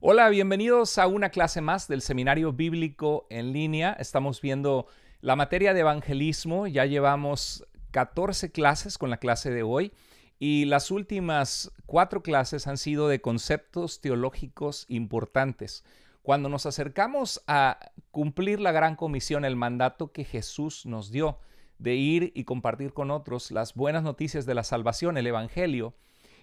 Hola, bienvenidos a una clase más del Seminario Bíblico en línea. Estamos viendo la materia de evangelismo. Ya llevamos 14 clases con la clase de hoy y las últimas cuatro clases han sido de conceptos teológicos importantes. Cuando nos acercamos a cumplir la gran comisión, el mandato que Jesús nos dio de ir y compartir con otros las buenas noticias de la salvación, el Evangelio,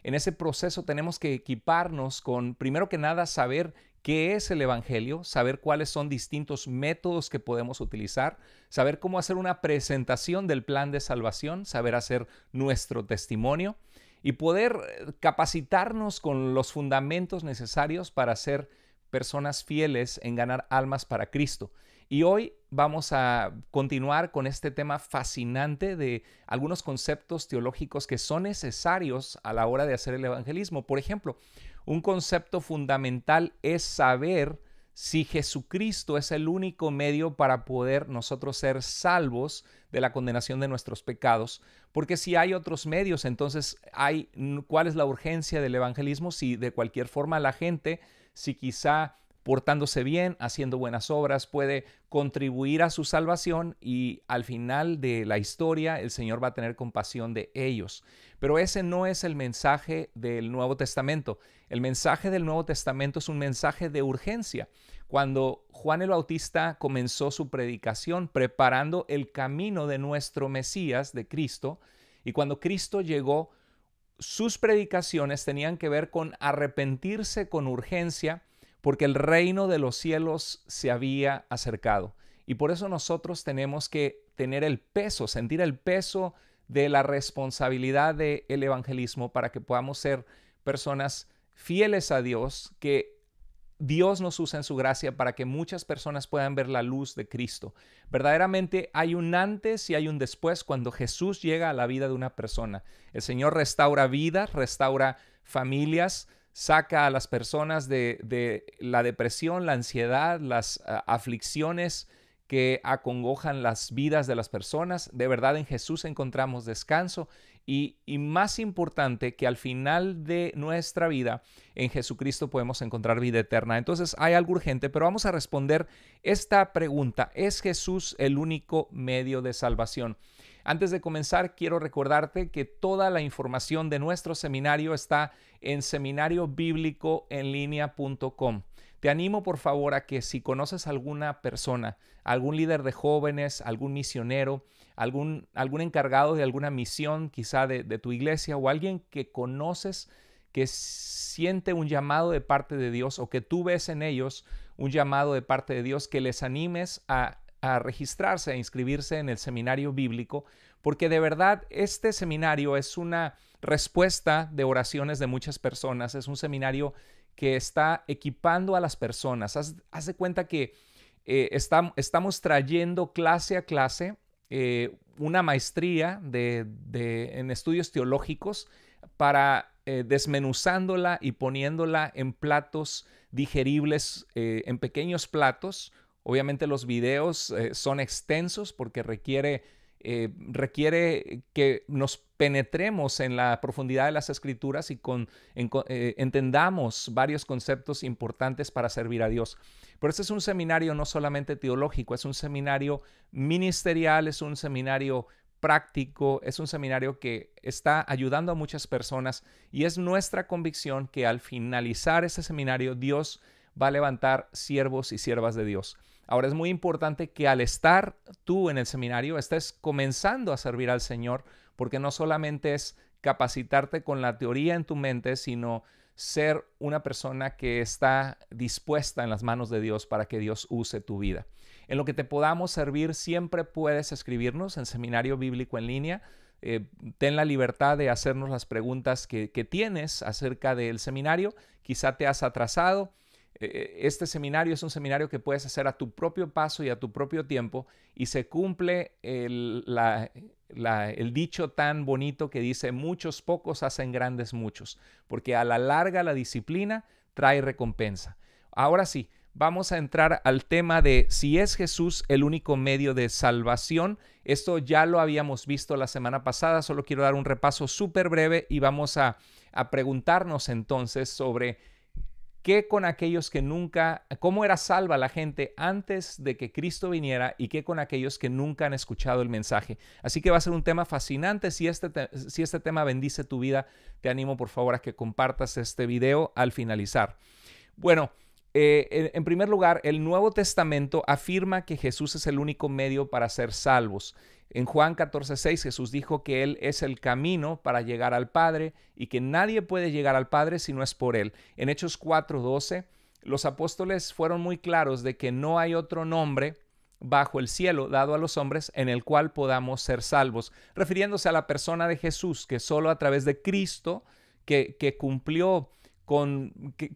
en ese proceso tenemos que equiparnos con, primero que nada, saber qué es el Evangelio, saber cuáles son distintos métodos que podemos utilizar, saber cómo hacer una presentación del plan de salvación, saber hacer nuestro testimonio y poder eh, capacitarnos con los fundamentos necesarios para ser personas fieles en ganar almas para Cristo. Y hoy vamos a continuar con este tema fascinante de algunos conceptos teológicos que son necesarios a la hora de hacer el evangelismo. Por ejemplo, un concepto fundamental es saber si Jesucristo es el único medio para poder nosotros ser salvos de la condenación de nuestros pecados, porque si hay otros medios, entonces hay cuál es la urgencia del evangelismo si de cualquier forma la gente si quizá portándose bien, haciendo buenas obras, puede contribuir a su salvación y al final de la historia el Señor va a tener compasión de ellos. Pero ese no es el mensaje del Nuevo Testamento. El mensaje del Nuevo Testamento es un mensaje de urgencia. Cuando Juan el Bautista comenzó su predicación preparando el camino de nuestro Mesías, de Cristo, y cuando Cristo llegó, sus predicaciones tenían que ver con arrepentirse con urgencia, porque el reino de los cielos se había acercado. Y por eso nosotros tenemos que tener el peso, sentir el peso de la responsabilidad del evangelismo para que podamos ser personas fieles a Dios, que Dios nos usa en su gracia para que muchas personas puedan ver la luz de Cristo. Verdaderamente hay un antes y hay un después cuando Jesús llega a la vida de una persona. El Señor restaura vidas, restaura familias, saca a las personas de, la depresión, la ansiedad, las aflicciones que acongojan las vidas de las personas. De verdad en Jesús encontramos descanso y, y, más importante que al final de nuestra vida en Jesucristo podemos encontrar vida eterna. Entonces hay algo urgente, pero vamos a responder esta pregunta. ¿Es Jesús el único medio de salvación? Antes de comenzar, quiero recordarte que toda la información de nuestro seminario está en seminariobiblicoenlinea.com. Te animo por favor a que si conoces alguna persona, algún líder de jóvenes, algún misionero, algún, algún encargado de alguna misión quizá de tu iglesia o alguien que conoces que siente un llamado de parte de Dios o que tú ves en ellos un llamado de parte de Dios, que les animes a a registrarse, a inscribirse en el seminario bíblico, porque de verdad este seminario es una respuesta de oraciones de muchas personas, es un seminario que está equipando a las personas. Haz, cuenta que eh, estamos trayendo clase a clase eh, una maestría de, en estudios teológicos para eh, desmenuzándola y poniéndola en platos digeribles, en pequeños platos, Obviamente los videos eh, son extensos porque eh, requiere, que nos penetremos en la profundidad de las escrituras y eh, entendamos varios conceptos importantes para servir a Dios. Pero este es un seminario no solamente teológico, es un seminario ministerial, es un seminario práctico, es un seminario que está ayudando a muchas personas y es nuestra convicción que al finalizar ese seminario Dios va a levantar siervos y siervas de Dios. Ahora es muy importante que al estar tú en el seminario estés comenzando a servir al Señor, porque no solamente es capacitarte con la teoría en tu mente, sino ser una persona que está dispuesta en las manos de Dios para que Dios use tu vida. En lo que te podamos servir, siempre puedes escribirnos en Seminario Bíblico en línea. Eh, ten la libertad de hacernos las preguntas que tienes acerca del seminario. Quizá te has atrasado eh, eh, este seminario es un seminario que puedes hacer a tu propio paso y a tu propio tiempo y se cumple el, dicho tan bonito que dice muchos pocos hacen grandes muchos, porque a la larga la disciplina trae recompensa. Ahora sí, vamos a entrar al tema de si es Jesús el único medio de salvación. Esto ya lo habíamos visto la semana pasada, solo quiero dar un repaso súper breve y vamos a, a preguntarnos entonces sobre ¿Qué con aquellos que nunca, cómo era salva la gente antes de que Cristo viniera y qué con aquellos que nunca han escuchado el mensaje? Así que va a ser un tema fascinante. Si este, si este tema bendice tu vida, te animo por favor a que compartas este video al finalizar. Bueno, eh, en, primer lugar, el Nuevo Testamento afirma que Jesús es el único medio para ser salvos. En Juan 6, Jesús dijo que Él es el camino para llegar al Padre y que nadie puede llegar al Padre si no es por Él. En Hechos 4:12 los apóstoles fueron muy claros de que no hay otro nombre bajo el cielo dado a los hombres en el cual podamos ser salvos, refiriéndose a la persona de Jesús, que solo a través de Cristo, que cumplió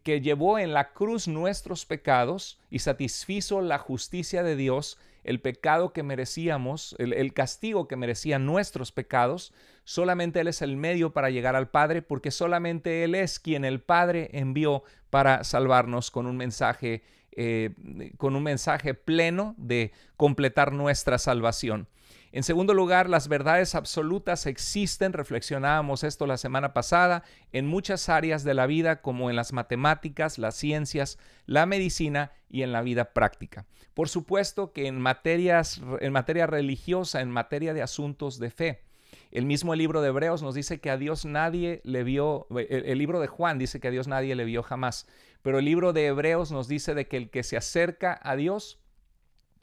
que, llevó en la cruz nuestros pecados y satisfizo la justicia de Dios, el pecado que merecíamos, el, castigo que merecían nuestros pecados, solamente Él es el medio para llegar al Padre, porque solamente Él es quien el Padre envió para salvarnos con un mensaje, eh, con un mensaje pleno de completar nuestra salvación. En segundo lugar, las verdades absolutas existen, reflexionábamos esto la semana pasada, en muchas áreas de la vida como en las matemáticas, las ciencias, la medicina y en la vida práctica. Por supuesto que en, materias, en materia religiosa, en materia de asuntos de fe, el mismo libro de Hebreos nos dice que a Dios nadie le vio, eh, el, libro de Juan dice que a Dios nadie le vio jamás, pero el libro de Hebreos nos dice de que el que se acerca a Dios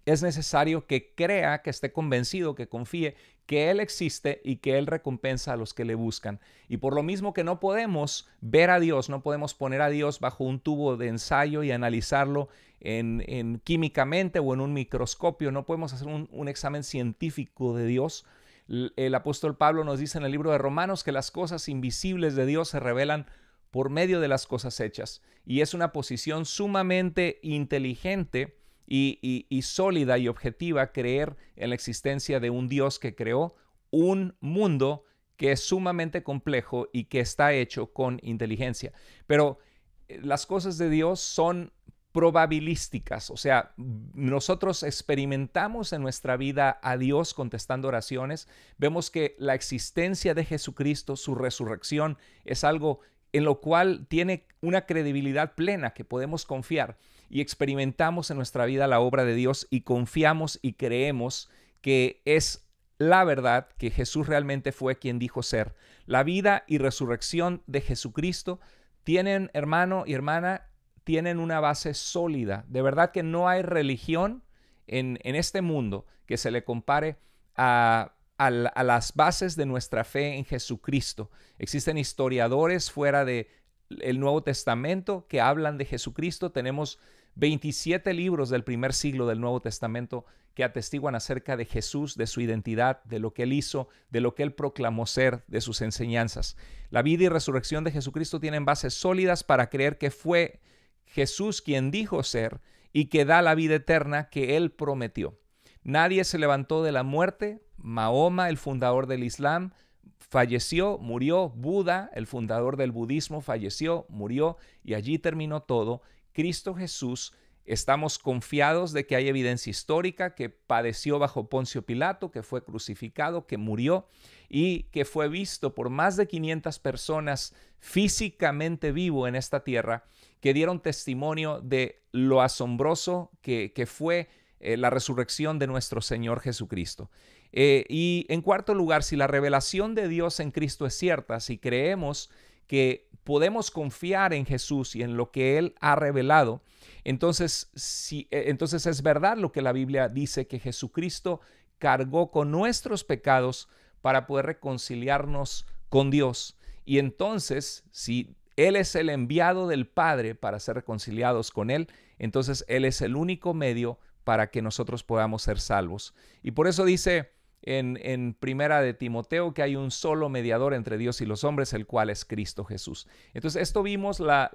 es necesario que crea, que esté convencido, que confíe que Él existe y que Él recompensa a los que le buscan. Y por lo mismo que no podemos ver a Dios, no podemos poner a Dios bajo un tubo de ensayo y analizarlo en, químicamente o en un microscopio, no podemos hacer un, examen científico de Dios. el apóstol Pablo nos dice en el libro de Romanos que las cosas invisibles de Dios se revelan por medio de las cosas hechas. Y es una posición sumamente inteligente y, sólida y objetiva creer en la existencia de un Dios que creó un mundo que es sumamente complejo y que está hecho con inteligencia. Pero eh, las cosas de Dios son probabilísticas, o sea, nosotros experimentamos en nuestra vida a Dios contestando oraciones, vemos que la existencia de Jesucristo, su resurrección, es algo en lo cual tiene una credibilidad plena que podemos confiar y experimentamos en nuestra vida la obra de Dios y confiamos y creemos que es la verdad que Jesús realmente fue quien dijo ser. La vida y resurrección de Jesucristo tienen, hermano y hermana, tienen una base sólida. De verdad que no hay religión en, este mundo que se le compare a, las bases de nuestra fe en Jesucristo. Existen historiadores fuera de el Nuevo Testamento que hablan de Jesucristo. Tenemos 27 libros del primer siglo del Nuevo Testamento que atestiguan acerca de Jesús, de su identidad, de lo que él hizo, de lo que él proclamó ser, de sus enseñanzas. La vida y resurrección de Jesucristo tienen bases sólidas para creer que fue Jesús quien dijo ser y que da la vida eterna que él prometió. Nadie se levantó de la muerte, Mahoma, el fundador del Islam, falleció, murió, Buda, el fundador del budismo, falleció, murió, y allí terminó todo, Cristo Jesús, estamos confiados de que hay evidencia histórica que padeció bajo Poncio Pilato, que fue crucificado, que murió y que fue visto por más de 500 personas físicamente vivo en esta tierra, que dieron testimonio de lo asombroso que, fue eh, la resurrección de nuestro Señor Jesucristo. Eh, y en cuarto lugar, si la revelación de Dios en Cristo es cierta, si creemos que podemos confiar en Jesús y en lo que Él ha revelado, entonces, si, eh, entonces es verdad lo que la Biblia dice, que Jesucristo cargó con nuestros pecados para poder reconciliarnos con Dios. Y entonces, si Él es el enviado del Padre para ser reconciliados con Él, entonces Él es el único medio para que nosotros podamos ser salvos. Y por eso dice en, Primera de Timoteo que hay un solo mediador entre Dios y los hombres, el cual es Cristo Jesús. Entonces, esto vimos la,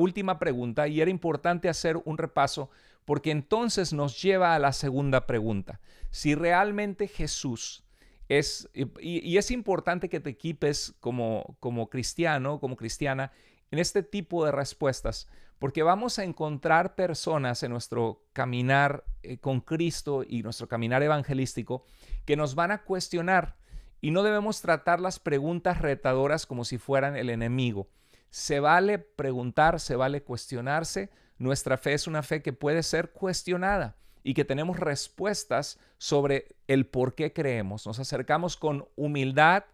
última pregunta y era importante hacer un repaso porque entonces nos lleva a la segunda pregunta. Si realmente Jesús es, y, es importante que te equipes como, cristiano, como cristiana, en este tipo de respuestas, porque vamos a encontrar personas en nuestro caminar eh, con Cristo y nuestro caminar evangelístico que nos van a cuestionar y no debemos tratar las preguntas retadoras como si fueran el enemigo. Se vale preguntar, se vale cuestionarse. Nuestra fe es una fe que puede ser cuestionada y que tenemos respuestas sobre el por qué creemos. Nos acercamos con humildad,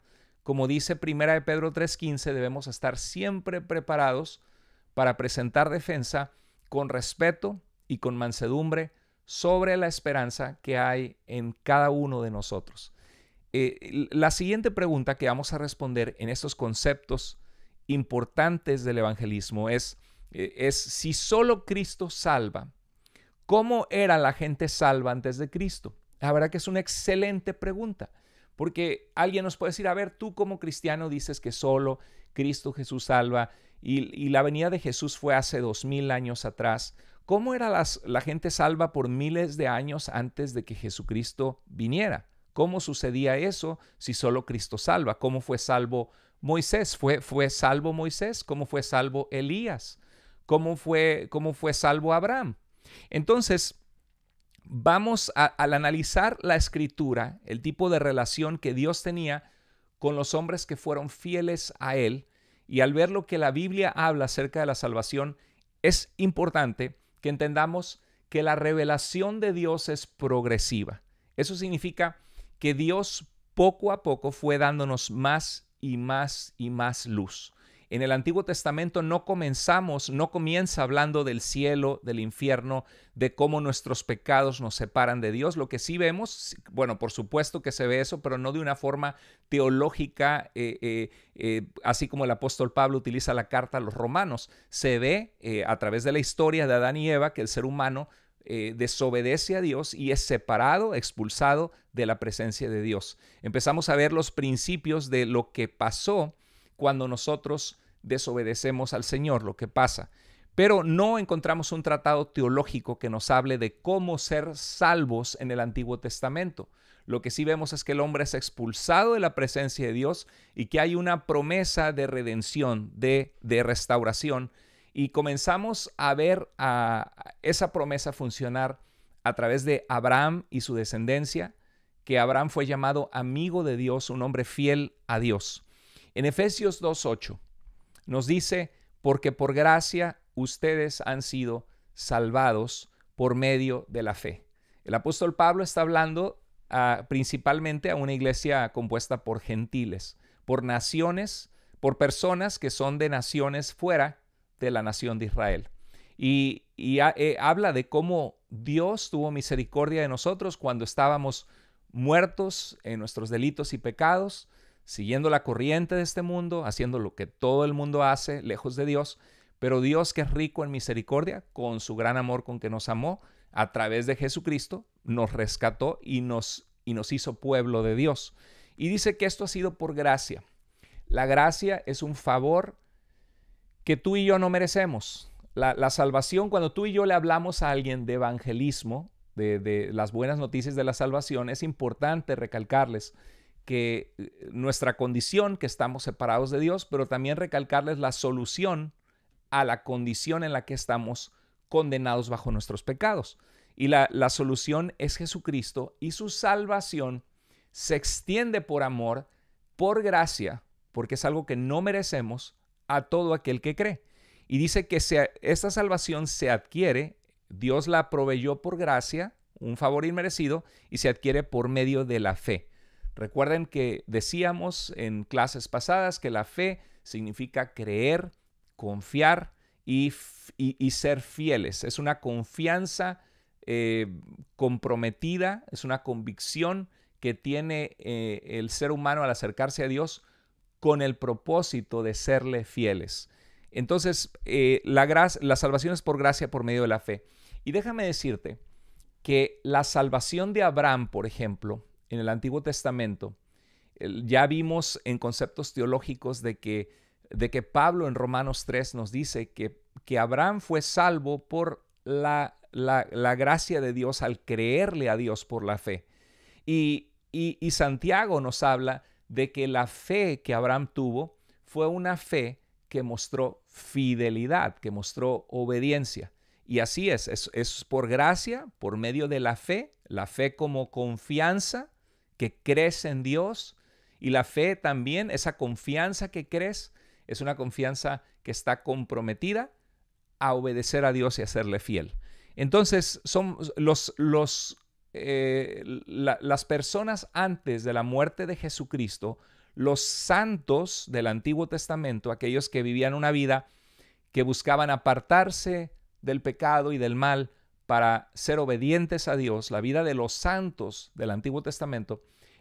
como dice Primera de Pedro 3:15, debemos estar siempre preparados para presentar defensa con respeto y con mansedumbre sobre la esperanza que hay en cada uno de nosotros. Eh, la siguiente pregunta que vamos a responder en estos conceptos importantes del evangelismo es, eh, es si solo Cristo salva, ¿cómo era la gente salva antes de Cristo? La verdad que es una excelente pregunta, porque alguien nos puede decir, a ver, tú como cristiano dices que solo Cristo Jesús salva y la venida de Jesús fue hace dos mil años atrás. ¿Cómo era la gente salva por miles de años antes de que Jesucristo viniera? ¿Cómo sucedía eso si solo Cristo salva? ¿Cómo fue salvo Moisés? ¿Fue, fue salvo Moisés? ¿Cómo fue salvo Elías? ¿Cómo fue, cómo fue salvo Abraham? Entonces, vamos al analizar la escritura, el tipo de relación que Dios tenía con los hombres que fueron fieles a Él, y al ver lo que la Biblia habla acerca de la salvación, es importante que entendamos que la revelación de Dios es progresiva. Eso significa que Dios poco a poco fue dándonos más y más y más luz. En el Antiguo Testamento no comenzamos, no comienza hablando del cielo, del infierno, de cómo nuestros pecados nos separan de Dios. Lo que sí vemos, bueno, por supuesto que se ve eso, pero no de una forma teológica, eh, eh, eh, así como el apóstol Pablo utiliza la carta a los romanos. Se ve a través de la historia de Adán y Eva que el ser humano desobedece a Dios y es separado, expulsado de la presencia de Dios. Empezamos a ver los principios de lo que pasó cuando nosotros desobedecemos al Señor, lo que pasa. Pero no encontramos un tratado teológico que nos hable de cómo ser salvos en el Antiguo Testamento. Lo que sí vemos es que el hombre es expulsado de la presencia de Dios y que hay una promesa de redención, de, de restauración. Y comenzamos a ver esa promesa funcionar a través de Abraham y su descendencia, que Abraham fue llamado amigo de Dios, un hombre fiel a Dios. En Efesios 2.8 nos dice, porque por gracia ustedes han sido salvados por medio de la fe. El apóstol Pablo está hablando ah, principalmente a una iglesia compuesta por gentiles, por naciones, por personas que son de naciones fuera de la nación de Israel. Y, eh, habla de cómo Dios tuvo misericordia de nosotros cuando estábamos muertos en nuestros delitos y pecados, siguiendo la corriente de este mundo, haciendo lo que todo el mundo hace, lejos de Dios. Pero Dios, que es rico en misericordia, con su gran amor con que nos amó, a través de Jesucristo, nos rescató y nos, y nos hizo pueblo de Dios. Y dice que esto ha sido por gracia. La gracia es un favor que tú y yo no merecemos. La, salvación, cuando tú y yo le hablamos a alguien de evangelismo, de, de las buenas noticias de la salvación, es importante recalcarles que eh, nuestra condición, que estamos separados de Dios, pero también recalcarles la solución a la condición en la que estamos condenados bajo nuestros pecados. Y la, solución es Jesucristo y su salvación se extiende por amor, por gracia, porque es algo que no merecemos a todo aquel que cree. Y dice que esta salvación se adquiere, Dios la proveyó por gracia, un favor inmerecido, y se adquiere por medio de la fe. Recuerden que decíamos en clases pasadas que la fe significa creer, confiar y, ser fieles. Es una confianza eh, comprometida, es una convicción que tiene eh, el ser humano al acercarse a Dios con el propósito de serle fieles. Entonces, eh, la, la salvación es por gracia por medio de la fe. Y déjame decirte que la salvación de Abraham, por ejemplo, en el Antiguo Testamento, ya vimos en conceptos teológicos de que, de que Pablo en Romanos 3 nos dice que, que Abraham fue salvo por la, gracia de Dios al creerle a Dios por la fe. Y, Santiago nos habla de que la fe que Abraham tuvo fue una fe que mostró fidelidad, que mostró obediencia. Y así es, es, es, por gracia, por medio de la fe, la fe como confianza que crees en Dios y la fe también, esa confianza que crees, es una confianza que está comprometida a obedecer a Dios y a serle fiel. Entonces, son los, los eh, las personas antes de la muerte de Jesucristo, los santos del Antiguo Testamento, aquellos que vivían una vida que buscaban apartarse del pecado y del mal, para ser obedientes a Dios, la vida de los santos del Antiguo Testamento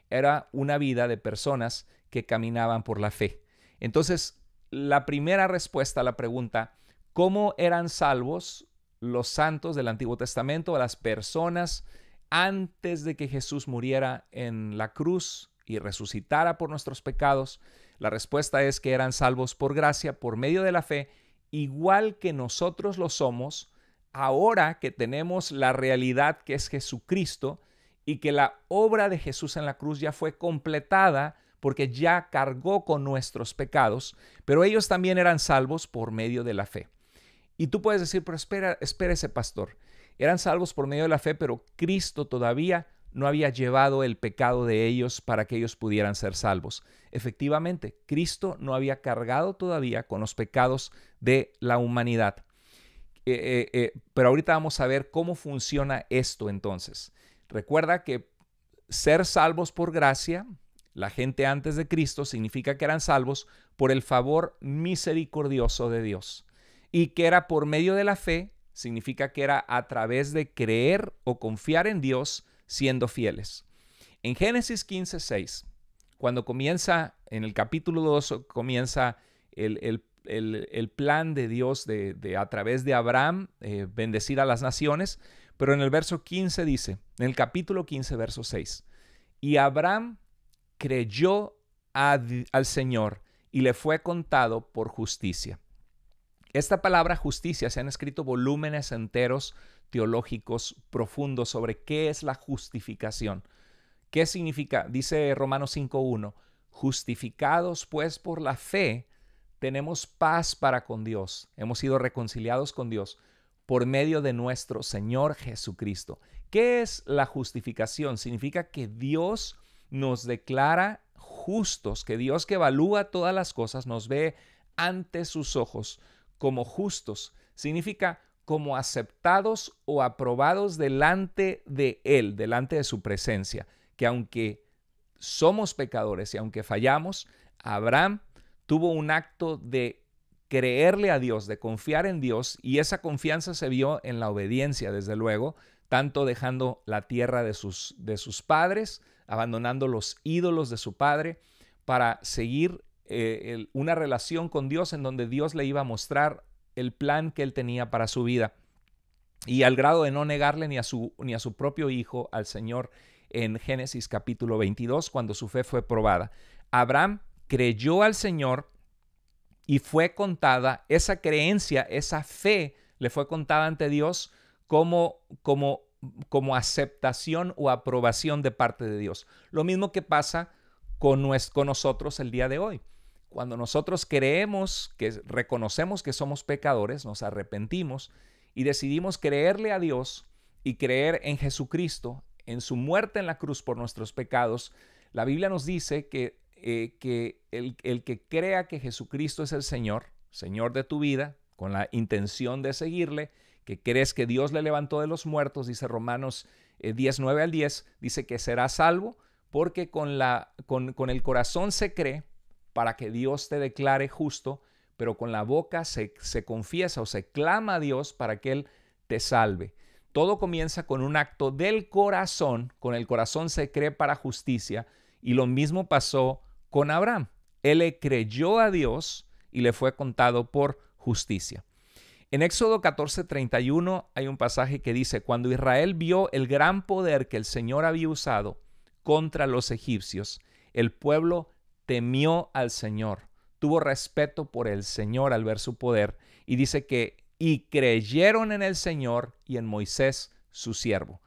era una vida de personas que caminaban por la fe. Entonces, la primera respuesta a la pregunta, ¿cómo eran salvos los santos del Antiguo Testamento, las personas antes de que Jesús muriera en la cruz y resucitara por nuestros pecados? La respuesta es que eran salvos por gracia, por medio de la fe, igual que nosotros lo somos ahora que tenemos la realidad que es Jesucristo y que la obra de Jesús en la cruz ya fue completada porque ya cargó con nuestros pecados, pero ellos también eran salvos por medio de la fe. Y tú puedes decir, pero espera, espérese, pastor. Eran salvos por medio de la fe, pero Cristo todavía no había llevado el pecado de ellos para que ellos pudieran ser salvos. Efectivamente, Cristo no había cargado todavía con los pecados de la humanidad. Eh, eh, pero ahorita vamos a ver cómo funciona esto entonces. Recuerda que ser salvos por gracia, la gente antes de Cristo significa que eran salvos por el favor misericordioso de Dios y que era por medio de la fe, significa que era a través de creer o confiar en Dios siendo fieles. En Génesis 15, 6, cuando comienza, en el capítulo 2, comienza el, el el, plan de Dios de, a través de Abraham eh, bendecir a las naciones, pero en el verso 15 dice, en el capítulo 15, verso 6, y Abraham creyó al Señor y le fue contado por justicia. Esta palabra justicia se han escrito volúmenes enteros teológicos profundos sobre qué es la justificación. ¿Qué significa? Dice Romanos 5.1, justificados pues por la fe, tenemos paz para con Dios. Hemos sido reconciliados con Dios por medio de nuestro Señor Jesucristo. ¿Qué es la justificación? Significa que Dios nos declara justos, que Dios que evalúa todas las cosas nos ve ante sus ojos como justos. Significa como aceptados o aprobados delante de Él, delante de su presencia, que aunque somos pecadores y aunque fallamos, Abraham tuvo un acto de creerle a Dios, de confiar en Dios, y esa confianza se vio en la obediencia, desde luego, tanto dejando la tierra de sus, de sus padres, abandonando los ídolos de su padre, para seguir eh, una relación con Dios en donde Dios le iba a mostrar el plan que él tenía para su vida. Y al grado de no negarle ni a su, ni a su propio hijo, al Señor, en Génesis capítulo 22, cuando su fe fue probada. Abraham creyó al Señor y fue contada, esa creencia, esa fe le fue contada ante Dios como, como, como aceptación o aprobación de parte de Dios. Lo mismo que pasa con, con nosotros el día de hoy. Cuando nosotros creemos que reconocemos que somos pecadores, nos arrepentimos y decidimos creerle a Dios y creer en Jesucristo, en su muerte en la cruz por nuestros pecados, la Biblia nos dice que eh, que el, que crea que Jesucristo es el Señor, Señor de tu vida, con la intención de seguirle, que crees que Dios le levantó de los muertos, dice Romanos 9 eh, al 10, dice que será salvo porque con, la, con, el corazón se cree para que Dios te declare justo, pero con la boca se, se confiesa o se clama a Dios para que Él te salve. Todo comienza con un acto del corazón, con el corazón se cree para justicia, y lo mismo pasó con Abraham. Él le creyó a Dios y le fue contado por justicia. En Éxodo 14:31 hay un pasaje que dice, cuando Israel vio el gran poder que el Señor había usado contra los egipcios, el pueblo temió al Señor, tuvo respeto por el Señor al ver su poder y dice que y creyeron en el Señor y en Moisés su siervo.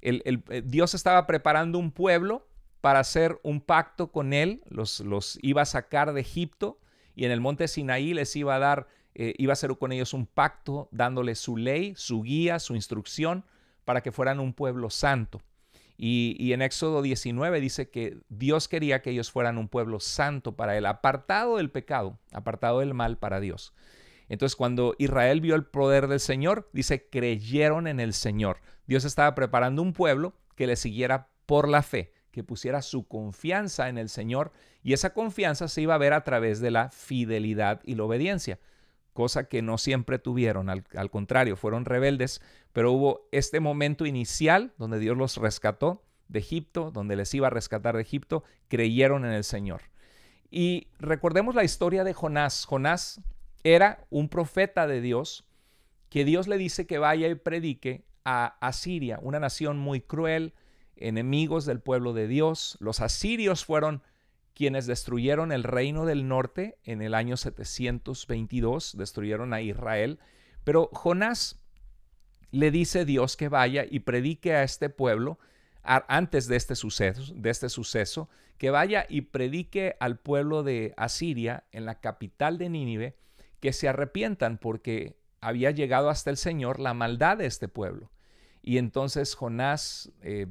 el, eh, Dios estaba preparando un pueblo para hacer un pacto con él, los, los iba a sacar de Egipto y en el monte Sinaí les iba a dar, eh, iba a hacer con ellos un pacto dándoles su ley, su guía, su instrucción para que fueran un pueblo santo. Y, en Éxodo 19 dice que Dios quería que ellos fueran un pueblo santo para él, apartado del pecado, apartado del mal para Dios. Entonces cuando Israel vio el poder del Señor, dice, creyeron en el Señor. Dios estaba preparando un pueblo que le siguiera por la fe que pusiera su confianza en el Señor y esa confianza se iba a ver a través de la fidelidad y la obediencia, cosa que no siempre tuvieron, al, contrario, fueron rebeldes, pero hubo este momento inicial donde Dios los rescató de Egipto, donde les iba a rescatar de Egipto, creyeron en el Señor. Y recordemos la historia de Jonás. Jonás era un profeta de Dios que Dios le dice que vaya y predique a Asiria, una nación muy cruel, enemigos del pueblo de Dios. Los asirios fueron quienes destruyeron el reino del norte en el año 722, destruyeron a Israel. Pero Jonás le dice a Dios que vaya y predique a este pueblo, antes de este, suceso, de este suceso, que vaya y predique al pueblo de Asiria, en la capital de Nínive, que se arrepientan porque había llegado hasta el Señor la maldad de este pueblo. Y entonces Jonás, eh,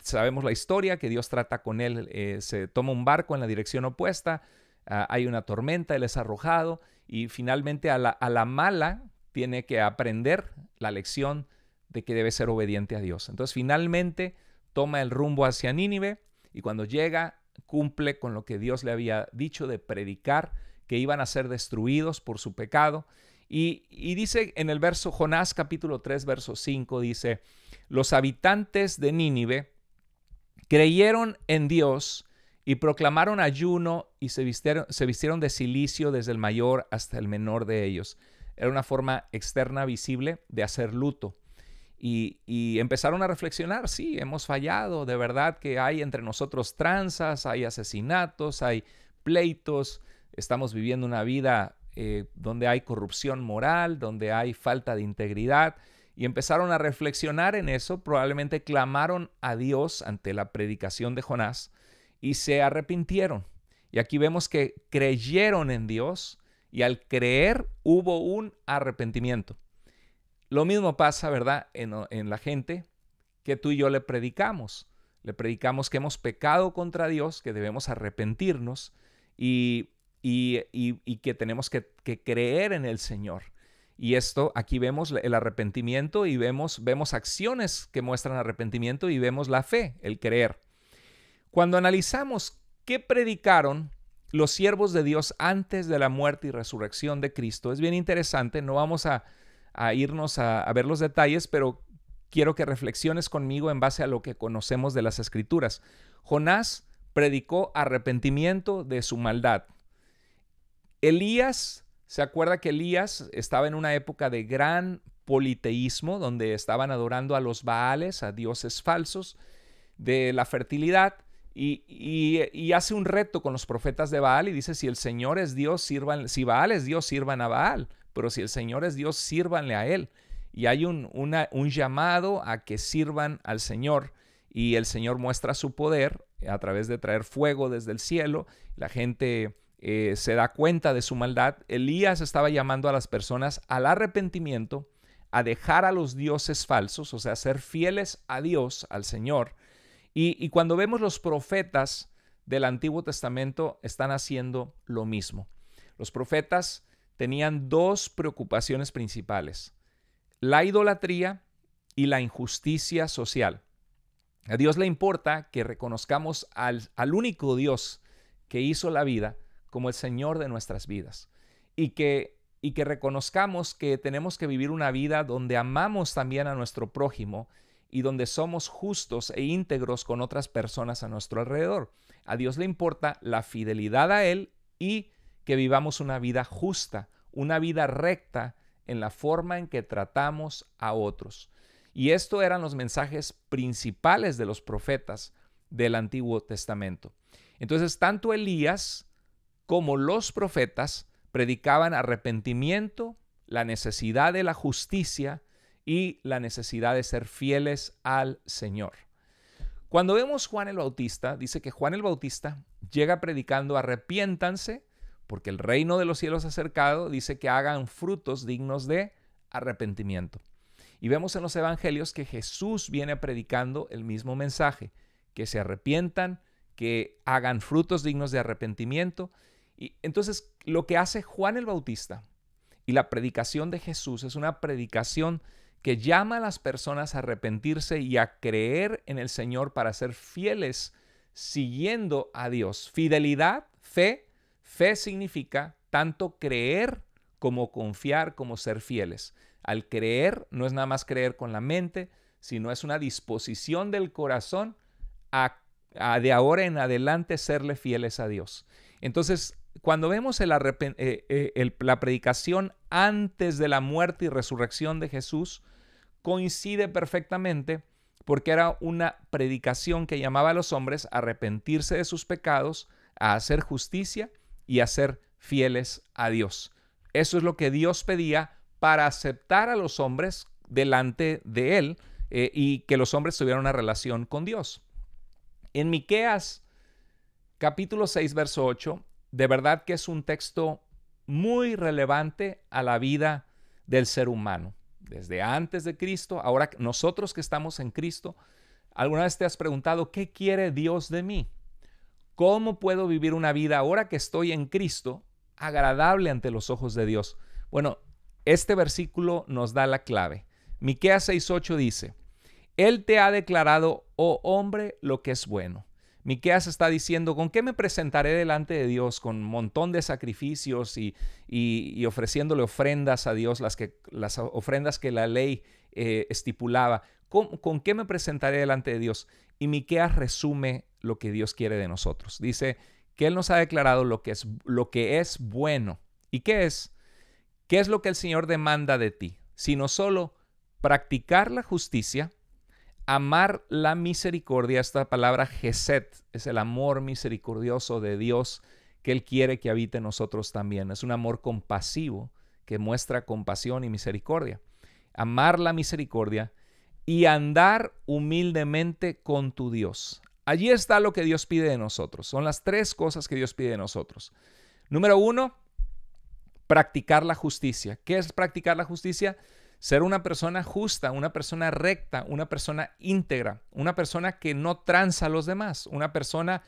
sabemos la historia, que Dios trata con él, eh, se toma un barco en la dirección opuesta, ah, hay una tormenta, él es arrojado y finalmente a la, a la mala tiene que aprender la lección de que debe ser obediente a Dios. Entonces finalmente toma el rumbo hacia Nínive y cuando llega cumple con lo que Dios le había dicho de predicar que iban a ser destruidos por su pecado y, dice en el verso Jonás capítulo 3, verso 5, dice, los habitantes de Nínive creyeron en Dios y proclamaron ayuno y se vistieron, se vistieron de silicio desde el mayor hasta el menor de ellos. Era una forma externa visible de hacer luto. Y, y, empezaron a reflexionar, sí, hemos fallado, de verdad que hay entre nosotros tranzas, hay asesinatos, hay pleitos, estamos viviendo una vida eh, donde hay corrupción moral, donde hay falta de integridad. Y empezaron a reflexionar en eso, probablemente clamaron a Dios ante la predicación de Jonás y se arrepintieron. Y aquí vemos que creyeron en Dios y al creer hubo un arrepentimiento. Lo mismo pasa, ¿verdad?, en, en la gente que tú y yo le predicamos. Le predicamos que hemos pecado contra Dios, que debemos arrepentirnos y y, que tenemos que, creer en el Señor. Y esto, aquí vemos el arrepentimiento y vemos, vemos acciones que muestran arrepentimiento y vemos la fe, el creer. Cuando analizamos qué predicaron los siervos de Dios antes de la muerte y resurrección de Cristo, es bien interesante, no vamos a, irnos a ver los detalles, pero quiero que reflexiones conmigo en base a lo que conocemos de las escrituras. Jonás predicó arrepentimiento de su maldad. Elías, ¿se acuerda que Elías estaba en una época de gran politeísmo, donde estaban adorando a los Baales, a dioses falsos de la fertilidad? Y, hace un reto con los profetas de Baal y dice, si el Señor es Dios, sirvan, si Baal es Dios, sirvan a Baal, pero si el Señor es Dios, sírvanle a Él. Y hay un, un llamado a que sirvan al Señor y el Señor muestra su poder a través de traer fuego desde el cielo. La gente eh, se da cuenta de su maldad, Elías estaba llamando a las personas al arrepentimiento, a dejar a los dioses falsos, o sea, ser fieles a Dios, al Señor. Y, cuando vemos los profetas del Antiguo Testamento, están haciendo lo mismo. Los profetas tenían dos preocupaciones principales, la idolatría y la injusticia social. A Dios le importa que reconozcamos al, al único Dios que hizo la vida como el Señor de nuestras vidas y que, y que reconozcamos que tenemos que vivir una vida donde amamos también a nuestro prójimo y donde somos justos e íntegros con otras personas a nuestro alrededor. A Dios le importa la fidelidad a Él y que vivamos una vida justa, una vida recta en la forma en que tratamos a otros. Y estos eran los mensajes principales de los profetas del Antiguo Testamento. Entonces, tanto Elías como los profetas predicaban arrepentimiento, la necesidad de la justicia y la necesidad de ser fieles al Señor. Cuando vemos Juan el Bautista, dice que Juan el Bautista llega predicando arrepiéntanse porque el reino de los cielos acercado, dice que hagan frutos dignos de arrepentimiento. Y vemos en los evangelios que Jesús viene predicando el mismo mensaje, que se arrepientan, que hagan frutos dignos de arrepentimiento entonces lo que hace Juan el Bautista y la predicación de Jesús es una predicación que llama a las personas a arrepentirse y a creer en el Señor para ser fieles siguiendo a Dios. Fidelidad, fe, fe significa tanto creer como confiar, como ser fieles. Al creer no es nada más creer con la mente, sino es una disposición del corazón a, a de ahora en adelante serle fieles a Dios. Entonces, cuando vemos eh, eh, la predicación antes de la muerte y resurrección de Jesús, coincide perfectamente porque era una predicación que llamaba a los hombres a arrepentirse de sus pecados, a hacer justicia y a ser fieles a Dios. Eso es lo que Dios pedía para aceptar a los hombres delante de Él eh, y que los hombres tuvieran una relación con Dios. En Miqueas capítulo 6, verso 8, de verdad que es un texto muy relevante a la vida del ser humano. Desde antes de Cristo, ahora nosotros que estamos en Cristo, ¿alguna vez te has preguntado qué quiere Dios de mí? ¿Cómo puedo vivir una vida ahora que estoy en Cristo agradable ante los ojos de Dios? Bueno, este versículo nos da la clave. Miqueas 6:8 dice, Él te ha declarado, oh hombre, lo que es bueno. Miqueas está diciendo, ¿con qué me presentaré delante de Dios? Con un montón de sacrificios y, ofreciéndole ofrendas a Dios, las, que, las ofrendas que la ley eh, estipulaba. ¿Con, ¿Con qué me presentaré delante de Dios? Y Miqueas resume lo que Dios quiere de nosotros. Dice que Él nos ha declarado lo que es, lo que es bueno. ¿Y qué es? ¿Qué es lo que el Señor demanda de ti? Sino solo practicar la justicia, amar la misericordia, esta palabra Geset, es el amor misericordioso de Dios que Él quiere que habite en nosotros también. Es un amor compasivo que muestra compasión y misericordia. Amar la misericordia y andar humildemente con tu Dios. Allí está lo que Dios pide de nosotros. Son las tres cosas que Dios pide de nosotros. Número uno, practicar la justicia. ¿Qué es practicar la justicia? Ser una persona justa, una persona recta, una persona íntegra, una persona que no tranza a los demás, una persona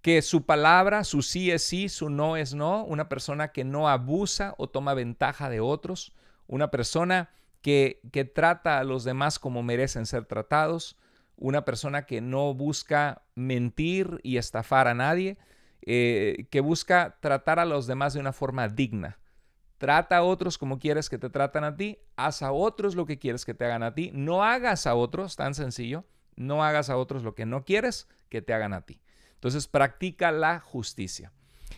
que su palabra, su sí es sí, su no es no, una persona que no abusa o toma ventaja de otros, una persona que, que trata a los demás como merecen ser tratados, una persona que no busca mentir y estafar a nadie, eh, que busca tratar a los demás de una forma digna. Trata a otros como quieres que te tratan a ti, haz a otros lo que quieres que te hagan a ti, no hagas a otros, tan sencillo, no hagas a otros lo que no quieres que te hagan a ti. Entonces practica la justicia.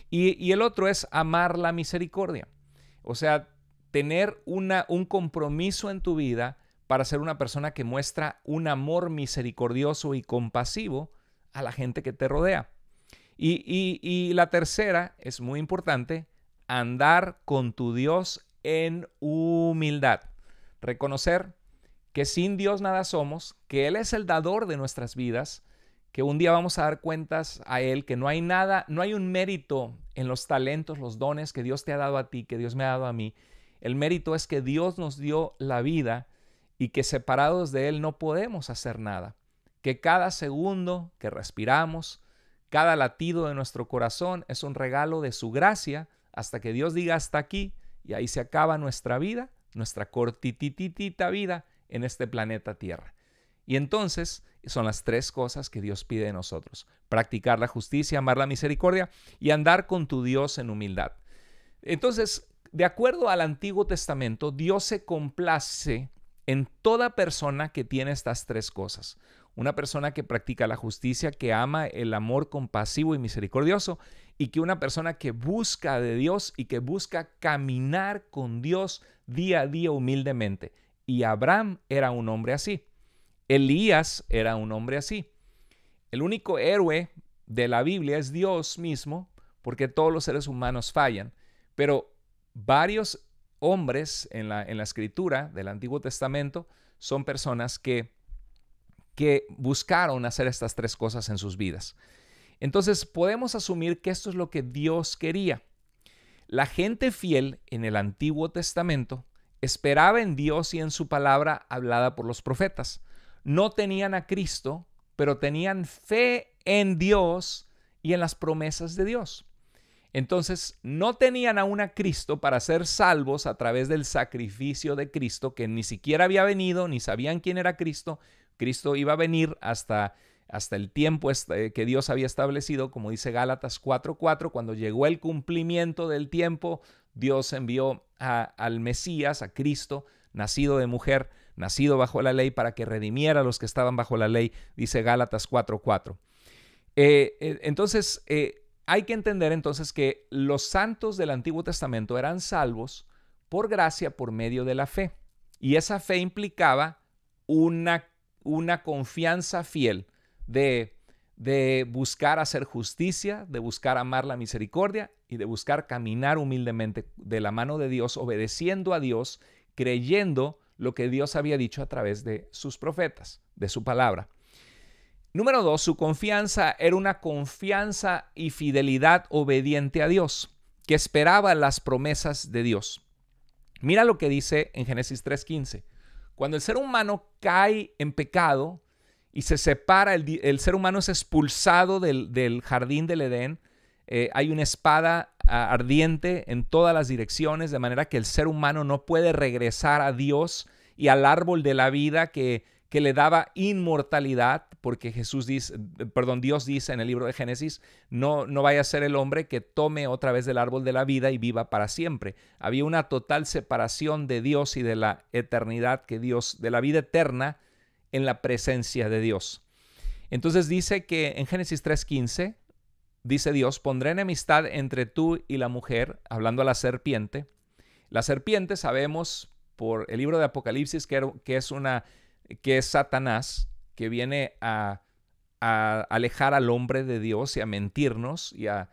Y, el otro es amar la misericordia, o sea, tener una, un compromiso en tu vida para ser una persona que muestra un amor misericordioso y compasivo a la gente que te rodea. Y, y la tercera es muy importante, andar con tu Dios en humildad. Reconocer que sin Dios nada somos, que Él es el dador de nuestras vidas, que un día vamos a dar cuentas a Él, que no hay nada, no hay un mérito en los talentos, los dones que Dios te ha dado a ti, que Dios me ha dado a mí. El mérito es que Dios nos dio la vida y que separados de Él no podemos hacer nada. Que cada segundo que respiramos, cada latido de nuestro corazón es un regalo de su gracia hasta que Dios diga hasta aquí y ahí se acaba nuestra vida, nuestra cortititita vida en este planeta Tierra. Y entonces son las tres cosas que Dios pide de nosotros. Practicar la justicia, amar la misericordia y andar con tu Dios en humildad. Entonces, de acuerdo al Antiguo Testamento, Dios se complace en toda persona que tiene estas tres cosas. Una persona que practica la justicia, que ama el amor compasivo y misericordioso y que una persona que busca de Dios y que busca caminar con Dios día a día humildemente. Y Abraham era un hombre así. Elías era un hombre así. El único héroe de la Biblia es Dios mismo, porque todos los seres humanos fallan. Pero varios hombres en la, en la escritura del Antiguo Testamento son personas que, que buscaron hacer estas tres cosas en sus vidas. Entonces podemos asumir que esto es lo que Dios quería. La gente fiel en el Antiguo Testamento esperaba en Dios y en su palabra hablada por los profetas. No tenían a Cristo, pero tenían fe en Dios y en las promesas de Dios. Entonces, no tenían aún a Cristo para ser salvos a través del sacrificio de Cristo, que ni siquiera había venido, ni sabían quién era Cristo. Cristo iba a venir hasta hasta el tiempo este, que Dios había establecido, como dice Gálatas 4:4, cuando llegó el cumplimiento del tiempo, Dios envió al Mesías, a Cristo, nacido de mujer, nacido bajo la ley, para que redimiera a los que estaban bajo la ley, dice Gálatas 4:4. Eh, eh, entonces, eh, hay que entender entonces que los santos del Antiguo Testamento eran salvos por gracia por medio de la fe. Y esa fe implicaba una, una confianza fiel, de, buscar hacer justicia, de buscar amar la misericordia y de buscar caminar humildemente de la mano de Dios, obedeciendo a Dios, creyendo lo que Dios había dicho a través de sus profetas, de su palabra. Número dos, su confianza era una confianza y fidelidad obediente a Dios, que esperaba las promesas de Dios. Mira lo que dice en Génesis 3:15. Cuando el ser humano cae en pecado, y se separa, el, ser humano es expulsado del, jardín del Edén. Eh, hay una espada ah, ardiente en todas las direcciones, de manera que el ser humano no puede regresar a Dios y al árbol de la vida que, que le daba inmortalidad, porque Jesús dice, perdón, Dios dice en el libro de Génesis, no, no vaya a ser el hombre que tome otra vez del árbol de la vida y viva para siempre. Había una total separación de Dios y de la eternidad que Dios, de la vida eterna en la presencia de Dios. Entonces dice que en Génesis 3.15 dice Dios, pondré amistad entre tú y la mujer, hablando a la serpiente. La serpiente sabemos por el libro de Apocalipsis que, es, una, que es Satanás, que viene a, alejar al hombre de Dios y a mentirnos y a,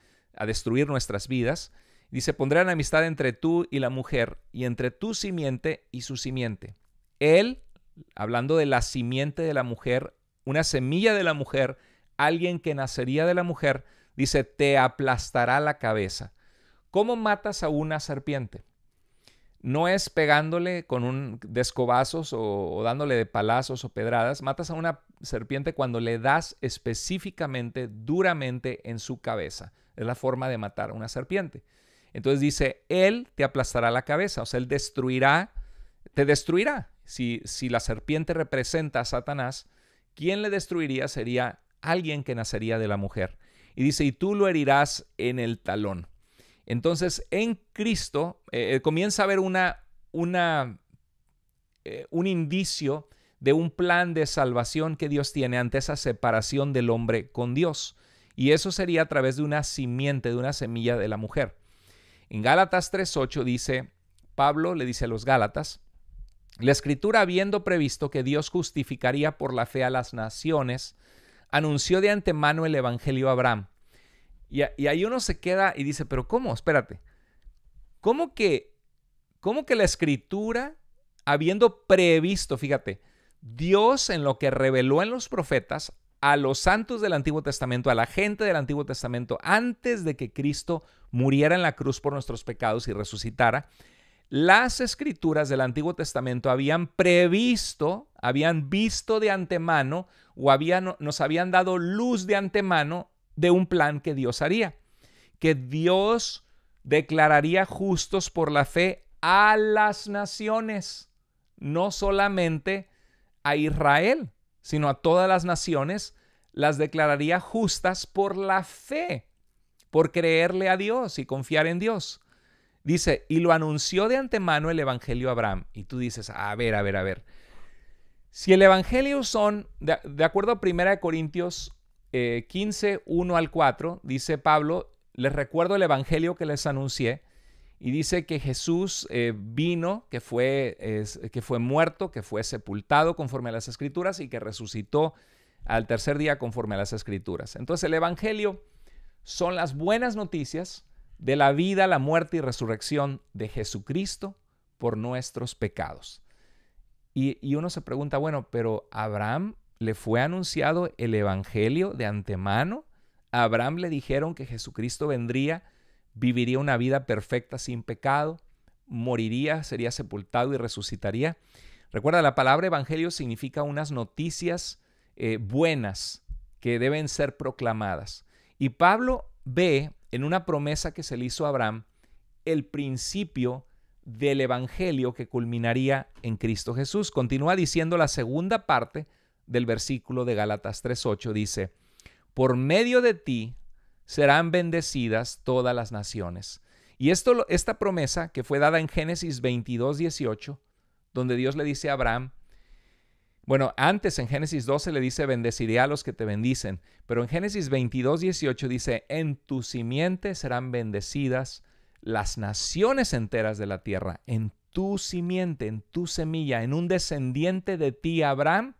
destruir nuestras vidas. Dice, pondré amistad entre tú y la mujer y entre tu simiente y su simiente. Él hablando de la simiente de la mujer, una semilla de la mujer, alguien que nacería de la mujer, dice, te aplastará la cabeza. ¿Cómo matas a una serpiente? No es pegándole con un de escobazos o, o dándole de palazos o pedradas. Matas a una serpiente cuando le das específicamente, duramente en su cabeza. Es la forma de matar a una serpiente. Entonces dice, Él te aplastará la cabeza, o sea, Él destruirá, te destruirá si, la serpiente representa a Satanás, quién le destruiría sería alguien que nacería de la mujer. Y dice, y tú lo herirás en el talón. Entonces, en Cristo eh, eh, comienza a haber una, eh, un indicio de un plan de salvación que Dios tiene ante esa separación del hombre con Dios. Y eso sería a través de una simiente, de una semilla de la mujer. En Gálatas 3.8 dice, Pablo le dice a los Gálatas, la escritura, habiendo previsto que Dios justificaría por la fe a las naciones, anunció de antemano el Evangelio a Abraham. Y, ahí uno se queda y dice, pero ¿cómo? Espérate. ¿Cómo que, ¿Cómo que la escritura, habiendo previsto, fíjate, Dios en lo que reveló en los profetas, a los santos del Antiguo Testamento, a la gente del Antiguo Testamento, antes de que Cristo muriera en la cruz por nuestros pecados y resucitara, las escrituras del Antiguo Testamento habían previsto, habían visto de antemano o nos habían dado luz de antemano de un plan que Dios haría, que Dios declararía justos por la fe a las naciones, no solamente a Israel, sino a todas las naciones, las declararía justas por la fe, por creerle a Dios y confiar en Dios. Dice, y lo anunció de antemano el Evangelio a Abraham. Y tú dices, a ver, a ver, a ver. Si el Evangelio son, de, acuerdo a 1 Corintios 15, eh, 1 al 4, dice Pablo, les recuerdo el Evangelio que les anuncié. Y dice que Jesús eh, vino, que fue, que fue muerto, que fue sepultado conforme a las escrituras y que resucitó al tercer día conforme a las escrituras. Entonces el Evangelio son las buenas noticias de la vida, la muerte y resurrección de Jesucristo por nuestros pecados. Y, uno se pregunta, bueno, pero Abraham le fue anunciado el Evangelio de antemano. A Abraham le dijeron que Jesucristo vendría, viviría una vida perfecta sin pecado, moriría, sería sepultado y resucitaría. Recuerda, la palabra Evangelio significa unas noticias eh, buenas que deben ser proclamadas. Y Pablo ve en una promesa que se le hizo a Abraham el principio del Evangelio que culminaría en Cristo Jesús. Continúa diciendo la segunda parte del versículo de Gálatas 3.8. Dice, por medio de ti serán bendecidas todas las naciones. Y esto, esta promesa que fue dada en Génesis 22.18, donde Dios le dice a Abraham, bueno, antes en Génesis 12 le dice, bendeciré a los que te bendicen, pero en Génesis 22, 18 dice, en tu simiente serán bendecidas las naciones enteras de la tierra, en tu simiente, en tu semilla, en un descendiente de ti, Abraham,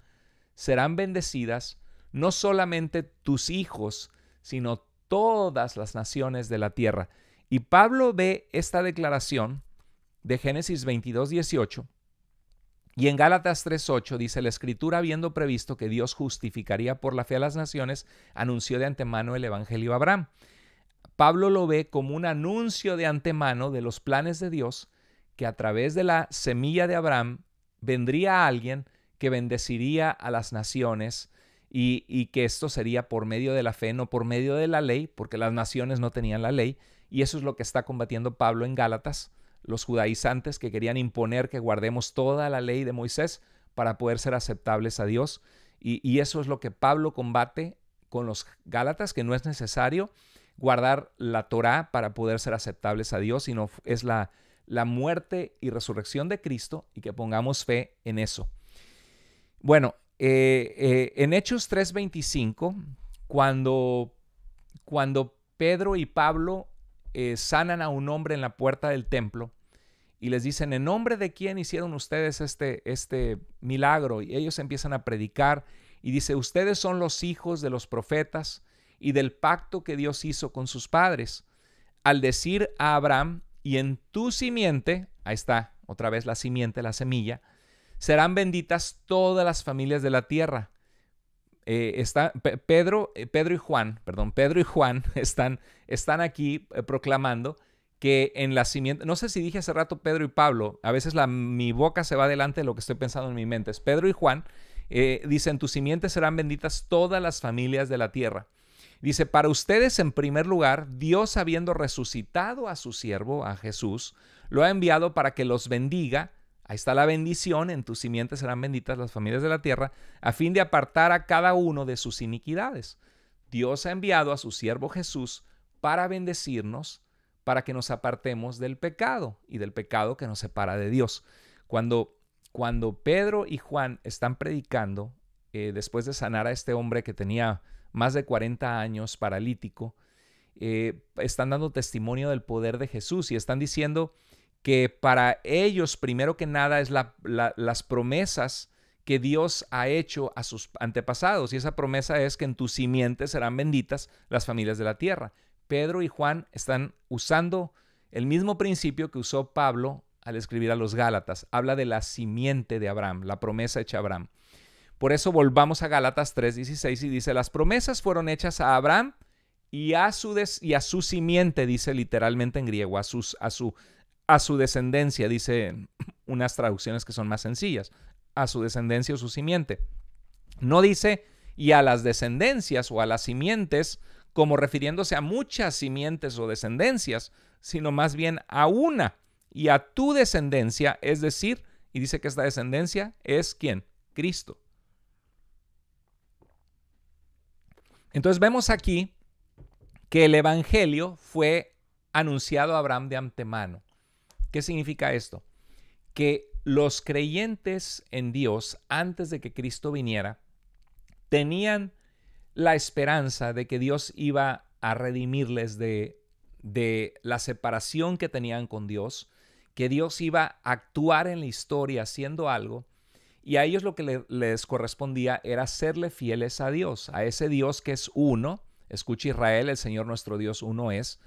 serán bendecidas no solamente tus hijos, sino todas las naciones de la tierra. Y Pablo ve esta declaración de Génesis 22, 18 y en Gálatas 3:8 dice, la escritura, habiendo previsto que Dios justificaría por la fe a las naciones, anunció de antemano el Evangelio a Abraham. Pablo lo ve como un anuncio de antemano de los planes de Dios, que a través de la semilla de Abraham vendría alguien que bendeciría a las naciones y, y que esto sería por medio de la fe, no por medio de la ley, porque las naciones no tenían la ley, y eso es lo que está combatiendo Pablo en Gálatas los judaizantes que querían imponer que guardemos toda la ley de Moisés para poder ser aceptables a Dios. Y, eso es lo que Pablo combate con los Gálatas, que no es necesario guardar la Torá para poder ser aceptables a Dios, sino es la, la muerte y resurrección de Cristo y que pongamos fe en eso. Bueno, eh, eh, en Hechos 3:25, cuando, cuando Pedro y Pablo eh, sanan a un hombre en la puerta del templo, y les dicen, ¿en nombre de quién hicieron ustedes este, este milagro? Y ellos empiezan a predicar y dice, ustedes son los hijos de los profetas y del pacto que Dios hizo con sus padres. Al decir a Abraham, y en tu simiente, ahí está otra vez la simiente, la semilla, serán benditas todas las familias de la tierra. Eh, está, Pedro, eh, Pedro y Juan, perdón, Pedro y Juan están, están aquí eh, proclamando que en la simiente, no sé si dije hace rato Pedro y Pablo, a veces la, mi boca se va delante de lo que estoy pensando en mi mente. Es Pedro y Juan, eh, dice dicen, tus simientes serán benditas todas las familias de la tierra. Dice, para ustedes en primer lugar, Dios habiendo resucitado a su siervo, a Jesús, lo ha enviado para que los bendiga. Ahí está la bendición, en tus simientes serán benditas las familias de la tierra, a fin de apartar a cada uno de sus iniquidades. Dios ha enviado a su siervo Jesús para bendecirnos para que nos apartemos del pecado y del pecado que nos separa de Dios. Cuando, cuando Pedro y Juan están predicando, eh, después de sanar a este hombre que tenía más de 40 años paralítico, eh, están dando testimonio del poder de Jesús y están diciendo que para ellos, primero que nada, es las promesas que Dios ha hecho a sus antepasados. Y esa promesa es que en tus simientes serán benditas las familias de la tierra. Pedro y Juan están usando el mismo principio que usó Pablo al escribir a los Gálatas. Habla de la simiente de Abraham, la promesa hecha a Abraham. Por eso volvamos a Gálatas 3:16 y dice, las promesas fueron hechas a Abraham y a su, y a su simiente, dice literalmente en griego, a, sus, a, su, a su descendencia, dice unas traducciones que son más sencillas, a su descendencia o su simiente. No dice y a las descendencias o a las simientes como refiriéndose a muchas simientes o descendencias, sino más bien a una y a tu descendencia, es decir, y dice que esta descendencia es quién? Cristo. Entonces vemos aquí que el Evangelio fue anunciado a Abraham de antemano. ¿Qué significa esto? Que los creyentes en Dios antes de que Cristo viniera tenían la esperanza de que Dios iba a redimirles de, de la separación que tenían con Dios, que Dios iba a actuar en la historia haciendo algo, y a ellos lo que les correspondía era serle fieles a Dios, a ese Dios que es uno, escucha Israel, el Señor nuestro Dios uno es,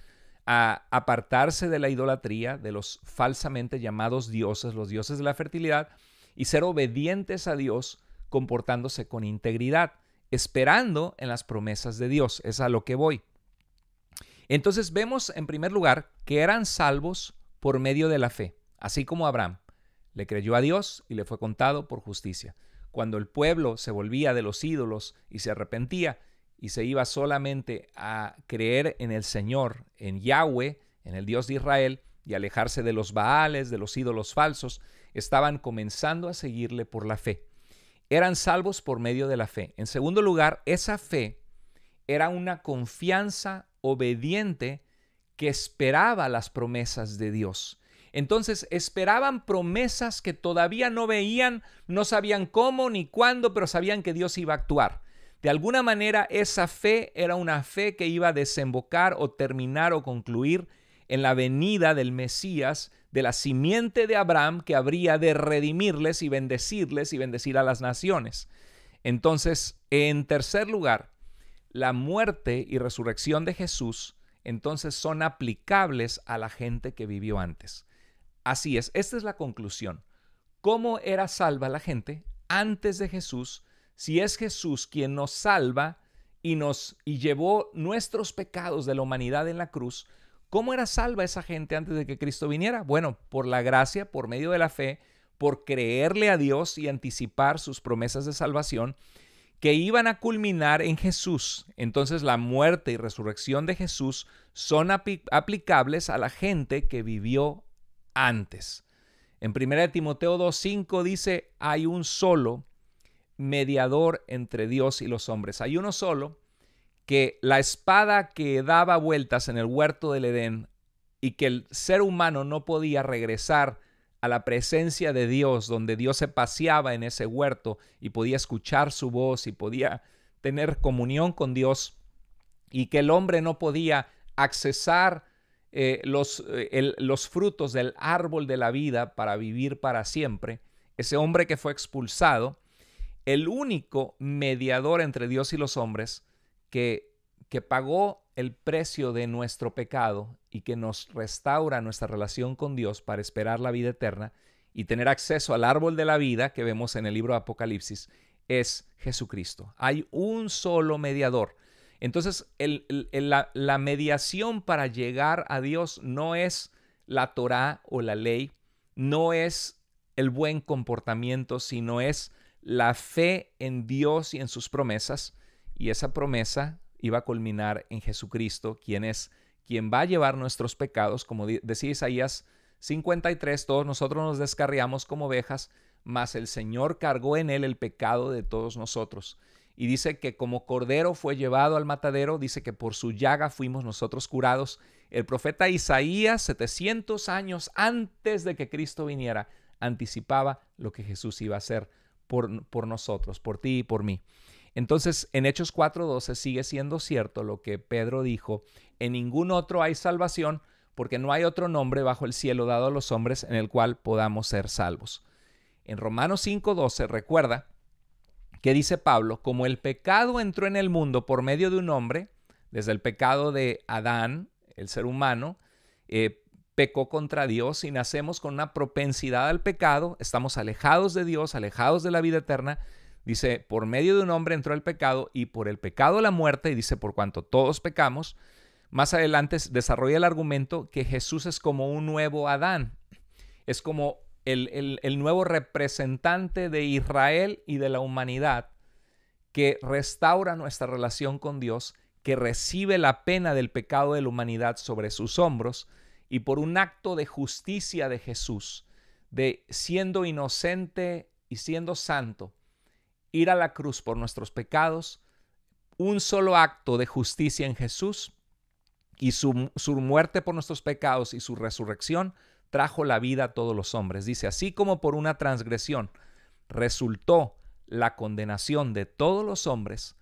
a apartarse de la idolatría, de los falsamente llamados dioses, los dioses de la fertilidad, y ser obedientes a Dios comportándose con integridad esperando en las promesas de Dios. Es a lo que voy. Entonces vemos en primer lugar que eran salvos por medio de la fe, así como Abraham. Le creyó a Dios y le fue contado por justicia. Cuando el pueblo se volvía de los ídolos y se arrepentía y se iba solamente a creer en el Señor, en Yahweh, en el Dios de Israel, y alejarse de los Baales, de los ídolos falsos, estaban comenzando a seguirle por la fe eran salvos por medio de la fe. En segundo lugar, esa fe era una confianza obediente que esperaba las promesas de Dios. Entonces esperaban promesas que todavía no veían, no sabían cómo ni cuándo, pero sabían que Dios iba a actuar. De alguna manera esa fe era una fe que iba a desembocar o terminar o concluir en la venida del Mesías de la simiente de Abraham que habría de redimirles y bendecirles y bendecir a las naciones. Entonces, en tercer lugar, la muerte y resurrección de Jesús entonces son aplicables a la gente que vivió antes. Así es, esta es la conclusión. ¿Cómo era salva la gente antes de Jesús si es Jesús quien nos salva y nos y llevó nuestros pecados de la humanidad en la cruz? ¿Cómo era salva esa gente antes de que Cristo viniera? Bueno, por la gracia, por medio de la fe, por creerle a Dios y anticipar sus promesas de salvación que iban a culminar en Jesús. Entonces la muerte y resurrección de Jesús son aplicables a la gente que vivió antes. En 1 Timoteo 2.5 dice, hay un solo mediador entre Dios y los hombres. Hay uno solo que la espada que daba vueltas en el huerto del Edén y que el ser humano no podía regresar a la presencia de Dios, donde Dios se paseaba en ese huerto y podía escuchar su voz y podía tener comunión con Dios, y que el hombre no podía accesar eh, los, eh, los frutos del árbol de la vida para vivir para siempre, ese hombre que fue expulsado, el único mediador entre Dios y los hombres, que, pagó el precio de nuestro pecado y que nos restaura nuestra relación con Dios para esperar la vida eterna y tener acceso al árbol de la vida que vemos en el libro de Apocalipsis, es Jesucristo. Hay un solo mediador. Entonces, la, la, mediación para llegar a Dios no es la Torá o la ley, no es el buen comportamiento, sino es la fe en Dios y en sus promesas y esa promesa iba a culminar en Jesucristo, quien es quien va a llevar nuestros pecados, como decía Isaías 53, todos nosotros nos descarriamos como ovejas, mas el Señor cargó en él el pecado de todos nosotros. Y dice que como cordero fue llevado al matadero, dice que por su llaga fuimos nosotros curados. El profeta Isaías, 700 años antes de que Cristo viniera, anticipaba lo que Jesús iba a hacer por, por nosotros, por ti y por mí. Entonces, en Hechos 4:12 sigue siendo cierto lo que Pedro dijo, en ningún otro hay salvación, porque no hay otro nombre bajo el cielo dado a los hombres en el cual podamos ser salvos. En Romanos 5:12 recuerda que dice Pablo, como el pecado entró en el mundo por medio de un hombre, desde el pecado de Adán, el ser humano, eh, pecó contra Dios y nacemos con una propensidad al pecado, estamos alejados de Dios, alejados de la vida eterna, Dice, por medio de un hombre entró el pecado y por el pecado la muerte, y dice, por cuanto todos pecamos, más adelante desarrolla el argumento que Jesús es como un nuevo Adán, es como el, nuevo representante de Israel y de la humanidad que restaura nuestra relación con Dios, que recibe la pena del pecado de la humanidad sobre sus hombros y por un acto de justicia de Jesús, de siendo inocente y siendo santo, ir a la cruz por nuestros pecados, un solo acto de justicia en Jesús y su, su, muerte por nuestros pecados y su resurrección trajo la vida a todos los hombres. Dice, así como por una transgresión resultó la condenación de todos los hombres,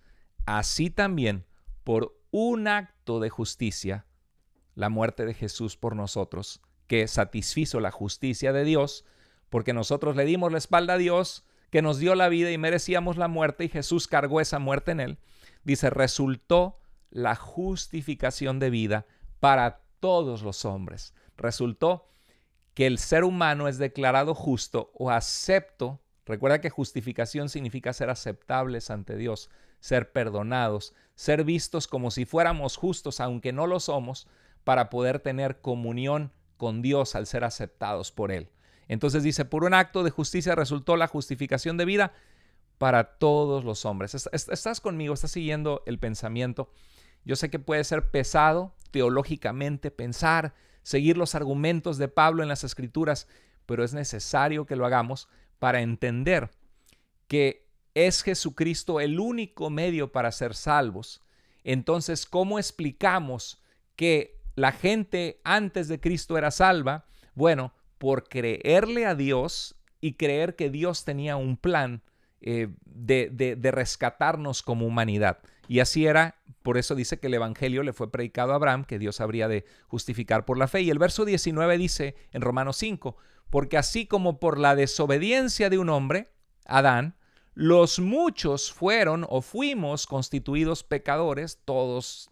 así también por un acto de justicia, la muerte de Jesús por nosotros, que satisfizo la justicia de Dios, porque nosotros le dimos la espalda a Dios, que nos dio la vida y merecíamos la muerte y Jesús cargó esa muerte en él, dice, resultó la justificación de vida para todos los hombres. Resultó que el ser humano es declarado justo o acepto. Recuerda que justificación significa ser aceptables ante Dios, ser perdonados, ser vistos como si fuéramos justos, aunque no lo somos, para poder tener comunión con Dios al ser aceptados por Él. Entonces dice, por un acto de justicia resultó la justificación de vida para todos los hombres. Estás conmigo, estás siguiendo el pensamiento. Yo sé que puede ser pesado teológicamente pensar, seguir los argumentos de Pablo en las escrituras, pero es necesario que lo hagamos para entender que es Jesucristo el único medio para ser salvos. Entonces, ¿cómo explicamos que la gente antes de Cristo era salva? Bueno, por creerle a Dios y creer que Dios tenía un plan eh, de, rescatarnos como humanidad. Y así era, por eso dice que el Evangelio le fue predicado a Abraham, que Dios habría de justificar por la fe. Y el verso 19 dice en Romanos 5, porque así como por la desobediencia de un hombre, Adán, los muchos fueron o fuimos constituidos pecadores, todos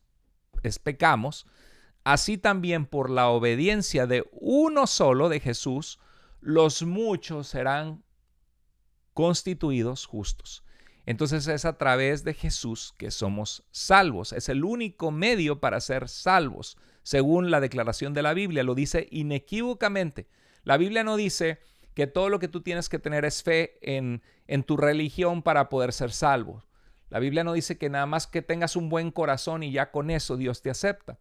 pecamos, así también por la obediencia de uno solo de Jesús, los muchos serán constituidos justos. Entonces es a través de Jesús que somos salvos. Es el único medio para ser salvos, según la declaración de la Biblia. Lo dice inequívocamente. La Biblia no dice que todo lo que tú tienes que tener es fe en, tu religión para poder ser salvo. La Biblia no dice que nada más que tengas un buen corazón y ya con eso Dios te acepta.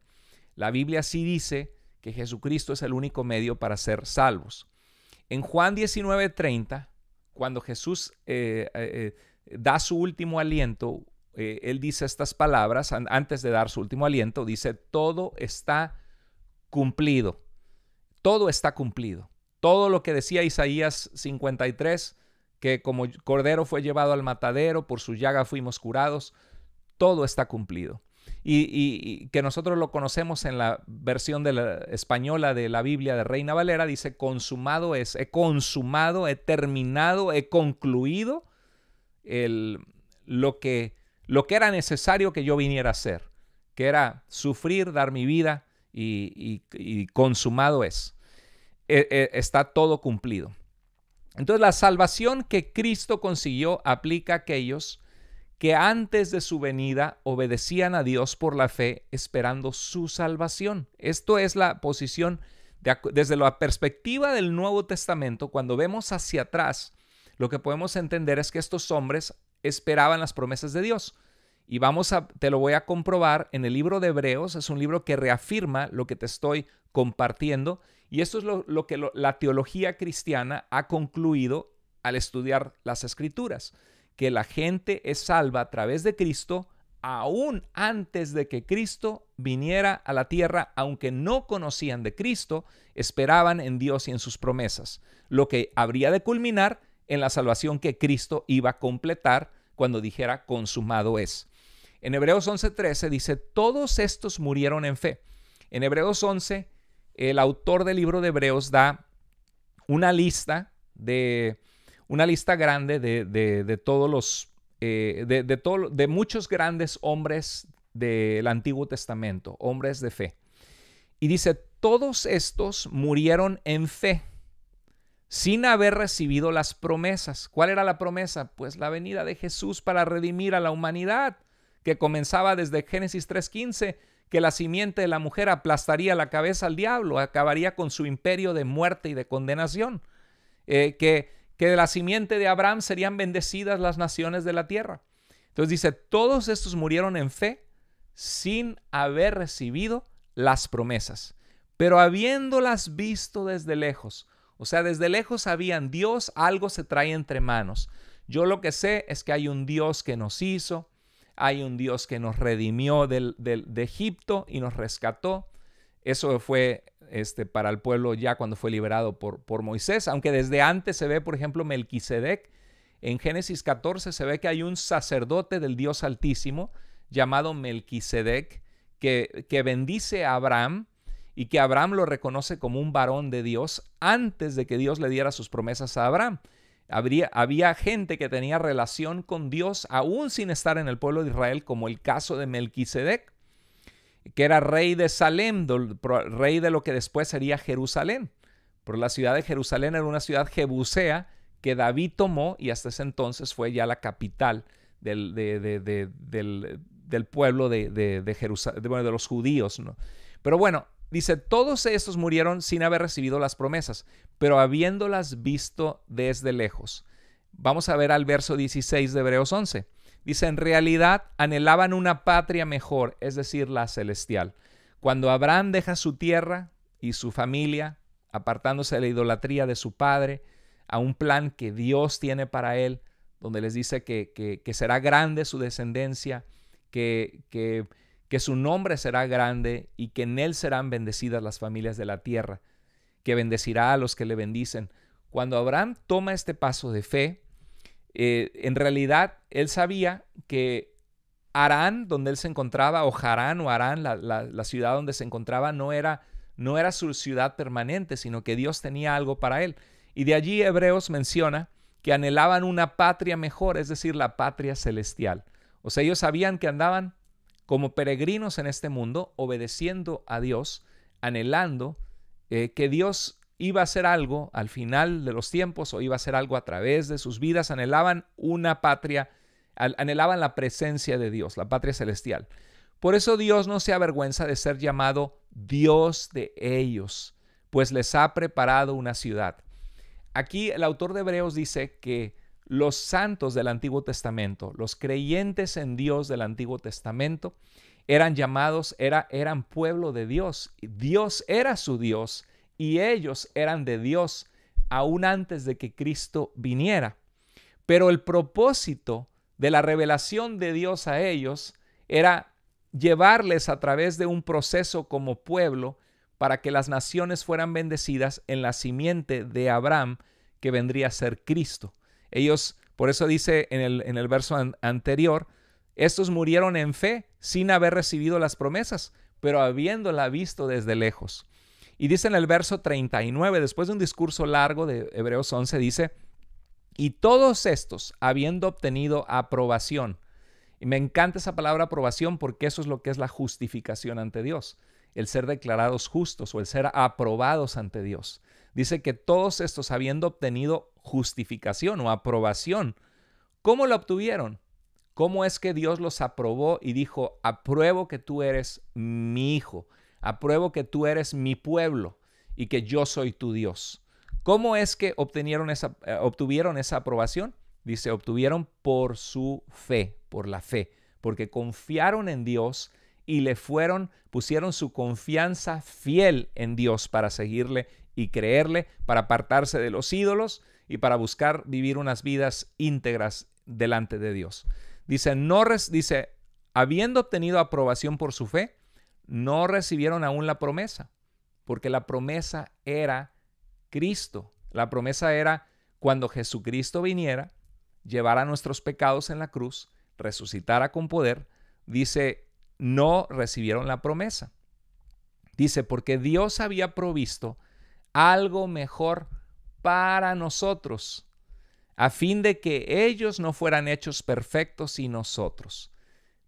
La Biblia sí dice que Jesucristo es el único medio para ser salvos. En Juan 19:30, cuando Jesús eh, eh, eh, da su último aliento, él dice estas palabras antes de dar su último aliento, dice, todo está cumplido, todo está cumplido. Todo lo que decía Isaías 53, que como cordero fue llevado al matadero, por su llaga fuimos curados, todo está cumplido y, que nosotros lo conocemos en la versión de la española de la Biblia de Reina Valera, dice, consumado es, he consumado, he terminado, he concluido el, lo, que, lo que era necesario que yo viniera a hacer, que era sufrir, dar mi vida y, consumado es. E, e, está todo cumplido. Entonces la salvación que Cristo consiguió aplica a aquellos que antes de su venida obedecían a Dios por la fe esperando su salvación. Esto es la posición desde la perspectiva del Nuevo Testamento, cuando vemos hacia atrás, lo que podemos entender es que estos hombres esperaban las promesas de Dios. Y vamos a, te lo voy a comprobar en el libro de Hebreos, es un libro que reafirma lo que te estoy compartiendo. Y esto es lo, que la teología cristiana ha concluido al estudiar las escrituras que la gente es salva a través de Cristo aún antes de que Cristo viniera a la tierra, aunque no conocían de Cristo, esperaban en Dios y en sus promesas, lo que habría de culminar en la salvación que Cristo iba a completar cuando dijera consumado es. En Hebreos 11:13 dice, todos estos murieron en fe. En Hebreos 11, el autor del libro de Hebreos da una lista de una lista grande de, todos los, eh, de, de muchos grandes hombres del Antiguo Testamento, hombres de fe. Y dice, todos estos murieron en fe, sin haber recibido las promesas. ¿Cuál era la promesa? Pues la venida de Jesús para redimir a la humanidad, que comenzaba desde Génesis 3.15, que la simiente de la mujer aplastaría la cabeza al diablo, acabaría con su imperio de muerte y de condenación. Eh, que que de la simiente de Abraham serían bendecidas las naciones de la tierra. Entonces dice, todos estos murieron en fe sin haber recibido las promesas, pero habiéndolas visto desde lejos. O sea, desde lejos sabían, Dios algo se trae entre manos. Yo lo que sé es que hay un Dios que nos hizo, hay un Dios que nos redimió de Egipto y nos rescató. Eso fue este, para el pueblo ya cuando fue liberado por, Moisés, aunque desde antes se ve, por ejemplo, Melquisedec. En Génesis 14 se ve que hay un sacerdote del Dios Altísimo llamado Melquisedec que, que bendice a Abraham y que Abraham lo reconoce como un varón de Dios antes de que Dios le diera sus promesas a Abraham. Habría, había gente que tenía relación con Dios aún sin estar en el pueblo de Israel, como el caso de Melquisedec que era rey de Salem, rey de lo que después sería Jerusalén. Pero la ciudad de Jerusalén era una ciudad jebusea que David tomó y hasta ese entonces fue ya la capital del, del, pueblo de, de los judíos. ¿no? Pero bueno, dice, todos estos murieron sin haber recibido las promesas, pero habiéndolas visto desde lejos. Vamos a ver al verso 16 de Hebreos 11. Dice, en realidad anhelaban una patria mejor, es decir, la celestial. Cuando Abraham deja su tierra y su familia, apartándose de la idolatría de su padre, a un plan que Dios tiene para él, donde les dice que, será grande su descendencia, que, que, que su nombre será grande y que en él serán bendecidas las familias de la tierra, que bendecirá a los que le bendicen. Cuando Abraham toma este paso de fe, eh, en realidad él sabía que Harán, donde él se encontraba, o Harán o Harán, la, ciudad donde se encontraba, no era, no era su ciudad permanente, sino que Dios tenía algo para él. Y de allí Hebreos menciona que anhelaban una patria mejor, es decir, la patria celestial. O sea, ellos sabían que andaban como peregrinos en este mundo, obedeciendo a Dios, anhelando eh, que Dios iba a ser algo al final de los tiempos o iba a ser algo a través de sus vidas, anhelaban una patria, anhelaban la presencia de Dios, la patria celestial. Por eso Dios no se avergüenza de ser llamado Dios de ellos, pues les ha preparado una ciudad. Aquí el autor de Hebreos dice que los santos del Antiguo Testamento, los creyentes en Dios del Antiguo Testamento, eran llamados, era, eran pueblo de Dios. Dios era su Dios y ellos eran de Dios aún antes de que Cristo viniera. Pero el propósito de la revelación de Dios a ellos era llevarles a través de un proceso como pueblo para que las naciones fueran bendecidas en la simiente de Abraham que vendría a ser Cristo. Ellos, por eso dice en el, verso anterior, estos murieron en fe sin haber recibido las promesas, pero habiéndola visto desde lejos. Y dice en el verso 39, después de un discurso largo de Hebreos 11, dice, y todos estos, habiendo obtenido aprobación, y me encanta esa palabra aprobación porque eso es lo que es la justificación ante Dios, el ser declarados justos o el ser aprobados ante Dios. Dice que todos estos, habiendo obtenido justificación o aprobación, ¿cómo la obtuvieron? ¿Cómo es que Dios los aprobó y dijo, apruebo que tú eres mi hijo? apruebo que tú eres mi pueblo y que yo soy tu Dios. ¿Cómo es que esa, eh, obtuvieron esa aprobación? Dice, obtuvieron por su fe, por la fe, porque confiaron en Dios y le fueron, pusieron su confianza fiel en Dios para seguirle y creerle, para apartarse de los ídolos y para buscar vivir unas vidas íntegras delante de Dios. Dice, no dice, habiendo obtenido aprobación por su fe, no recibieron aún la promesa, porque la promesa era Cristo. La promesa era cuando Jesucristo viniera, llevara nuestros pecados en la cruz, resucitara con poder, dice, no recibieron la promesa. Dice, porque Dios había provisto algo mejor para nosotros, a fin de que ellos no fueran hechos perfectos y nosotros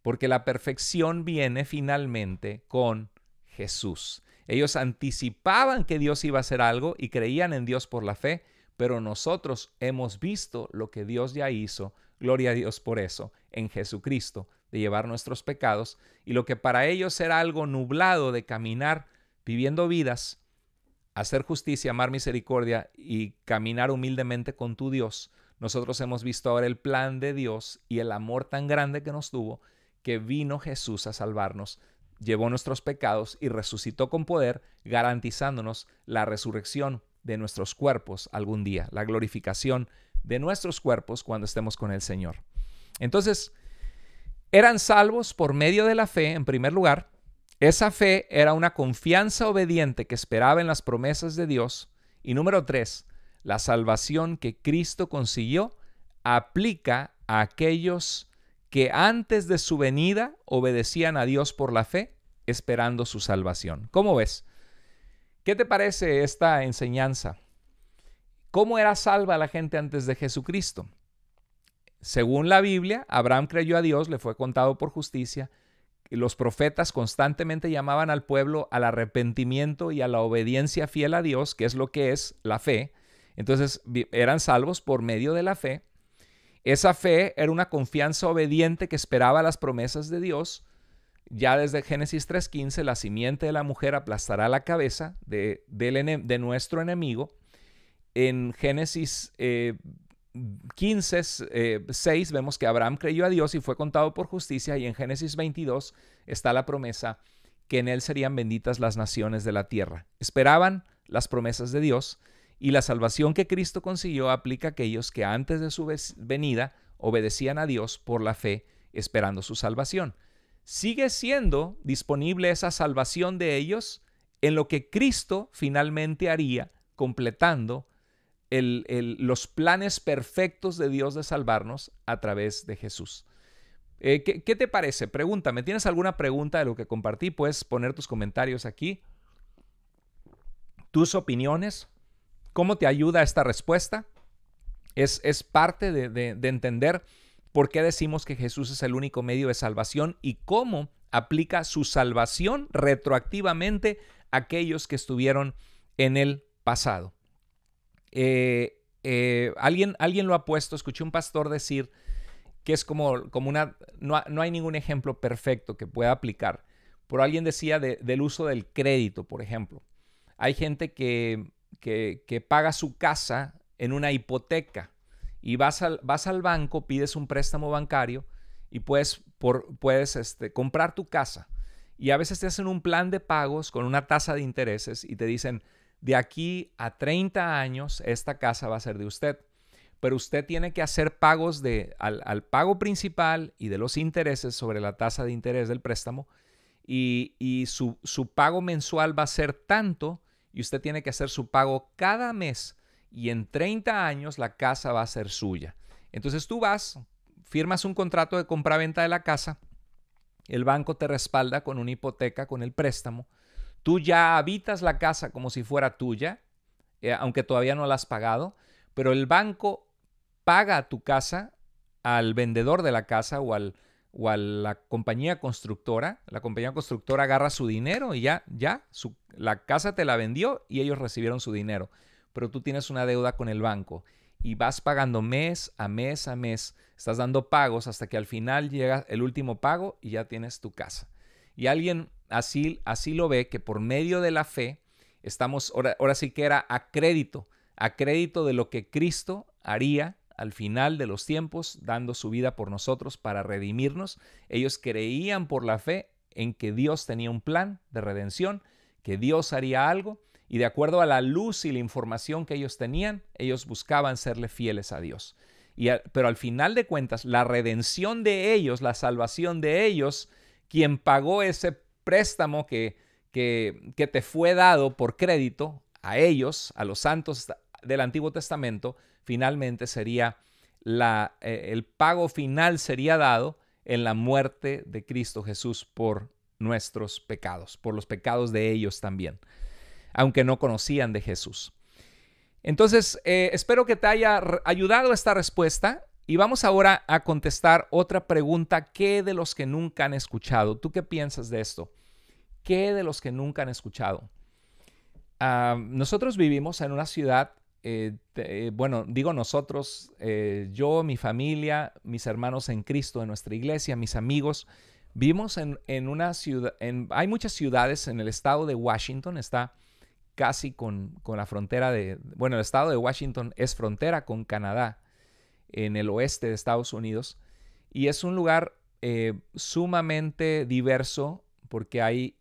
porque la perfección viene finalmente con Jesús. Ellos anticipaban que Dios iba a hacer algo y creían en Dios por la fe, pero nosotros hemos visto lo que Dios ya hizo, gloria a Dios por eso, en Jesucristo, de llevar nuestros pecados, y lo que para ellos era algo nublado de caminar viviendo vidas, hacer justicia, amar misericordia y caminar humildemente con tu Dios, nosotros hemos visto ahora el plan de Dios y el amor tan grande que nos tuvo, que vino Jesús a salvarnos, llevó nuestros pecados y resucitó con poder, garantizándonos la resurrección de nuestros cuerpos algún día, la glorificación de nuestros cuerpos cuando estemos con el Señor. Entonces, eran salvos por medio de la fe, en primer lugar. Esa fe era una confianza obediente que esperaba en las promesas de Dios. Y número tres, la salvación que Cristo consiguió aplica a aquellos que antes de su venida obedecían a Dios por la fe, esperando su salvación. ¿Cómo ves? ¿Qué te parece esta enseñanza? ¿Cómo era salva la gente antes de Jesucristo? Según la Biblia, Abraham creyó a Dios, le fue contado por justicia. los profetas constantemente llamaban al pueblo al arrepentimiento y a la obediencia fiel a Dios, que es lo que es la fe. Entonces eran salvos por medio de la fe. Esa fe era una confianza obediente que esperaba las promesas de Dios. Ya desde Génesis 3.15, la simiente de la mujer aplastará la cabeza de, nuestro enemigo. En Génesis eh, 15, eh, vemos que Abraham creyó a Dios y fue contado por justicia y en Génesis 22 está la promesa que en él serían benditas las naciones de la tierra. Esperaban las promesas de Dios, y la salvación que Cristo consiguió aplica a aquellos que antes de su venida obedecían a Dios por la fe, esperando su salvación. Sigue siendo disponible esa salvación de ellos en lo que Cristo finalmente haría, completando los planes perfectos de Dios de salvarnos a través de Jesús. Eh, ¿qué, ¿Qué te parece? Pregúntame. ¿Tienes alguna pregunta de lo que compartí? Puedes poner tus comentarios aquí. Tus opiniones, ¿Cómo te ayuda esta respuesta? Es, es parte de, entender por qué decimos que Jesús es el único medio de salvación y cómo aplica su salvación retroactivamente a aquellos que estuvieron en el pasado. Eh, eh, alguien, alguien lo ha puesto, escuché un pastor decir que es como, como una, no, hay ningún ejemplo perfecto que pueda aplicar, pero alguien decía del uso del crédito, por ejemplo. Hay gente que que, paga su casa en una hipoteca y vas al, vas al banco, pides un préstamo bancario y puedes, por, puedes este, comprar tu casa. Y a veces te hacen un plan de pagos con una tasa de intereses y te dicen, de aquí a 30 años esta casa va a ser de usted. Pero usted tiene que hacer pagos de, al, pago principal y de los intereses sobre la tasa de interés del préstamo. Y, y su, su pago mensual va a ser tanto y usted tiene que hacer su pago cada mes y en 30 años la casa va a ser suya. Entonces tú vas, firmas un contrato de compra-venta de la casa, el banco te respalda con una hipoteca, con el préstamo, tú ya habitas la casa como si fuera tuya, eh, aunque todavía no la has pagado, pero el banco paga tu casa al vendedor de la casa o al o a la compañía constructora, la compañía constructora agarra su dinero y ya, ya, la casa te la vendió y ellos recibieron su dinero. Pero tú tienes una deuda con el banco y vas pagando mes a mes a mes, estás dando pagos hasta que al final llega el último pago y ya tienes tu casa. Y alguien así, así lo ve que por medio de la fe estamos, ahora, ahora sí que era a crédito, a crédito de lo que Cristo haría al final de los tiempos, dando su vida por nosotros para redimirnos. Ellos creían por la fe en que Dios tenía un plan de redención, que Dios haría algo, y de acuerdo a la luz y la información que ellos tenían, ellos buscaban serle fieles a Dios. Y pero al final de cuentas, la redención de ellos, la salvación de ellos, quien pagó ese préstamo que, que, que te fue dado por crédito a ellos, a los santos del Antiguo Testamento, finalmente sería la, eh, el pago final sería dado en la muerte de Cristo Jesús por nuestros pecados, por los pecados de ellos también, aunque no conocían de Jesús. Entonces, eh, espero que te haya ayudado esta respuesta y vamos ahora a contestar otra pregunta. ¿Qué de los que nunca han escuchado? ¿Tú qué piensas de esto? ¿Qué de los que nunca han escuchado? Ah, nosotros vivimos en una ciudad eh, eh, bueno, digo nosotros, eh, yo, mi familia, mis hermanos en Cristo, en nuestra iglesia, mis amigos, vivimos en, una ciudad, hay muchas ciudades en el estado de Washington, está casi con, la frontera de, bueno, el estado de Washington es frontera con Canadá, en el oeste de Estados Unidos, y es un lugar sumamente diverso porque hay,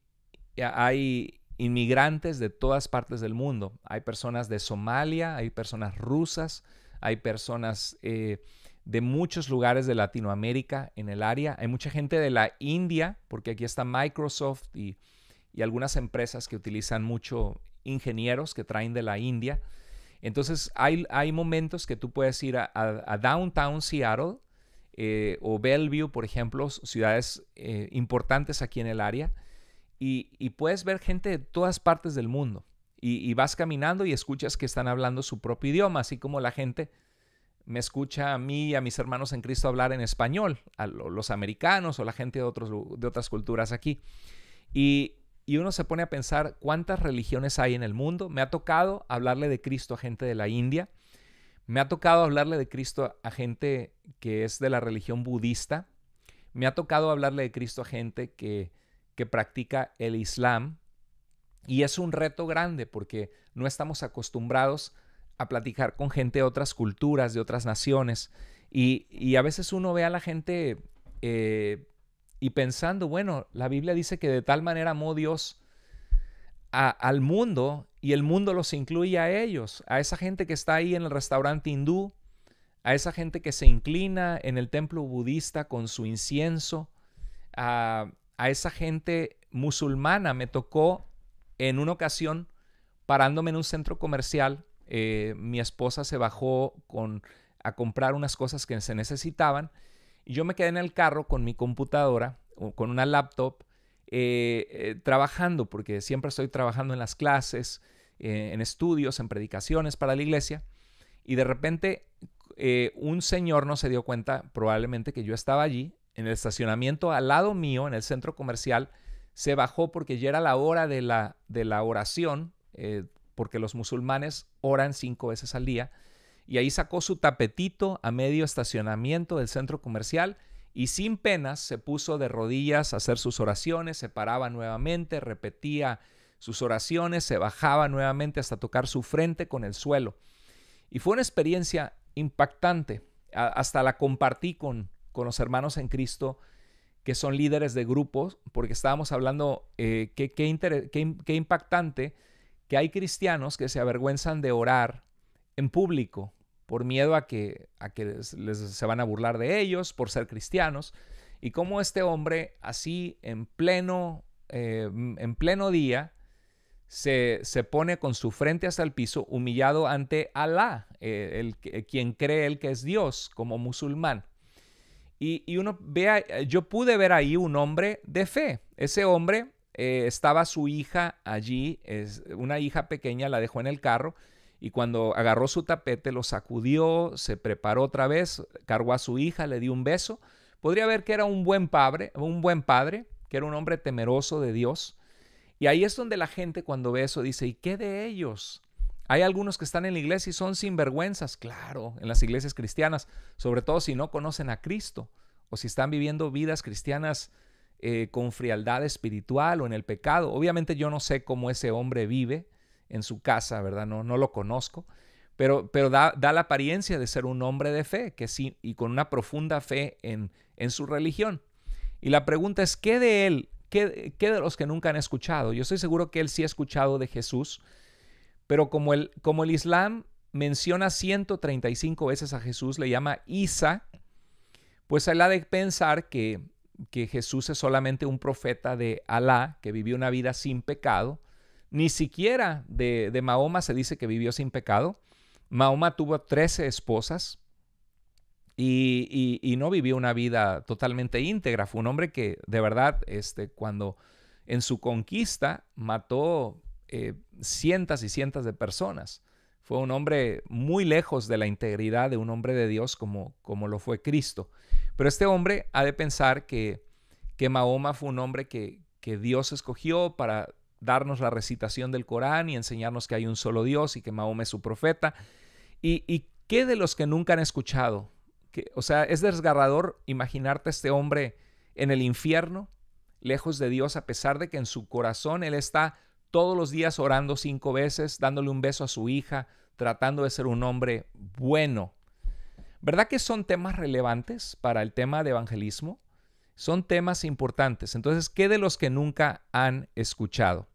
hay inmigrantes de todas partes del mundo. Hay personas de Somalia, hay personas rusas, hay personas eh, de muchos lugares de Latinoamérica en el área. Hay mucha gente de la India, porque aquí está Microsoft y, algunas empresas que utilizan mucho ingenieros que traen de la India. Entonces hay, hay momentos que tú puedes ir a, Downtown Seattle eh, o Bellevue, por ejemplo, ciudades eh, importantes aquí en el área y, puedes ver gente de todas partes del mundo. Y, vas caminando y escuchas que están hablando su propio idioma, así como la gente me escucha a mí y a mis hermanos en Cristo hablar en español, a los americanos o la gente de, otros, de otras culturas aquí. y, uno se pone a pensar cuántas religiones hay en el mundo. Me ha tocado hablarle de Cristo a gente de la India. Me ha tocado hablarle de Cristo a gente que es de la religión budista. Me ha tocado hablarle de Cristo a gente que que practica el Islam. Y es un reto grande porque no estamos acostumbrados a platicar con gente de otras culturas, de otras naciones. Y, a veces uno ve a la gente eh, y pensando, bueno, la Biblia dice que de tal manera amó Dios al mundo y el mundo los incluye a ellos, a esa gente que está ahí en el restaurante hindú, a esa gente que se inclina en el templo budista con su incienso, a, a esa gente musulmana. Me tocó en una ocasión parándome en un centro comercial. Eh, mi esposa se bajó con, a comprar unas cosas que se necesitaban y yo me quedé en el carro con mi computadora, con una laptop, eh, eh, trabajando, porque siempre estoy trabajando en las clases, en estudios, en predicaciones para la iglesia. Y de repente un señor no se dio cuenta probablemente que yo estaba allí, en el estacionamiento al lado mío, en el centro comercial, se bajó porque ya era la hora de la, oración, eh, porque los musulmanes oran cinco veces al día, y ahí sacó su tapetito a medio estacionamiento del centro comercial y sin penas se puso de rodillas a hacer sus oraciones, se paraba nuevamente, repetía sus oraciones, se bajaba nuevamente hasta tocar su frente con el suelo. Y fue una experiencia impactante, hasta la compartí con, con los hermanos en Cristo que son líderes de grupos, porque estábamos hablando eh, qué que impactante que hay cristianos que se avergüenzan de orar en público por miedo a que, a que les, se van a burlar de ellos por ser cristianos. Y cómo este hombre así en pleno, eh, en pleno día se, se, pone con su frente hasta el piso humillado ante Alá, eh, el, quien cree él que es Dios como musulmán. Y, uno vea, eh, yo pude ver ahí un hombre de fe. Ese hombre eh, estaba su hija allí, es, una hija pequeña, la dejó en el carro y cuando agarró su tapete lo sacudió, se preparó otra vez, cargó a su hija, le dio un beso. Podría ver que era un buen padre, un buen padre, que era un hombre temeroso de Dios. Y ahí es donde la gente cuando ve eso dice, ¿y qué de ellos? Hay algunos que están en la iglesia y son sinvergüenzas, claro, en las iglesias cristianas, sobre todo si no conocen a Cristo o si están viviendo vidas cristianas eh, con frialdad espiritual o en el pecado. Obviamente yo no sé cómo ese hombre vive en su casa, ¿verdad? No, no lo conozco, pero, pero da, la apariencia de ser un hombre de fe que sí, y con una profunda fe en, en su religión. Y la pregunta es, ¿qué de él? ¿Qué, ¿Qué de los que nunca han escuchado? Yo estoy seguro que él sí ha escuchado de Jesús, pero como el, como el Islam menciona 135 veces a Jesús, le llama Isa, pues hay ha de pensar que, Jesús es solamente un profeta de Alá, que vivió una vida sin pecado. Ni siquiera de, Mahoma se dice que vivió sin pecado. Mahoma tuvo 13 esposas y, no vivió una vida totalmente íntegra. Fue un hombre que de verdad, este, cuando en su conquista mató eh, cientos y cientos de personas. Fue un hombre muy lejos de la integridad de un hombre de Dios como, como lo fue Cristo. Pero este hombre ha de pensar que, que Mahoma fue un hombre que, Dios escogió para darnos la recitación del Corán y enseñarnos que hay un solo Dios y que Mahoma es su profeta. ¿Y, qué de los que nunca han escuchado? Que, o sea, es desgarrador imaginarte a este hombre en el infierno, lejos de Dios, a pesar de que en su corazón él está todos los días orando cinco veces, dándole un beso a su hija, tratando de ser un hombre bueno. ¿Verdad que son temas relevantes para el tema de evangelismo? Son temas importantes. Entonces, ¿qué de los que nunca han escuchado?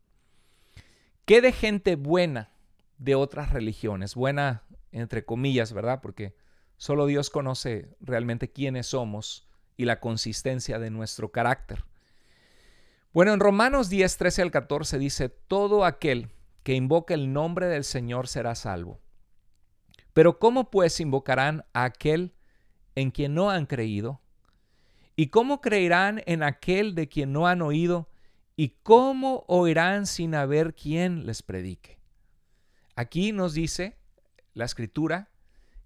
¿Qué de gente buena de otras religiones? Buena entre comillas, ¿verdad? Porque solo Dios conoce realmente quiénes somos y la consistencia de nuestro carácter. Bueno, en Romanos 10, 13 al 14 dice, todo aquel que invoque el nombre del Señor será salvo. Pero ¿cómo pues invocarán a aquel en quien no han creído? ¿Y cómo creerán en aquel de quien no han oído? ¿Y cómo oirán sin haber quien les predique? Aquí nos dice la escritura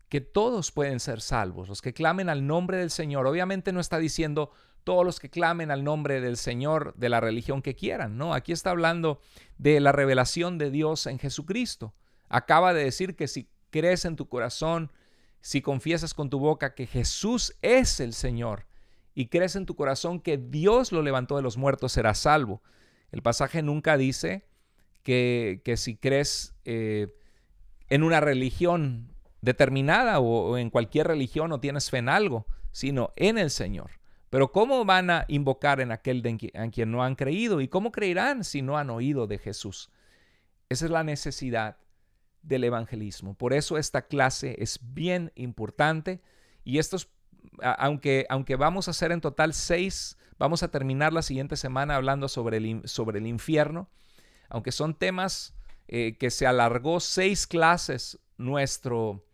que todos pueden ser salvos, los que clamen al nombre del Señor. Obviamente no está diciendo todos los que clamen al nombre del Señor de la religión que quieran, ¿no? Aquí está hablando de la revelación de Dios en Jesucristo. Acaba de decir que si crees en tu corazón, si confiesas con tu boca que Jesús es el Señor y crees en tu corazón que Dios lo levantó de los muertos, serás salvo. El pasaje nunca dice que, si crees eh, en una religión determinada o, o, en cualquier religión o tienes fe en algo, sino en el Señor. Pero ¿cómo van a invocar en aquel en quien no han creído? ¿Y cómo creerán si no han oído de Jesús? Esa es la necesidad del evangelismo. Por eso esta clase es bien importante y estos, aunque, aunque vamos a hacer en total seis, vamos a terminar la siguiente semana hablando sobre el, sobre el infierno, aunque son temas eh, que se alargó seis clases nuestro,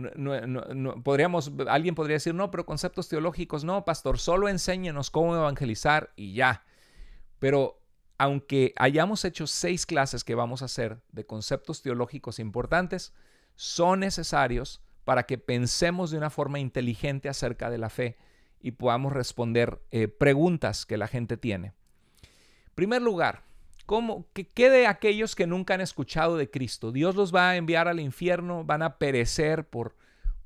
no, podríamos, alguien podría decir, no, pero conceptos teológicos, no, pastor, solo enséñenos cómo evangelizar y ya. Pero aunque hayamos hecho seis clases que vamos a hacer de conceptos teológicos importantes, son necesarios para que pensemos de una forma inteligente acerca de la fe y podamos responder eh, preguntas que la gente tiene. En primer lugar, ¿Qué, de aquellos que nunca han escuchado de Cristo? Dios los va a enviar al infierno, van a perecer por,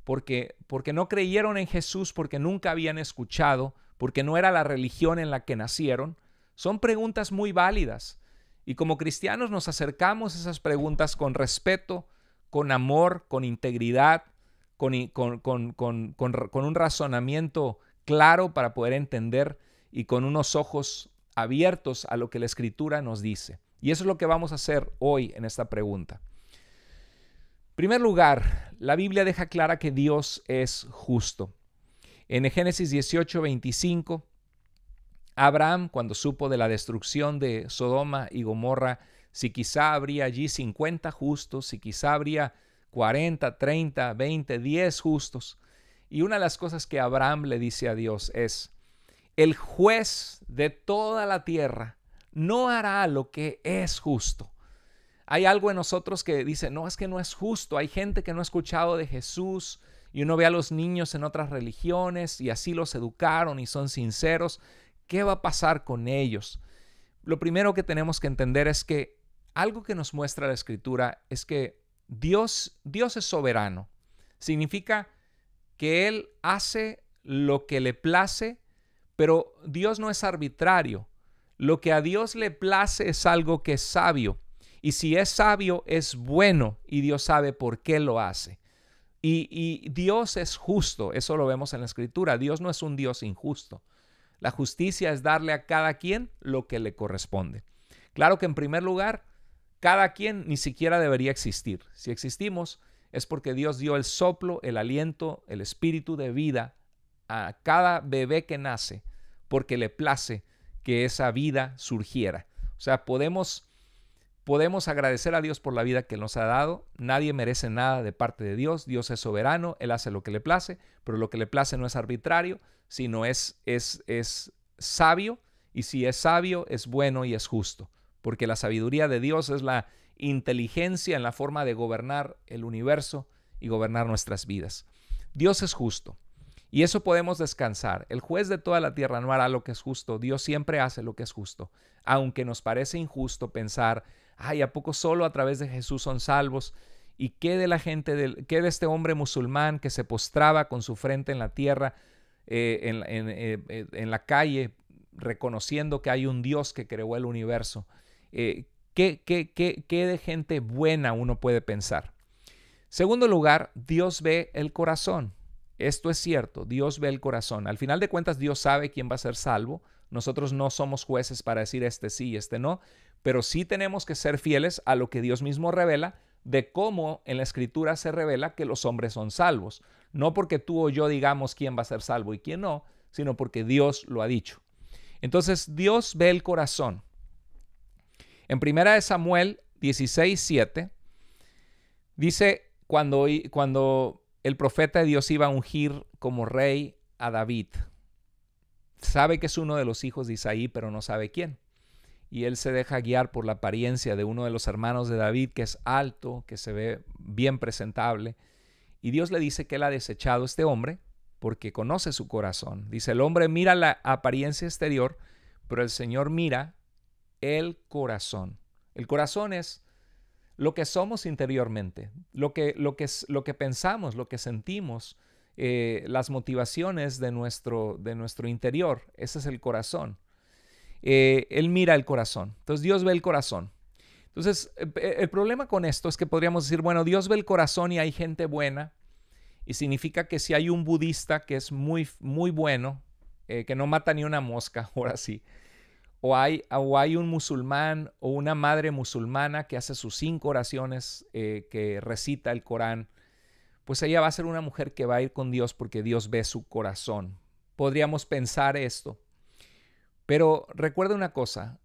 porque, porque no creyeron en Jesús, porque nunca habían escuchado, porque no era la religión en la que nacieron? Son preguntas muy válidas. Y como cristianos nos acercamos a esas preguntas con respeto, con amor, con integridad, con, con, con un razonamiento claro para poder entender y con unos ojos abiertos a lo que la escritura nos dice. Y eso es lo que vamos a hacer hoy en esta pregunta. En primer lugar, la Biblia deja clara que Dios es justo. En Génesis 18, 25, Abraham, cuando supo de la destrucción de Sodoma y Gomorra, si quizá habría allí 50 justos, si quizá habría 40, 30, 20, 10 justos. Y una de las cosas que Abraham le dice a Dios es, el juez de toda la tierra no hará lo que es justo. Hay algo en nosotros que dice, no, es que no es justo. Hay gente que no ha escuchado de Jesús y uno ve a los niños en otras religiones y así los educaron y son sinceros. ¿Qué va a pasar con ellos? Lo primero que tenemos que entender es que algo que nos muestra la escritura es que Dios, Dios es soberano. Significa que Él hace lo que le place pero Dios no es arbitrario. Lo que a Dios le place es algo que es sabio. Y si es sabio, es bueno y Dios sabe por qué lo hace. Y, y, Dios es justo, eso lo vemos en la escritura. Dios no es un Dios injusto. La justicia es darle a cada quien lo que le corresponde. Claro que en primer lugar, cada quien ni siquiera debería existir. Si existimos, es porque Dios dio el soplo, el aliento, el espíritu de vida a cada bebé que nace porque le place que esa vida surgiera. O sea, podemos, podemos agradecer a Dios por la vida que nos ha dado. Nadie merece nada de parte de Dios. Dios es soberano, Él hace lo que le place, pero lo que le place no es arbitrario, sino es, es, es sabio. Y si es sabio, es bueno y es justo, porque la sabiduría de Dios es la inteligencia en la forma de gobernar el universo y gobernar nuestras vidas. Dios es justo. Y eso podemos descansar. El juez de toda la tierra no hará lo que es justo. Dios siempre hace lo que es justo. Aunque nos parece injusto pensar, ay, ¿a poco solo a través de Jesús son salvos? ¿Y qué de la gente, del, qué de este hombre musulmán que se postraba con su frente en la tierra, eh, eh, eh, en, la calle, reconociendo que hay un Dios que creó el universo? ¿qué, qué de gente buena uno puede pensar? Segundo lugar, Dios ve el corazón. Esto es cierto, Dios ve el corazón. Al final de cuentas, Dios sabe quién va a ser salvo. Nosotros no somos jueces para decir este sí y este no, pero sí tenemos que ser fieles a lo que Dios mismo revela de cómo en la escritura se revela que los hombres son salvos. No porque tú o yo digamos quién va a ser salvo y quién no, sino porque Dios lo ha dicho. Entonces, Dios ve el corazón. En primera de Samuel 16, 7, dice, cuando, cuando el profeta de Dios iba a ungir como rey a David. Sabe que es uno de los hijos de Isaí, pero no sabe quién. Y él se deja guiar por la apariencia de uno de los hermanos de David, que es alto, que se ve bien presentable. Y Dios le dice que él ha desechado este hombre porque conoce su corazón. Dice, el hombre mira la apariencia exterior, pero el Señor mira el corazón. El corazón es lo que somos interiormente, lo que, lo que, lo que pensamos, lo que sentimos, eh, las motivaciones de nuestro, de nuestro interior. Ese es el corazón. Eh, él mira el corazón. Entonces Dios ve el corazón. Entonces, eh, el problema con esto es que podríamos decir, bueno, Dios ve el corazón y hay gente buena, y significa que si hay un budista que es muy, muy bueno, que no mata ni una mosca, ahora sí, o hay, hay un musulmán o una madre musulmana que hace sus cinco oraciones, eh, que recita el Corán, pues ella va a ser una mujer que va a ir con Dios porque Dios ve su corazón. Podríamos pensar esto. Pero recuerda una cosa,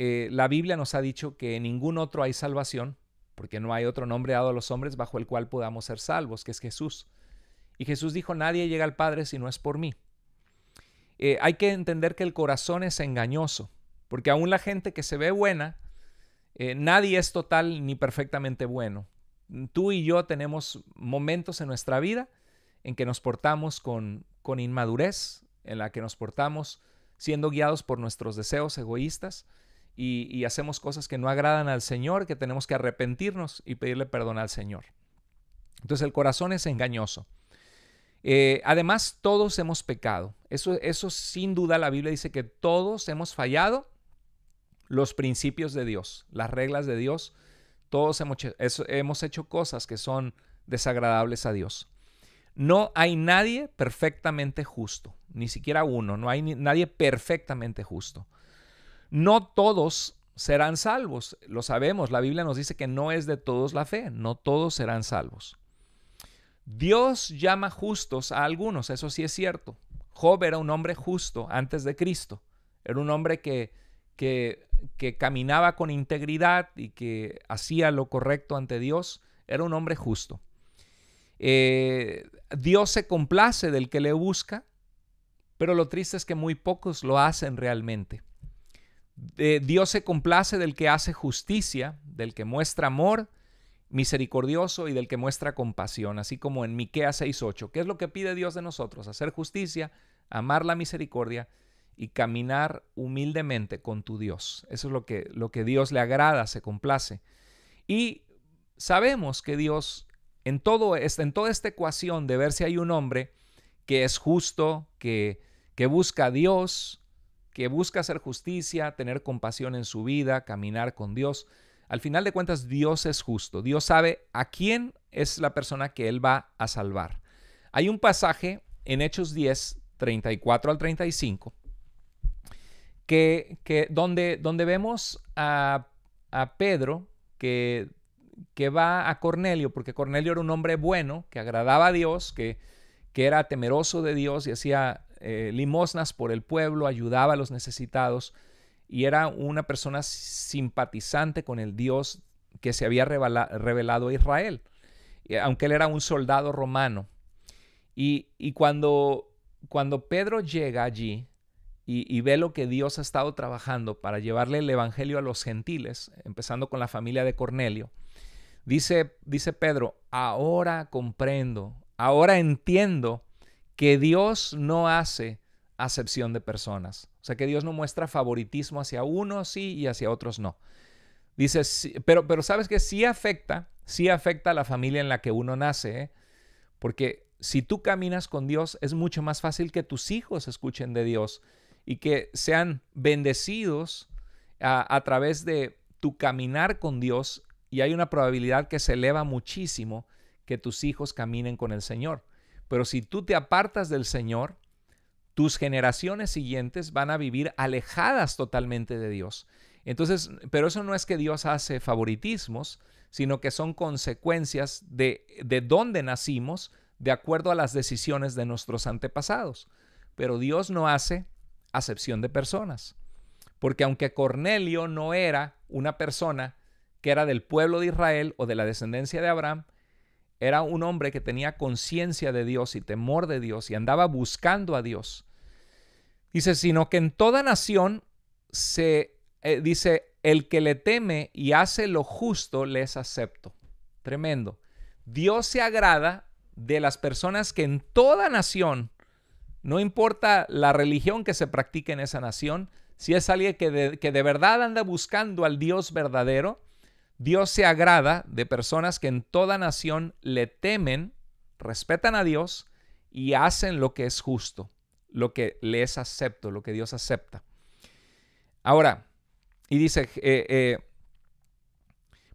eh, la Biblia nos ha dicho que en ningún otro hay salvación, porque no hay otro nombre dado a los hombres bajo el cual podamos ser salvos, que es Jesús. Y Jesús dijo, nadie llega al Padre si no es por mí. Eh, hay que entender que el corazón es engañoso. Porque aún la gente que se ve buena, eh, nadie es total ni perfectamente bueno. Tú y yo tenemos momentos en nuestra vida en que nos portamos con, con inmadurez, en la que nos portamos siendo guiados por nuestros deseos egoístas y, hacemos cosas que no agradan al Señor, que tenemos que arrepentirnos y pedirle perdón al Señor. Entonces el corazón es engañoso. Eh, además, todos hemos pecado. Eso, eso sin duda la Biblia dice que todos hemos fallado los principios de Dios, las reglas de Dios. Todos hemos hecho, cosas que son desagradables a Dios. No hay nadie perfectamente justo, ni siquiera uno, no hay nadie perfectamente justo. No todos serán salvos, lo sabemos, la Biblia nos dice que no es de todos la fe, no todos serán salvos. Dios llama justos a algunos, eso sí es cierto. Job era un hombre justo antes de Cristo, era un hombre que, que que caminaba con integridad y que hacía lo correcto ante Dios, era un hombre justo. Eh, Dios se complace del que le busca, pero lo triste es que muy pocos lo hacen realmente. Dios se complace del que hace justicia, del que muestra amor misericordioso y del que muestra compasión, así como en Miqueas 6:8. ¿Qué es lo que pide Dios de nosotros? Hacer justicia, amar la misericordia y caminar humildemente con tu Dios. Eso es lo que, lo que Dios le agrada, se complace. Y sabemos que Dios, en, todo en toda esta ecuación de ver si hay un hombre que es justo, que, que busca a Dios, que busca hacer justicia, tener compasión en su vida, caminar con Dios, al final de cuentas Dios es justo. Dios sabe a quién es la persona que Él va a salvar. Hay un pasaje en Hechos 10, 34 al 35 que, donde, donde, vemos a, a Pedro que, que, va a Cornelio, porque Cornelio era un hombre bueno, que agradaba a Dios, que, que era temeroso de Dios y hacía eh, limosnas por el pueblo, ayudaba a los necesitados y era una persona simpatizante con el Dios que se había revelado a Israel, aunque él era un soldado romano. Y, y cuando, cuando Pedro llega allí, y, ve lo que Dios ha estado trabajando para llevarle el Evangelio a los gentiles, empezando con la familia de Cornelio, dice, dice Pedro, ahora comprendo, ahora entiendo que Dios no hace acepción de personas. O sea, que Dios no muestra favoritismo hacia unos sí y hacia otros no. Dice, pero, pero sabes que sí afecta, sí afecta a la familia en la que uno nace, ¿eh? porque si tú caminas con Dios es mucho más fácil que tus hijos escuchen de Dios y que sean bendecidos a, través de tu caminar con Dios y hay una probabilidad que se eleva muchísimo que tus hijos caminen con el Señor. Pero si tú te apartas del Señor, tus generaciones siguientes van a vivir alejadas totalmente de Dios. Entonces, pero eso no es que Dios hace favoritismos, sino que son consecuencias de, de dónde nacimos de acuerdo a las decisiones de nuestros antepasados. Pero Dios no hace acepción de personas. Porque aunque Cornelio no era una persona que era del pueblo de Israel o de la descendencia de Abraham, era un hombre que tenía conciencia de Dios y temor de Dios y andaba buscando a Dios. Dice, sino que en toda nación se eh, dice, el que le teme y hace lo justo, les acepto. Tremendo. Dios se agrada de las personas que en toda nación no importa la religión que se practique en esa nación, si es alguien que de, verdad anda buscando al Dios verdadero, Dios se agrada de personas que en toda nación le temen, respetan a Dios y hacen lo que es justo, lo que le es acepto, lo que Dios acepta. Ahora, y dice, eh, eh,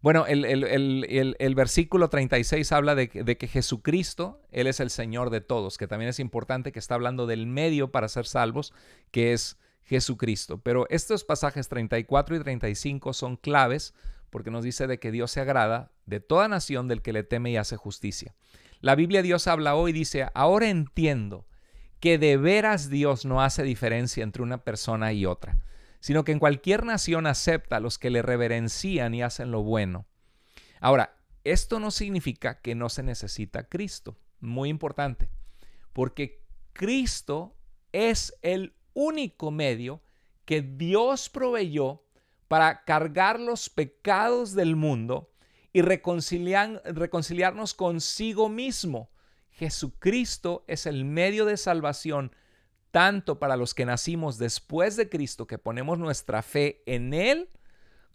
bueno, el, versículo 36 habla de, de, que Jesucristo, Él es el Señor de todos, que también es importante que está hablando del medio para ser salvos, que es Jesucristo. Pero estos pasajes 34 y 35 son claves porque nos dice de que Dios se agrada de toda nación del que le teme y hace justicia. La Biblia Dios habla hoy dice, ahora entiendo que de veras Dios no hace diferencia entre una persona y otra sino que en cualquier nación acepta a los que le reverencian y hacen lo bueno. Ahora, esto no significa que no se necesita Cristo, muy importante, porque Cristo es el único medio que Dios proveyó para cargar los pecados del mundo y reconciliarnos consigo mismo. Jesucristo es el medio de salvación tanto para los que nacimos después de Cristo, que ponemos nuestra fe en Él,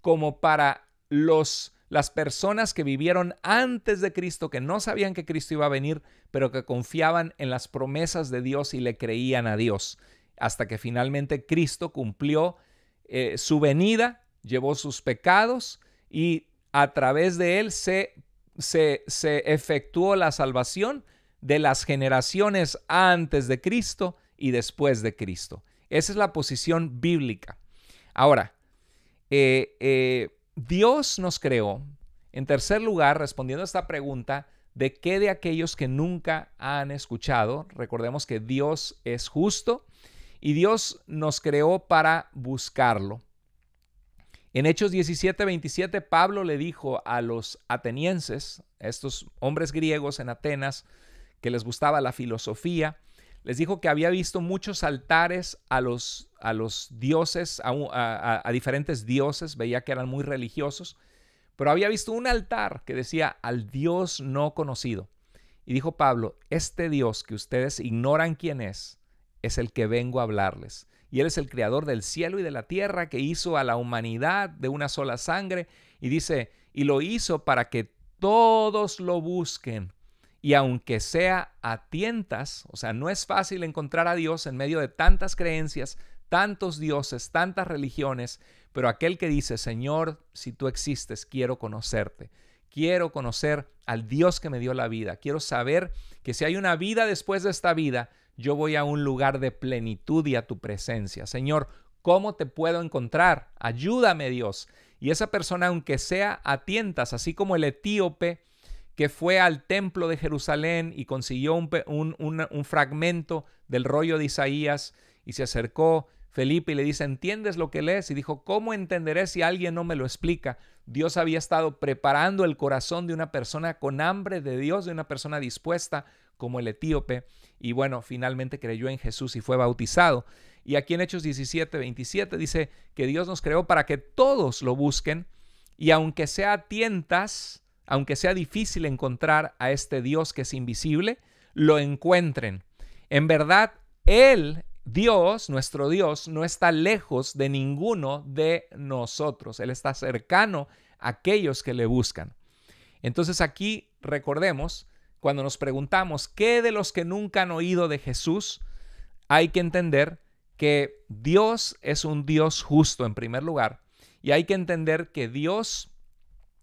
como para los, las personas que vivieron antes de Cristo, que no sabían que Cristo iba a venir, pero que confiaban en las promesas de Dios y le creían a Dios, hasta que finalmente Cristo cumplió eh, su venida, llevó sus pecados y a través de Él se, se efectuó la salvación de las generaciones antes de Cristo y después de Cristo. Esa es la posición bíblica. Ahora, eh, eh, Dios nos creó, en tercer lugar, respondiendo a esta pregunta, ¿de qué de aquellos que nunca han escuchado? Recordemos que Dios es justo y Dios nos creó para buscarlo. En Hechos 17, 27, Pablo le dijo a los atenienses, a estos hombres griegos en Atenas, que les gustaba la filosofía, les dijo que había visto muchos altares a los, a los dioses, a, a diferentes dioses, veía que eran muy religiosos, pero había visto un altar que decía al Dios no conocido. Y dijo Pablo, este Dios que ustedes ignoran quién es, es el que vengo a hablarles. Y Él es el creador del cielo y de la tierra que hizo a la humanidad de una sola sangre. Y dice, y lo hizo para que todos lo busquen y aunque sea a tientas, o sea, no es fácil encontrar a Dios en medio de tantas creencias, tantos dioses, tantas religiones, pero aquel que dice, Señor, si tú existes, quiero conocerte. Quiero conocer al Dios que me dio la vida. Quiero saber que si hay una vida después de esta vida, yo voy a un lugar de plenitud y a tu presencia. Señor, ¿cómo te puedo encontrar? Ayúdame, Dios. Y esa persona, aunque sea a tientas, así como el etíope, que fue al templo de Jerusalén y consiguió un, fragmento del rollo de Isaías y se acercó Felipe y le dice, ¿entiendes lo que lees? Y dijo, ¿cómo entenderé si alguien no me lo explica? Dios había estado preparando el corazón de una persona con hambre de Dios, de una persona dispuesta como el etíope. Y bueno, finalmente creyó en Jesús y fue bautizado. Y aquí en Hechos 17, 27 dice que Dios nos creó para que todos lo busquen y aunque sea tientas, aunque sea difícil encontrar a este Dios que es invisible, lo encuentren. En verdad, Él, Dios, nuestro Dios, no está lejos de ninguno de nosotros. Él está cercano a aquellos que le buscan. Entonces aquí recordemos, cuando nos preguntamos qué de los que nunca han oído de Jesús, hay que entender que Dios es un Dios justo en primer lugar. Y hay que entender que Dios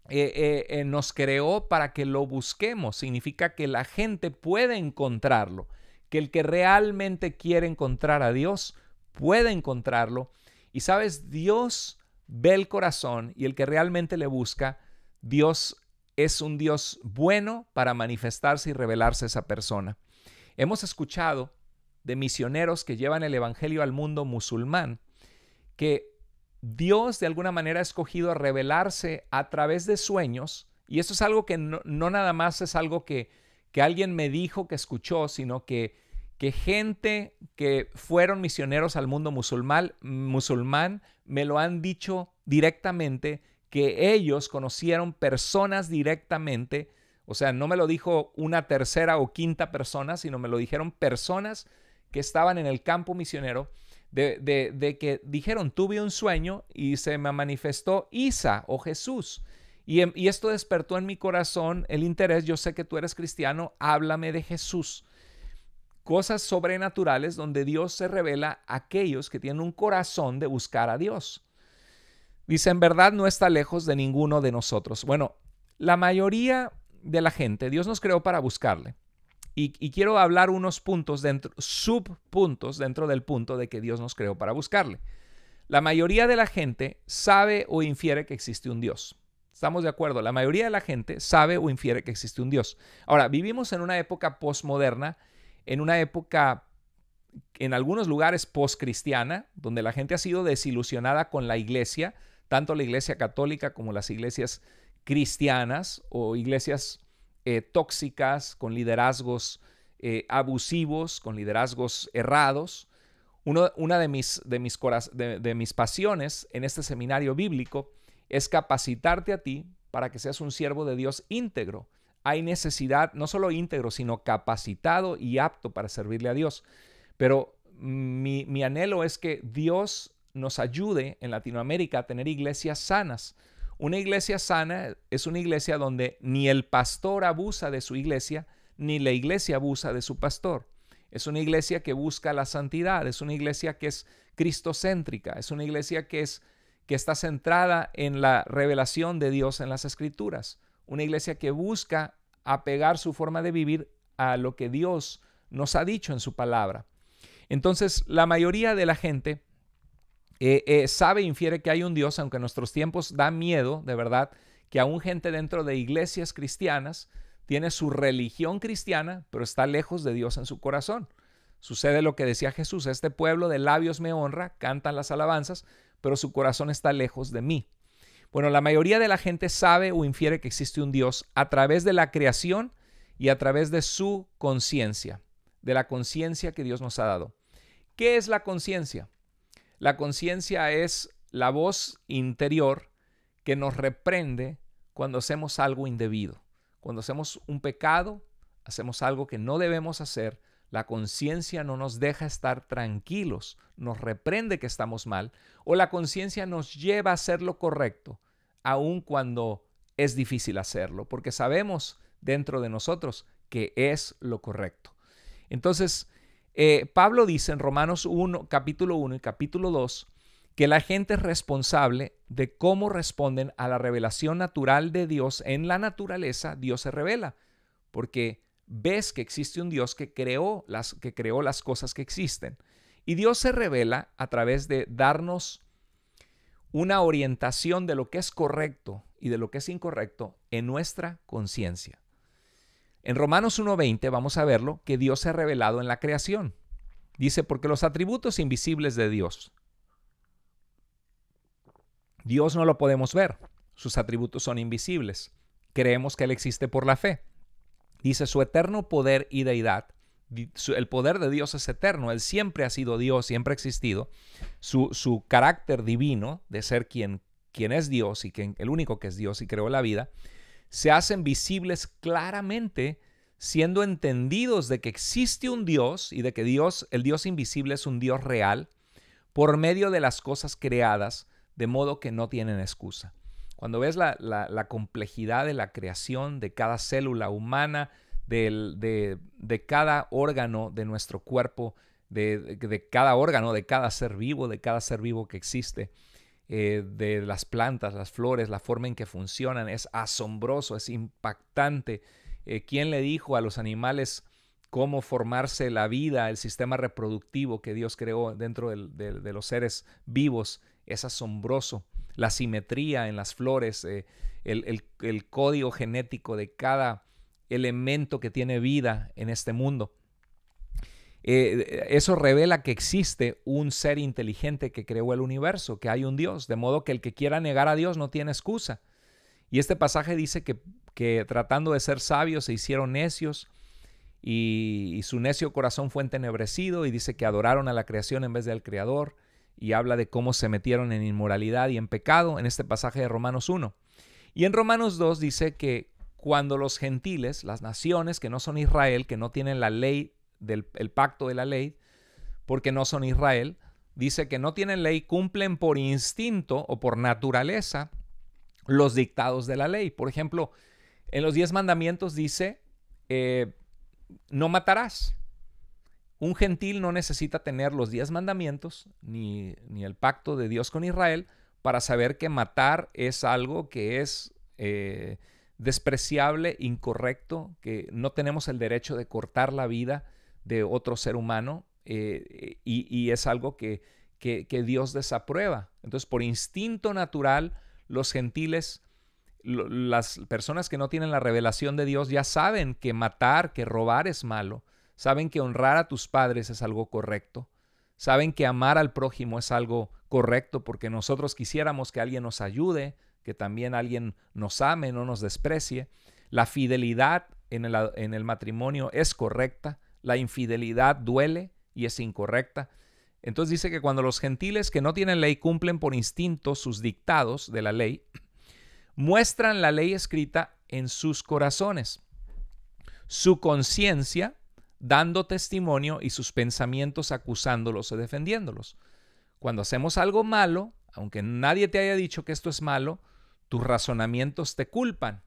eh, eh, eh, nos creó para que lo busquemos. Significa que la gente puede encontrarlo, que el que realmente quiere encontrar a Dios puede encontrarlo. Y sabes, Dios ve el corazón y el que realmente le busca, Dios es un Dios bueno para manifestarse y revelarse a esa persona. Hemos escuchado de misioneros que llevan el Evangelio al mundo musulmán que Dios de alguna manera ha escogido revelarse a través de sueños, y esto es algo que no, nada más es algo que, que alguien me dijo que escuchó, sino que, que gente que fueron misioneros al mundo musulmán, musulmán me lo han dicho directamente, que ellos conocieron personas directamente, o sea, no me lo dijo una tercera o quinta persona, sino me lo dijeron personas que estaban en el campo misionero de, que dijeron, tuve un sueño y se me manifestó Isa o Jesús. Y, em, y, esto despertó en mi corazón el interés, yo sé que tú eres cristiano, háblame de Jesús. Cosas sobrenaturales donde Dios se revela a aquellos que tienen un corazón de buscar a Dios. Dice, en verdad no está lejos de ninguno de nosotros. Bueno, la mayoría de la gente, Dios nos creó para buscarle. Y, quiero hablar unos puntos dentro, subpuntos dentro del punto de que Dios nos creó para buscarle. La mayoría de la gente sabe o infiere que existe un Dios. Estamos de acuerdo, la mayoría de la gente sabe o infiere que existe un Dios. Ahora, vivimos en una época postmoderna, en una época en algunos lugares postcristiana, donde la gente ha sido desilusionada con la iglesia, tanto la iglesia católica como las iglesias cristianas o iglesias eh, tóxicas, con liderazgos eh, abusivos, con liderazgos errados. una de mis, de mis, de, mis pasiones en este seminario bíblico es capacitarte a ti para que seas un siervo de Dios íntegro. Hay necesidad, no solo íntegro, sino capacitado y apto para servirle a Dios. Pero mi, mi anhelo es que Dios nos ayude en Latinoamérica a tener iglesias sanas, una iglesia sana es una iglesia donde ni el pastor abusa de su iglesia, ni la iglesia abusa de su pastor. Es una iglesia que busca la santidad, es una iglesia que es cristocéntrica, es una iglesia que, es, que está centrada en la revelación de Dios en las escrituras, una iglesia que busca apegar su forma de vivir a lo que Dios nos ha dicho en su palabra. Entonces, la mayoría de la gente eh, eh, sabe, infiere que hay un Dios, aunque en nuestros tiempos da miedo, de verdad, que aún gente dentro de iglesias cristianas tiene su religión cristiana, pero está lejos de Dios en su corazón. Sucede lo que decía Jesús, este pueblo de labios me honra, cantan las alabanzas, pero su corazón está lejos de mí. Bueno, la mayoría de la gente sabe o infiere que existe un Dios a través de la creación y a través de su conciencia, de la conciencia que Dios nos ha dado. ¿Qué es la conciencia? La conciencia es la voz interior que nos reprende cuando hacemos algo indebido. Cuando hacemos un pecado, hacemos algo que no debemos hacer, la conciencia no nos deja estar tranquilos, nos reprende que estamos mal, o la conciencia nos lleva a hacer lo correcto, aun cuando es difícil hacerlo, porque sabemos dentro de nosotros que es lo correcto. Entonces, eh, Pablo dice en Romanos 1, capítulo 1 y capítulo 2, que la gente es responsable de cómo responden a la revelación natural de Dios. En la naturaleza, Dios se revela, porque ves que existe un Dios que creó las, que creó las cosas que existen. Y Dios se revela a través de darnos una orientación de lo que es correcto y de lo que es incorrecto en nuestra conciencia. En Romanos 1.20 vamos a verlo, que Dios se ha revelado en la creación. Dice, porque los atributos invisibles de Dios, Dios no lo podemos ver, sus atributos son invisibles. Creemos que Él existe por la fe. Dice, su eterno poder y deidad, el poder de Dios es eterno, Él siempre ha sido Dios, siempre ha existido. Su, carácter divino de ser quien, quien es Dios y quien, el único que es Dios y creó la vida, se hacen visibles claramente siendo entendidos de que existe un Dios y de que Dios, el Dios invisible es un Dios real por medio de las cosas creadas, de modo que no tienen excusa. Cuando ves la, complejidad de la creación de cada célula humana, de, cada órgano de nuestro cuerpo, de cada órgano, de cada ser vivo, de cada ser vivo que existe, eh, de las plantas, las flores, la forma en que funcionan, es asombroso, es impactante. Eh, ¿Quién le dijo a los animales cómo formarse la vida, el sistema reproductivo que Dios creó dentro de, los seres vivos? Es asombroso. La simetría en las flores, eh, el código genético de cada elemento que tiene vida en este mundo. Eh, eso revela que existe un ser inteligente que creó el universo, que hay un Dios, de modo que el que quiera negar a Dios no tiene excusa. Y este pasaje dice que, tratando de ser sabios se hicieron necios y, y, su necio corazón fue entenebrecido y dice que adoraron a la creación en vez del Creador y habla de cómo se metieron en inmoralidad y en pecado en este pasaje de Romanos 1. Y en Romanos 2 dice que cuando los gentiles, las naciones que no son Israel, que no tienen la ley del pacto de la ley, porque no son Israel, dice que no tienen ley, cumplen por instinto o por naturaleza los dictados de la ley. Por ejemplo, en los diez mandamientos dice, eh, no matarás. Un gentil no necesita tener los diez mandamientos ni, ni, el pacto de Dios con Israel para saber que matar es algo que es eh, despreciable, incorrecto, que no tenemos el derecho de cortar la vida de otro ser humano eh, y, es algo que, que, Dios desaprueba. Entonces, por instinto natural, los gentiles, las personas que no tienen la revelación de Dios ya saben que matar, que robar es malo, saben que honrar a tus padres es algo correcto, saben que amar al prójimo es algo correcto porque nosotros quisiéramos que alguien nos ayude, que también alguien nos ame, no nos desprecie. La fidelidad en el matrimonio es correcta la infidelidad duele y es incorrecta. Entonces dice que cuando los gentiles que no tienen ley cumplen por instinto sus dictados de la ley, muestran la ley escrita en sus corazones, su conciencia dando testimonio y sus pensamientos acusándolos o defendiéndolos. Cuando hacemos algo malo, aunque nadie te haya dicho que esto es malo, tus razonamientos te culpan.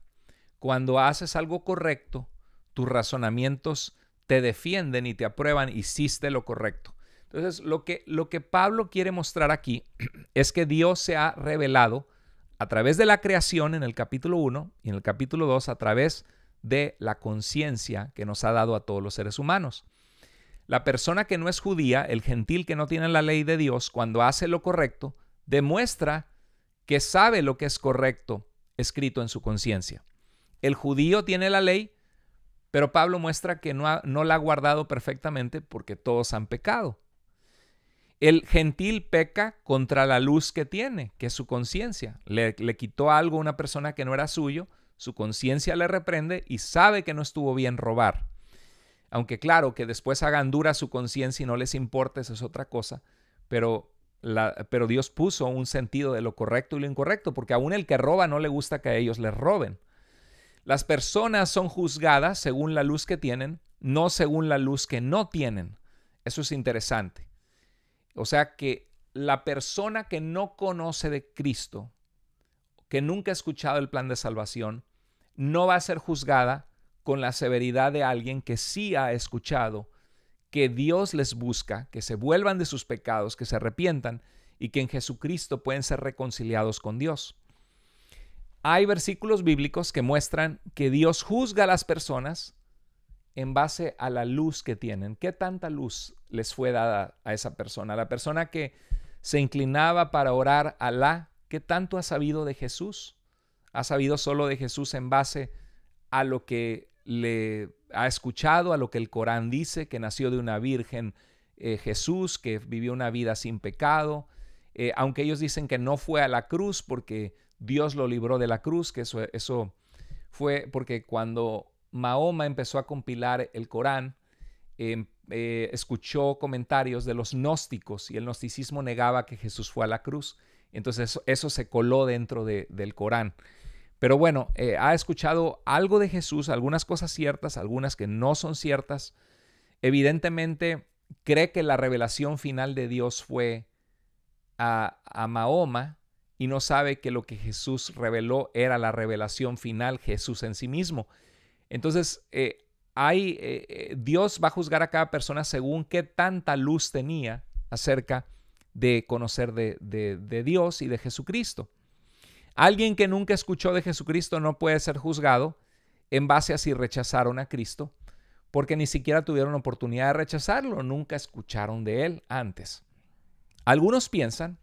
Cuando haces algo correcto, tus razonamientos te defienden y te aprueban, hiciste lo correcto. Entonces, lo que, lo que Pablo quiere mostrar aquí es que Dios se ha revelado a través de la creación en el capítulo 1 y en el capítulo 2 a través de la conciencia que nos ha dado a todos los seres humanos. La persona que no es judía, el gentil que no tiene la ley de Dios, cuando hace lo correcto, demuestra que sabe lo que es correcto escrito en su conciencia. El judío tiene la ley, pero Pablo muestra que no, la ha guardado perfectamente porque todos han pecado. El gentil peca contra la luz que tiene, que es su conciencia. Le, quitó algo a una persona que no era suyo, su conciencia le reprende y sabe que no estuvo bien robar. Aunque claro, que después hagan dura su conciencia y no les importa, eso es otra cosa, pero, pero Dios puso un sentido de lo correcto y lo incorrecto, porque aún el que roba no le gusta que a ellos les roben. Las personas son juzgadas según la luz que tienen, no según la luz que no tienen. Eso es interesante. O sea que la persona que no conoce de Cristo, que nunca ha escuchado el plan de salvación, no va a ser juzgada con la severidad de alguien que sí ha escuchado que Dios les busca, que se vuelvan de sus pecados, que se arrepientan y que en Jesucristo pueden ser reconciliados con Dios. Hay versículos bíblicos que muestran que Dios juzga a las personas en base a la luz que tienen. ¿Qué tanta luz les fue dada a esa persona? La persona que se inclinaba para orar a la, ¿qué tanto ha sabido de Jesús? ¿Ha sabido solo de Jesús en base a lo que le ha escuchado, a lo que el Corán dice, que nació de una virgen eh, Jesús, que vivió una vida sin pecado? Eh, aunque ellos dicen que no fue a la cruz porque Dios lo libró de la cruz, que eso, eso fue porque cuando Mahoma empezó a compilar el Corán, em, eh, escuchó comentarios de los gnósticos y el gnosticismo negaba que Jesús fue a la cruz. Entonces eso, se coló dentro del Corán. Pero bueno, eh, ha escuchado algo de Jesús, algunas cosas ciertas, algunas que no son ciertas. Evidentemente cree que la revelación final de Dios fue a, a Mahoma y no sabe que lo que Jesús reveló era la revelación final, Jesús en sí mismo. Entonces, eh, hay, eh, eh, Dios va a juzgar a cada persona según qué tanta luz tenía acerca de conocer de, de Dios y de Jesucristo. Alguien que nunca escuchó de Jesucristo no puede ser juzgado en base a si rechazaron a Cristo, porque ni siquiera tuvieron oportunidad de rechazarlo, nunca escucharon de él antes. Algunos piensan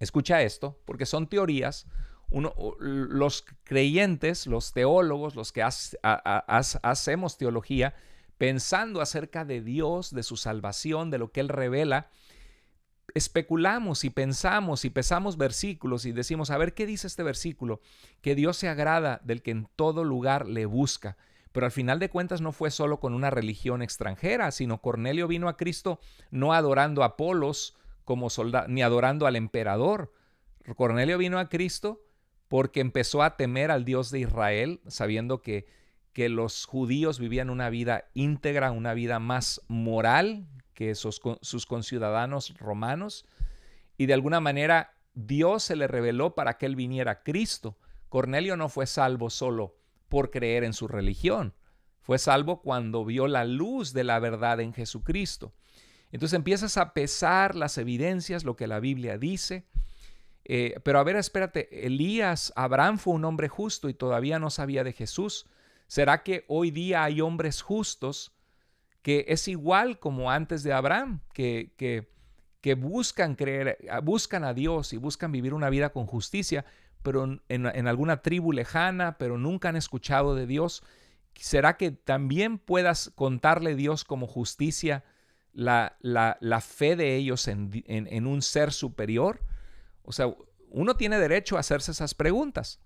Escucha esto, porque son teorías. los creyentes, los teólogos, los que hacemos teología, pensando acerca de Dios, de su salvación, de lo que Él revela, especulamos y pensamos y pesamos versículos y decimos, a ver, ¿qué dice este versículo? Que Dios se agrada del que en todo lugar le busca. Pero al final de cuentas no fue solo con una religión extranjera, sino Cornelio vino a Cristo no adorando a Apolos, como ni adorando al emperador. Cornelio vino a Cristo porque empezó a temer al Dios de Israel, sabiendo que, los judíos vivían una vida íntegra, una vida más moral que sus, sus conciudadanos romanos. Y de alguna manera Dios se le reveló para que él viniera a Cristo. Cornelio no fue salvo solo por creer en su religión, fue salvo cuando vio la luz de la verdad en Jesucristo. Entonces empiezas a pesar las evidencias, lo que la Biblia dice. Eh, pero a ver, espérate, Elías, Abraham fue un hombre justo y todavía no sabía de Jesús. ¿Será que hoy día hay hombres justos que es igual como antes de Abraham, que, que, que buscan creer, buscan a Dios y buscan vivir una vida con justicia, pero en, en alguna tribu lejana, pero nunca han escuchado de Dios? ¿Será que también puedas contarle a Dios como justicia? la, la, fe de ellos en, en, en un ser superior? O sea, uno tiene derecho a hacerse esas preguntas.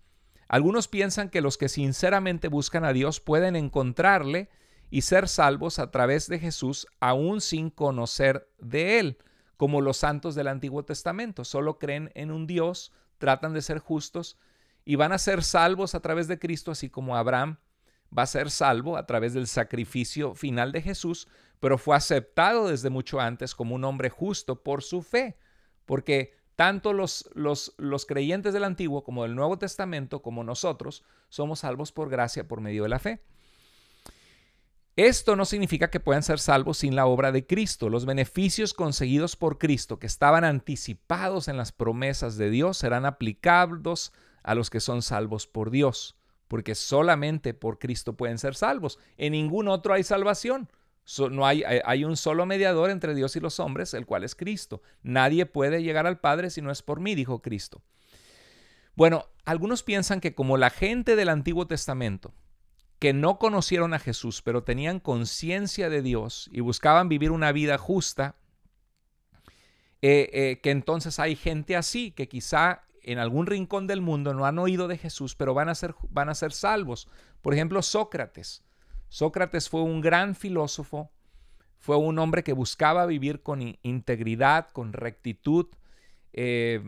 Algunos piensan que los que sinceramente buscan a Dios pueden encontrarle y ser salvos a través de Jesús aún sin conocer de Él, como los santos del Antiguo Testamento. Solo creen en un Dios, tratan de ser justos y van a ser salvos a través de Cristo, así como Abraham va a ser salvo a través del sacrificio final de Jesús, pero fue aceptado desde mucho antes como un hombre justo por su fe, porque tanto los, los, creyentes del Antiguo como del Nuevo Testamento, como nosotros, somos salvos por gracia por medio de la fe. Esto no significa que puedan ser salvos sin la obra de Cristo. Los beneficios conseguidos por Cristo, que estaban anticipados en las promesas de Dios, serán aplicados a los que son salvos por Dios, porque solamente por Cristo pueden ser salvos. En ningún otro hay salvación no hay, hay un solo mediador entre Dios y los hombres, el cual es Cristo. Nadie puede llegar al Padre si no es por mí, dijo Cristo. Bueno, algunos piensan que como la gente del Antiguo Testamento, que no conocieron a Jesús, pero tenían conciencia de Dios y buscaban vivir una vida justa, eh, eh, que entonces hay gente así, que quizá en algún rincón del mundo no han oído de Jesús, pero van a ser, van a ser salvos. Por ejemplo, Sócrates. Sócrates fue un gran filósofo, fue un hombre que buscaba vivir con integridad, con rectitud, eh,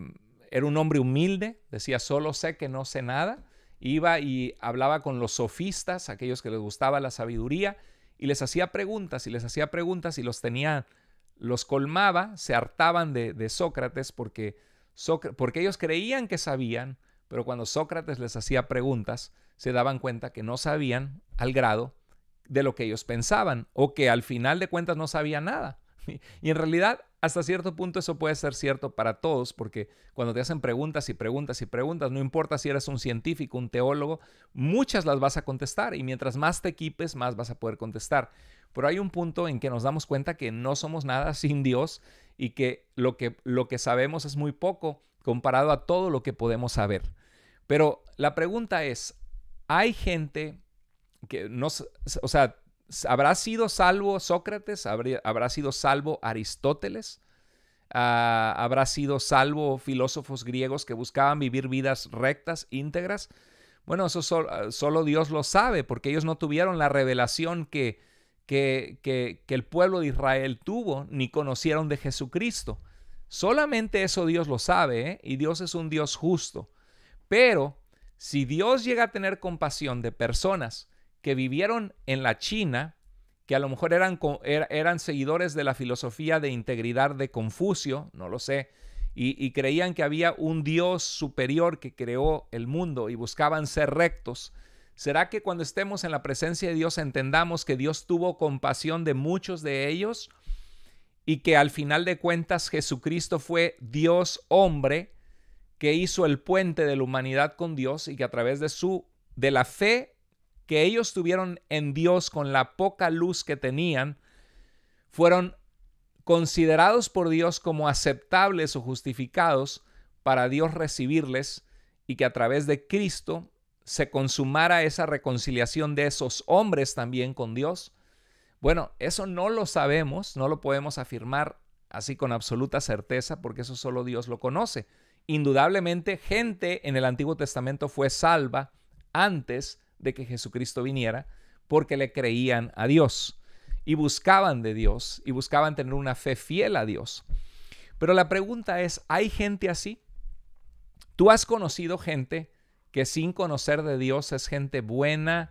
era un hombre humilde, decía, solo sé que no sé nada, iba y hablaba con los sofistas, aquellos que les gustaba la sabiduría, y les hacía preguntas y les hacía preguntas y los tenía, los colmaba, se hartaban de, Sócrates porque, porque ellos creían que sabían, pero cuando Sócrates les hacía preguntas, se daban cuenta que no sabían al grado de lo que ellos pensaban o que al final de cuentas no sabía nada. Y en realidad, hasta cierto punto eso puede ser cierto para todos, porque cuando te hacen preguntas y preguntas y preguntas, no importa si eres un científico, un teólogo, muchas las vas a contestar y mientras más te equipes, más vas a poder contestar. Pero hay un punto en que nos damos cuenta que no somos nada sin Dios y que lo que, lo que sabemos es muy poco comparado a todo lo que podemos saber. Pero la pregunta es, ¿hay gente no, o sea, ¿habrá sido salvo Sócrates? ¿Habrá, sido salvo Aristóteles? Ah, ¿Habrá sido salvo filósofos griegos que buscaban vivir vidas rectas, íntegras? Bueno, eso ah, solo, Dios lo sabe, porque ellos no tuvieron la revelación que, que, el pueblo de Israel tuvo, ni conocieron de Jesucristo. Solamente eso Dios lo sabe, ¿eh? y Dios es un Dios justo. Pero si Dios llega a tener compasión de personas que vivieron en la China, que a lo mejor eran, er, eran seguidores de la filosofía de integridad de Confucio, no lo sé, y, creían que había un Dios superior que creó el mundo y buscaban ser rectos. ¿Será que cuando estemos en la presencia de Dios entendamos que Dios tuvo compasión de muchos de ellos y que al final de cuentas Jesucristo fue Dios hombre que hizo el puente de la humanidad con Dios y que a través de su de la fe que ellos tuvieron en Dios con la poca luz que tenían, fueron considerados por Dios como aceptables o justificados para Dios recibirles y que a través de Cristo se consumara esa reconciliación de esos hombres también con Dios? Bueno, eso no lo sabemos, no lo podemos afirmar así con absoluta certeza porque eso solo Dios lo conoce. Indudablemente gente en el Antiguo Testamento fue salva antes de que Jesucristo viniera porque le creían a Dios y buscaban de Dios y buscaban tener una fe fiel a Dios. Pero la pregunta es, ¿hay gente así? ¿Tú has conocido gente que sin conocer de Dios es gente buena,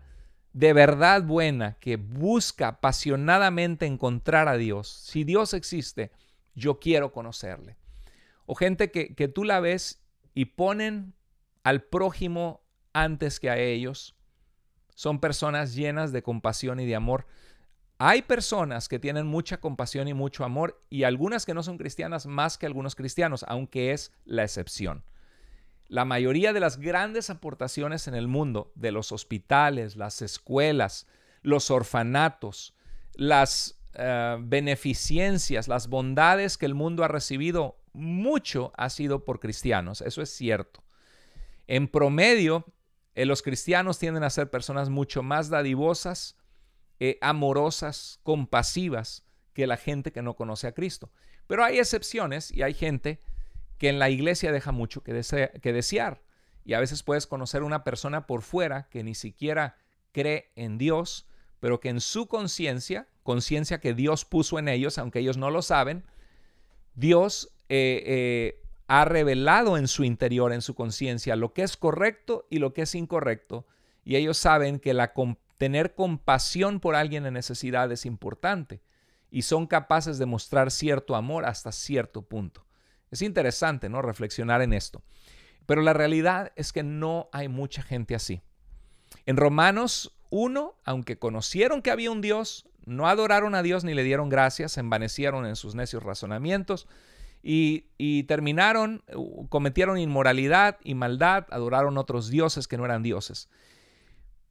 de verdad buena, que busca apasionadamente encontrar a Dios? Si Dios existe, yo quiero conocerle. O gente que, que tú la ves y ponen al prójimo antes que a ellos, son personas llenas de compasión y de amor. Hay personas que tienen mucha compasión y mucho amor y algunas que no son cristianas más que algunos cristianos, aunque es la excepción. La mayoría de las grandes aportaciones en el mundo, de los hospitales, las escuelas, los orfanatos, las eh, beneficencias, las bondades que el mundo ha recibido, mucho ha sido por cristianos, eso es cierto. En promedio, eh, los cristianos tienden a ser personas mucho más dadivosas, eh, amorosas, compasivas que la gente que no conoce a Cristo. Pero hay excepciones y hay gente que en la iglesia deja mucho que, desear. Y a veces puedes conocer una persona por fuera que ni siquiera cree en Dios, pero que en su conciencia, conciencia que Dios puso en ellos, aunque ellos no lo saben, Dios eh, ha revelado en su interior, en su conciencia, lo que es correcto y lo que es incorrecto. Y ellos saben que la tener compasión por alguien en necesidad es importante y son capaces de mostrar cierto amor hasta cierto punto. Es interesante, ¿no? Reflexionar en esto. Pero la realidad es que no hay mucha gente así. En Romanos 1, aunque conocieron que había un Dios, no adoraron a Dios ni le dieron gracias, se envanecieron en sus necios razonamientos y, terminaron, uh, cometieron inmoralidad y maldad, adoraron otros dioses que no eran dioses.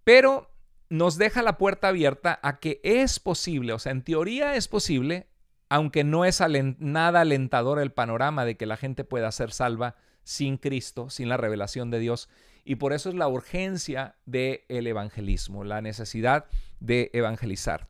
Pero nos deja la puerta abierta a que es posible, o sea, en teoría es posible, aunque no es nada alentador el panorama de que la gente pueda ser salva sin Cristo, sin la revelación de Dios. Y por eso es la urgencia del evangelismo, la necesidad de evangelizar.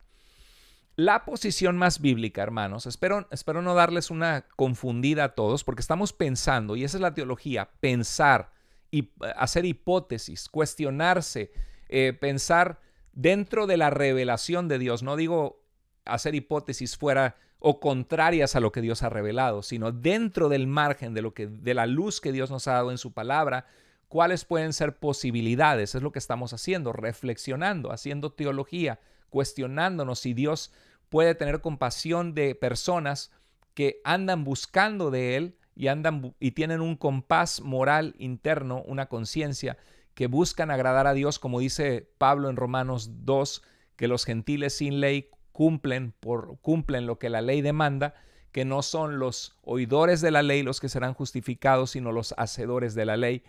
La posición más bíblica, hermanos, espero, espero no darles una confundida a todos, porque estamos pensando, y esa es la teología, pensar, y eh, hacer hipótesis, cuestionarse, eh, pensar dentro de la revelación de Dios. No digo hacer hipótesis fuera o contrarias a lo que Dios ha revelado, sino dentro del margen de lo que de la luz que Dios nos ha dado en su palabra, cuáles pueden ser posibilidades, es lo que estamos haciendo, reflexionando, haciendo teología, cuestionándonos si Dios puede tener compasión de personas que andan buscando de Él y, andan, y tienen un compás moral interno, una conciencia, que buscan agradar a Dios, como dice Pablo en Romanos 2, que los gentiles sin ley cumplen, por, cumplen lo que la ley demanda, que no son los oidores de la ley los que serán justificados, sino los hacedores de la ley.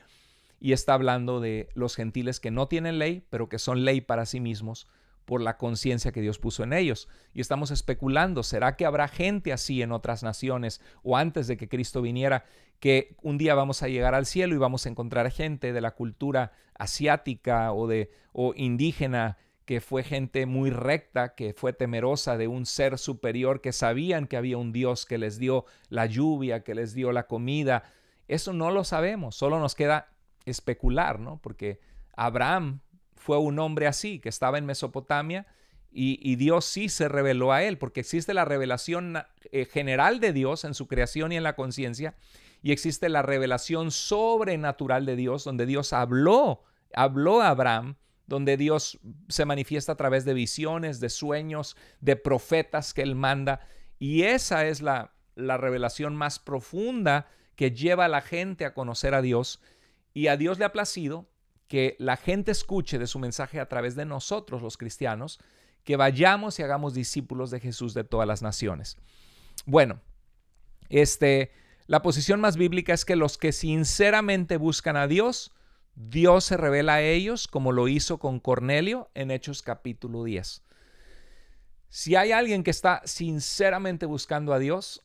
Y está hablando de los gentiles que no tienen ley, pero que son ley para sí mismos, por la conciencia que Dios puso en ellos. Y estamos especulando, ¿será que habrá gente así en otras naciones o antes de que Cristo viniera, que un día vamos a llegar al cielo y vamos a encontrar gente de la cultura asiática o, de, o indígena que fue gente muy recta, que fue temerosa de un ser superior, que sabían que había un Dios que les dio la lluvia, que les dio la comida. Eso no lo sabemos, solo nos queda especular, ¿no? Porque Abraham fue un hombre así, que estaba en Mesopotamia y, Dios sí se reveló a él, porque existe la revelación eh, general de Dios en su creación y en la conciencia, y existe la revelación sobrenatural de Dios, donde Dios habló, habló a Abraham, donde Dios se manifiesta a través de visiones, de sueños, de profetas que él manda, y esa es la, la revelación más profunda que lleva a la gente a conocer a Dios, y a Dios le ha placido que la gente escuche de su mensaje a través de nosotros los cristianos, que vayamos y hagamos discípulos de Jesús de todas las naciones. Bueno, este, la posición más bíblica es que los que sinceramente buscan a Dios, Dios se revela a ellos como lo hizo con Cornelio en Hechos capítulo 10. Si hay alguien que está sinceramente buscando a Dios,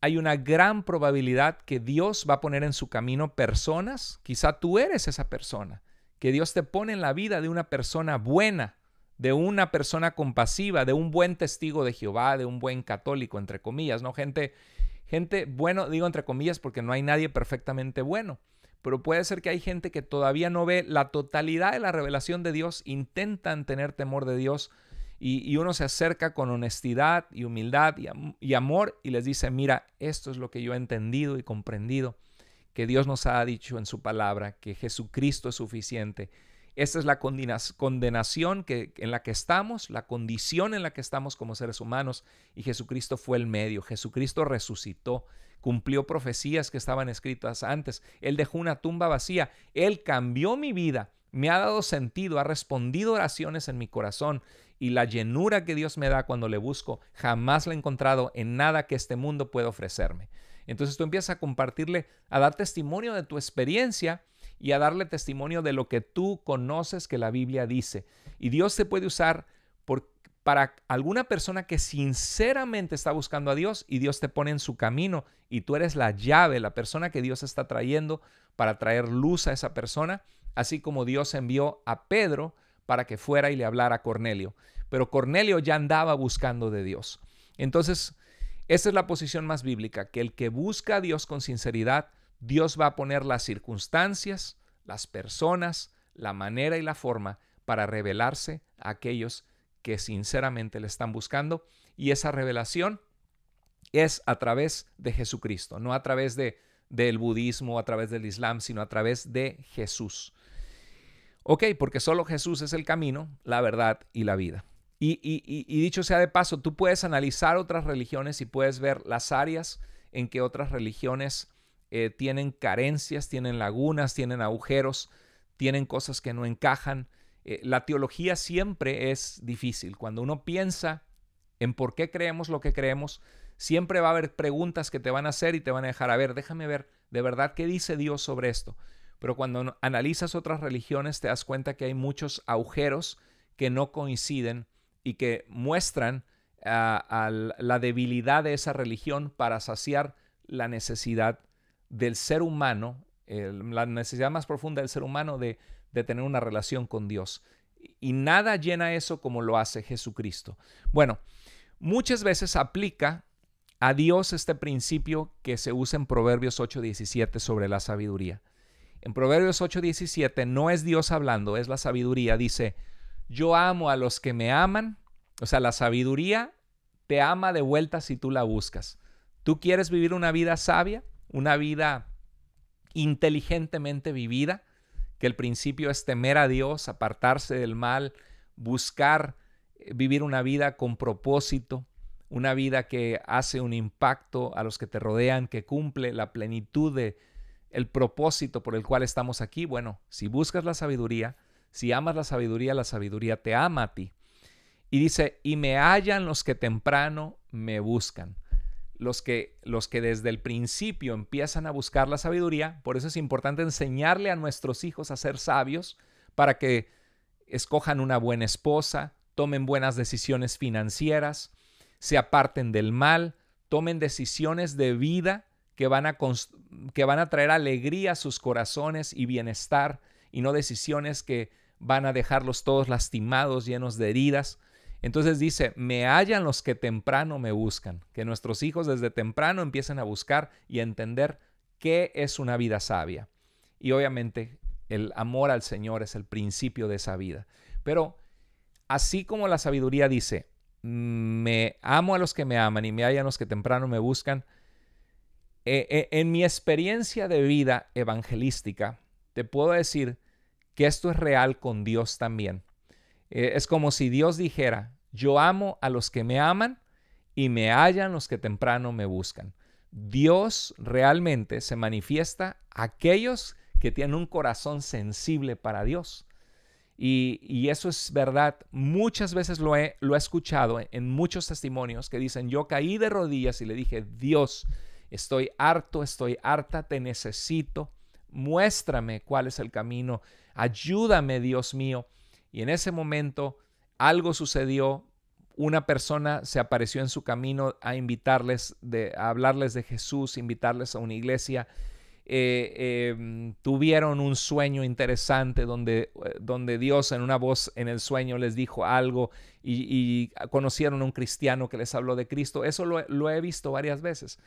hay una gran probabilidad que Dios va a poner en su camino personas, quizá tú eres esa persona, que Dios te pone en la vida de una persona buena, de una persona compasiva, de un buen testigo de Jehová, de un buen católico, entre comillas, ¿no? Gente, gente, bueno, digo entre comillas porque no hay nadie perfectamente bueno, pero puede ser que hay gente que todavía no ve la totalidad de la revelación de Dios, intentan tener temor de Dios y, uno se acerca con honestidad y humildad y amor y les dice, mira, esto es lo que yo he entendido y comprendido que Dios nos ha dicho en su palabra, que Jesucristo es suficiente. Esa es la condenación que, en la que estamos, la condición en la que estamos como seres humanos, y Jesucristo fue el medio. Jesucristo resucitó, cumplió profecías que estaban escritas antes, Él dejó una tumba vacía, Él cambió mi vida, me ha dado sentido, ha respondido oraciones en mi corazón, y la llenura que Dios me da cuando le busco, jamás la he encontrado en nada que este mundo pueda ofrecerme. Entonces tú empiezas a compartirle, a dar testimonio de tu experiencia y a darle testimonio de lo que tú conoces que la Biblia dice. Y Dios te puede usar para alguna persona que sinceramente está buscando a Dios y Dios te pone en su camino y tú eres la llave, la persona que Dios está trayendo para traer luz a esa persona, así como Dios envió a Pedro para que fuera y le hablara a Cornelio. Pero Cornelio ya andaba buscando de Dios. Entonces, esa es la posición más bíblica, que el que busca a Dios con sinceridad, Dios va a poner las circunstancias, las personas, la manera y la forma para revelarse a aquellos que sinceramente le están buscando. Y esa revelación es a través de Jesucristo, no a través de, del budismo, a través del Islam, sino a través de Jesús. Ok, porque solo Jesús es el camino, la verdad y la vida. Y, dicho sea de paso, tú puedes analizar otras religiones y puedes ver las áreas en que otras religiones eh, tienen carencias, tienen lagunas, tienen agujeros, tienen cosas que no encajan. Eh, la teología siempre es difícil. Cuando uno piensa en por qué creemos lo que creemos, siempre va a haber preguntas que te van a hacer y te van a dejar, a ver, déjame ver, de verdad, ¿qué dice Dios sobre esto? Pero cuando analizas otras religiones te das cuenta que hay muchos agujeros que no coinciden y que muestran ah, la debilidad de esa religión para saciar la necesidad del ser humano, la necesidad más profunda del ser humano de, de tener una relación con Dios. Y nada llena eso como lo hace Jesucristo. Bueno, muchas veces aplica a Dios este principio que se usa en Proverbios 8:17 sobre la sabiduría. En Proverbios 8:17 no es Dios hablando, es la sabiduría. Dice, yo amo a los que me aman. O sea, la sabiduría te ama de vuelta si tú la buscas. ¿Tú quieres vivir una vida sabia? Una vida inteligentemente vivida, que el principio es temer a Dios, apartarse del mal, buscar eh, vivir una vida con propósito, una vida que hace un impacto a los que te rodean, que cumple la plenitud de el propósito por el cual estamos aquí. Bueno, si buscas la sabiduría, si amas la sabiduría, la sabiduría te ama a ti. Y dice, y me hallan los que temprano me buscan. Los que, los que desde el principio empiezan a buscar la sabiduría, por eso es importante enseñarle a nuestros hijos a ser sabios para que escojan una buena esposa, tomen buenas decisiones financieras, se aparten del mal, tomen decisiones de vida que van a, que van a traer alegría a sus corazones y bienestar y no decisiones que van a dejarlos todos lastimados, llenos de heridas. Entonces dice, me hallan los que temprano me buscan, que nuestros hijos desde temprano empiecen a buscar y a entender qué es una vida sabia. Y obviamente el amor al Señor es el principio de esa vida. Pero así como la sabiduría dice, me amo a los que me aman y me hallan los que temprano me buscan, e, e, en mi experiencia de vida evangelística, te puedo decir que esto es real con Dios también. Eh, es como si Dios dijera, yo amo a los que me aman y me hallan los que temprano me buscan. Dios realmente se manifiesta a aquellos que tienen un corazón sensible para Dios. Y, eso es verdad. Muchas veces lo he, lo he escuchado en muchos testimonios que dicen, yo caí de rodillas y le dije, Dios, estoy harto, estoy harta, te necesito, muéstrame cuál es el camino ayúdame Dios mío. Y en ese momento algo sucedió, una persona se apareció en su camino a invitarles, de, a hablarles de Jesús, invitarles a una iglesia. Eh, em, tuvieron un sueño interesante donde, eh, donde, Dios en una voz en el sueño les dijo algo y, conocieron a un cristiano que les habló de Cristo. Eso lo, he visto varias veces.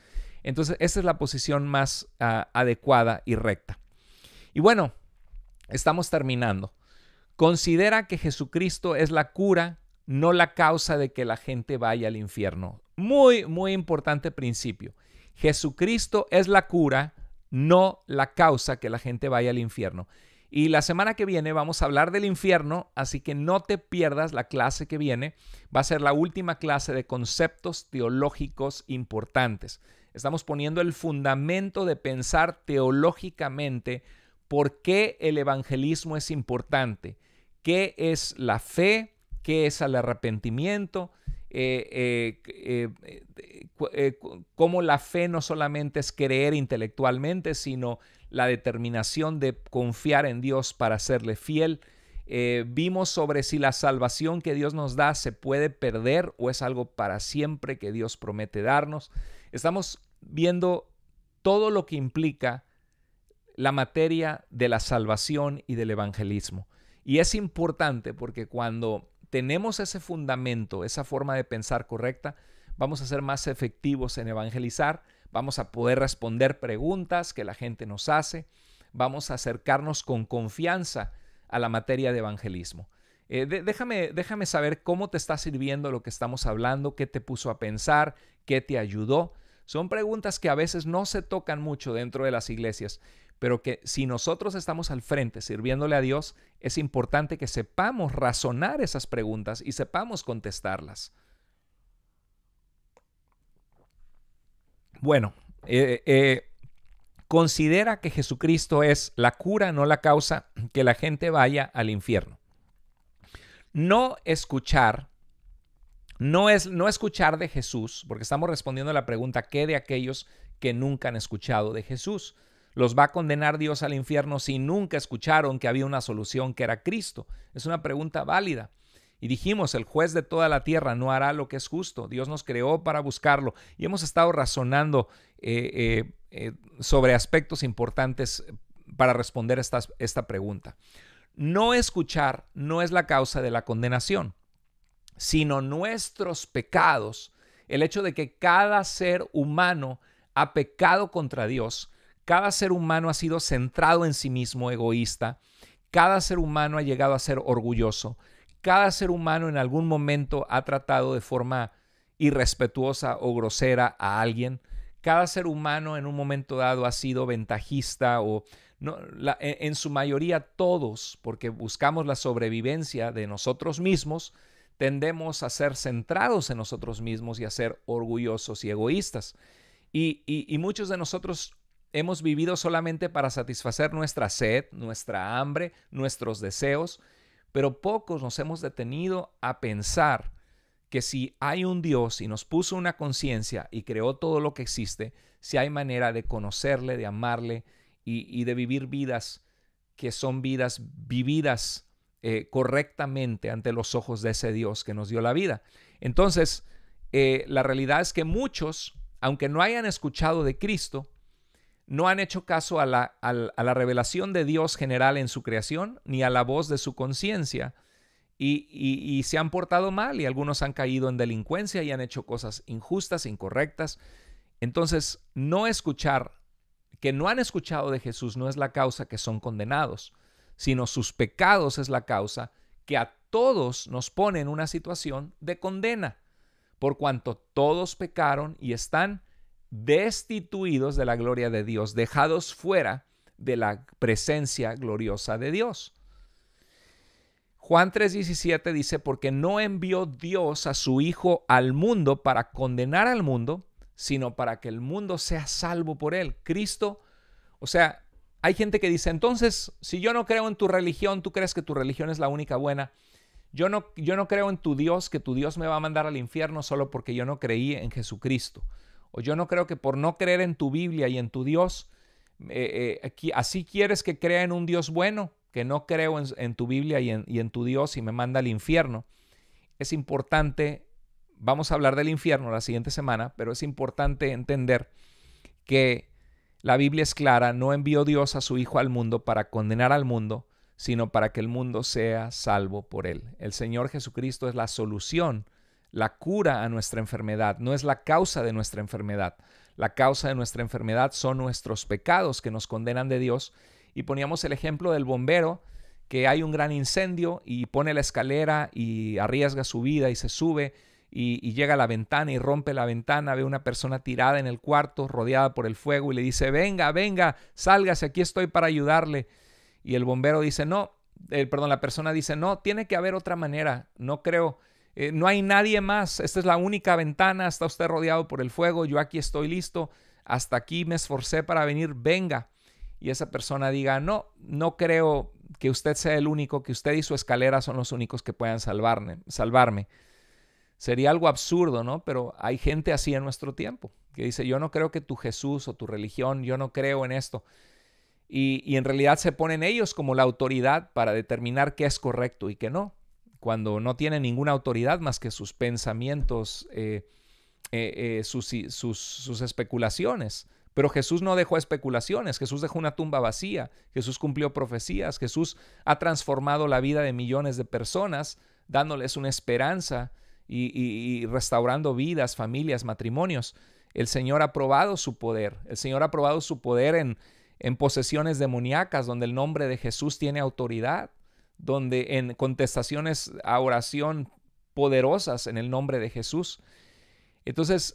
Entonces, esa es la posición más ah, adecuada y recta. Y bueno, Estamos terminando. Considera que Jesucristo es la cura, no la causa de que la gente vaya al infierno. Muy, muy importante principio. Jesucristo es la cura, no la causa que la gente vaya al infierno. Y la semana que viene vamos a hablar del infierno, así que no te pierdas la clase que viene. Va a ser la última clase de conceptos teológicos importantes. Estamos poniendo el fundamento de pensar teológicamente por qué el evangelismo es importante, qué es la fe, qué es el arrepentimiento, eh, eh, eh, cómo la fe no solamente es creer intelectualmente, sino la determinación de confiar en Dios para serle fiel. vimos sobre si la salvación que Dios nos da se puede perder o es algo para siempre que Dios promete darnos. Estamos viendo todo lo que implica la materia de la salvación y del evangelismo. Y es importante porque cuando tenemos ese fundamento, esa forma de pensar correcta, vamos a ser más efectivos en evangelizar, vamos a poder responder preguntas que la gente nos hace, vamos a acercarnos con confianza a la materia de evangelismo. Eh, déjame, déjame saber cómo te está sirviendo lo que estamos hablando, qué te puso a pensar, qué te ayudó. Son preguntas que a veces no se tocan mucho dentro de las iglesias, pero que si nosotros estamos al frente sirviéndole a Dios, es importante que sepamos razonar esas preguntas y sepamos contestarlas. Bueno, eh, eh, considera que Jesucristo es la cura, no la causa que la gente vaya al infierno. No escuchar, no es no escuchar de Jesús, porque estamos respondiendo a la pregunta, ¿qué de aquellos que nunca han escuchado de Jesús? ¿Los va a condenar Dios al infierno si nunca escucharon que había una solución que era Cristo? Es una pregunta válida. Y dijimos, el juez de toda la tierra no hará lo que es justo. Dios nos creó para buscarlo. Y hemos estado razonando eh, eh, eh, sobre aspectos importantes para responder esta, esta pregunta. No escuchar no es la causa de la condenación, sino nuestros pecados. El hecho de que cada ser humano ha pecado contra Dios cada ser humano ha sido centrado en sí mismo, egoísta. Cada ser humano ha llegado a ser orgulloso. Cada ser humano en algún momento ha tratado de forma irrespetuosa o grosera a alguien. Cada ser humano en un momento dado ha sido ventajista o e, en su mayoría todos, porque buscamos la sobrevivencia de nosotros mismos, tendemos a ser centrados en nosotros mismos y a ser orgullosos y egoístas. y muchos de nosotros hemos vivido solamente para satisfacer nuestra sed, nuestra hambre, nuestros deseos, pero pocos nos hemos detenido a pensar que si hay un Dios y nos puso una conciencia y creó todo lo que existe, si hay manera de conocerle, de amarle y, de vivir vidas que son vidas vividas eh, correctamente ante los ojos de ese Dios que nos dio la vida. Entonces, eh, la realidad es que muchos, aunque no hayan escuchado de Cristo, no han hecho caso a la, revelación de Dios general en su creación, ni a la voz de su conciencia, y, y, se han portado mal, y algunos han caído en delincuencia y han hecho cosas injustas, incorrectas. Entonces, no escuchar, que no han escuchado de Jesús no es la causa que son condenados, sino sus pecados es la causa que a todos nos pone en una situación de condena, por cuanto todos pecaron y están destituidos de la gloria de Dios, dejados fuera de la presencia gloriosa de Dios. Juan 3:17 dice, porque no envió Dios a su Hijo al mundo para condenar al mundo, sino para que el mundo sea salvo por él. Cristo, o sea, hay gente que dice, entonces, si yo no creo en tu religión, tú crees que tu religión es la única buena, yo no, yo no creo en tu Dios, que tu Dios me va a mandar al infierno solo porque yo no creí en Jesucristo. O yo no creo que por no creer en tu Biblia y en tu Dios, eh, eh, así quieres que crea en un Dios bueno, que no creo en, tu Biblia y en, y en tu Dios y me manda al infierno. Es importante, vamos a hablar del infierno la siguiente semana, pero es importante entender que la Biblia es clara, no envió Dios a su Hijo al mundo para condenar al mundo, sino para que el mundo sea salvo por él. El Señor Jesucristo es la solución la cura a nuestra enfermedad, no es la causa de nuestra enfermedad. La causa de nuestra enfermedad son nuestros pecados que nos condenan de Dios. Y poníamos el ejemplo del bombero que hay un gran incendio y pone la escalera y arriesga su vida y se sube y, llega a la ventana y rompe la ventana, ve una persona tirada en el cuarto, rodeada por el fuego, y le dice, venga, venga, sálgase, aquí estoy para ayudarle. Y el bombero dice, no, perdón, la persona dice, no, tiene que haber otra manera, no creo eh, no hay nadie más, esta es la única ventana, está usted rodeado por el fuego, yo aquí estoy listo, hasta aquí me esforcé para venir, venga. Y esa persona diga, no, no creo que usted sea el único, que usted y su escalera son los únicos que puedan salvarme. salvarme. Sería algo absurdo, ¿no? Pero hay gente así en nuestro tiempo, que dice, yo no creo que tu Jesús o tu religión, yo no creo en esto. y en realidad se ponen ellos como la autoridad para determinar qué es correcto y qué no cuando no tiene ninguna autoridad más que sus pensamientos, eh, eh, eh, sus, especulaciones. Pero Jesús no dejó especulaciones, Jesús dejó una tumba vacía, Jesús cumplió profecías, Jesús ha transformado la vida de millones de personas, dándoles una esperanza y, restaurando vidas, familias, matrimonios. El Señor ha probado su poder, el Señor ha probado su poder en, en posesiones demoníacas, donde el nombre de Jesús tiene autoridad donde en contestaciones a oración poderosas en el nombre de Jesús. Entonces,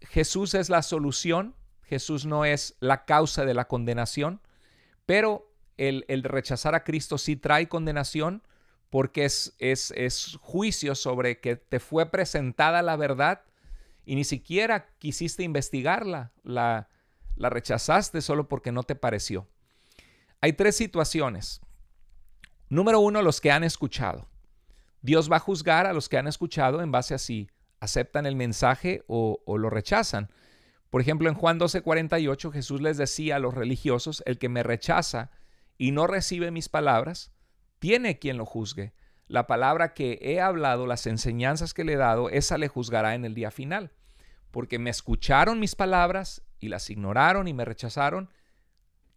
Jesús es la solución, Jesús no es la causa de la condenación, pero el, rechazar a Cristo sí trae condenación porque es, es, es juicio sobre que te fue presentada la verdad y ni siquiera quisiste investigarla, la, la rechazaste solo porque no te pareció. Hay tres situaciones Número uno, los que han escuchado. Dios va a juzgar a los que han escuchado en base a si aceptan el mensaje o, lo rechazan. Por ejemplo, en Juan 12:48 Jesús les decía a los religiosos, el que me rechaza y no recibe mis palabras, tiene quien lo juzgue. La palabra que he hablado, las enseñanzas que le he dado, esa le juzgará en el día final. Porque me escucharon mis palabras y las ignoraron y me rechazaron,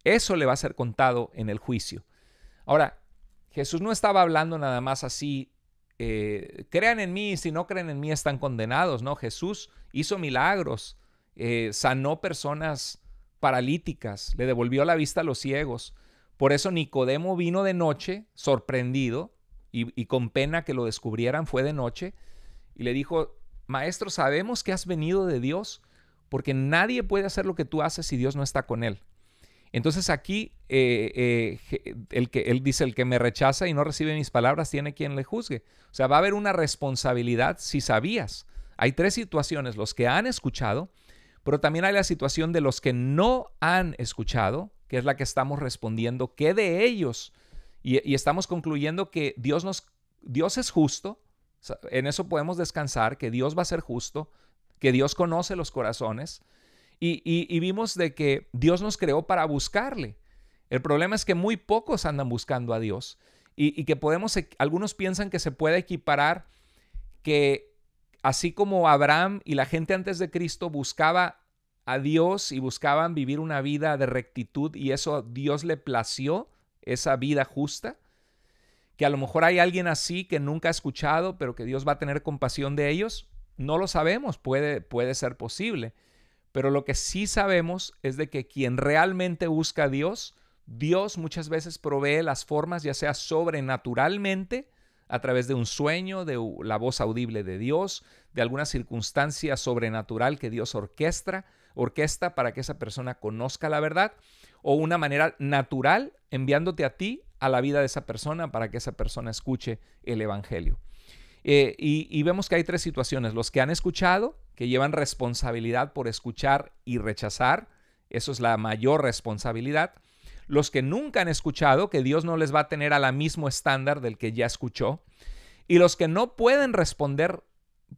eso le va a ser contado en el juicio. Ahora, Jesús no estaba hablando nada más así, eh, crean en mí, si no creen en mí están condenados, ¿no? Jesús hizo milagros, eh, sanó personas paralíticas, le devolvió la vista a los ciegos. Por eso Nicodemo vino de noche, sorprendido y, y con pena que lo descubrieran, fue de noche, y le dijo, Maestro, sabemos que has venido de Dios, porque nadie puede hacer lo que tú haces si Dios no está con él. Entonces aquí eh, eh, el que, él dice, el que me rechaza y no recibe mis palabras tiene quien le juzgue. O sea, va a haber una responsabilidad si sabías. Hay tres situaciones, los que han escuchado, pero también hay la situación de los que no han escuchado, que es la que estamos respondiendo, ¿qué de ellos? Y, y estamos concluyendo que Dios, nos, Dios es justo, en eso podemos descansar, que Dios va a ser justo, que Dios conoce los corazones, y, vimos de que Dios nos creó para buscarle. El problema es que muy pocos andan buscando a Dios y, que podemos, algunos piensan que se puede equiparar que así como Abraham y la gente antes de Cristo buscaba a Dios y buscaban vivir una vida de rectitud y eso Dios le plació, esa vida justa, que a lo mejor hay alguien así que nunca ha escuchado, pero que Dios va a tener compasión de ellos, no lo sabemos, puede, puede ser posible. Pero lo que sí sabemos es de que quien realmente busca a Dios, Dios muchas veces provee las formas, ya sea sobrenaturalmente, a través de un sueño, de la voz audible de Dios, de alguna circunstancia sobrenatural que Dios orquestra, orquesta para que esa persona conozca la verdad, o una manera natural enviándote a ti a la vida de esa persona para que esa persona escuche el Evangelio. Eh, y, y vemos que hay tres situaciones, los que han escuchado, que llevan responsabilidad por escuchar y rechazar. Eso es la mayor responsabilidad. Los que nunca han escuchado, que Dios no les va a tener la mismo estándar del que ya escuchó. Y los que no pueden responder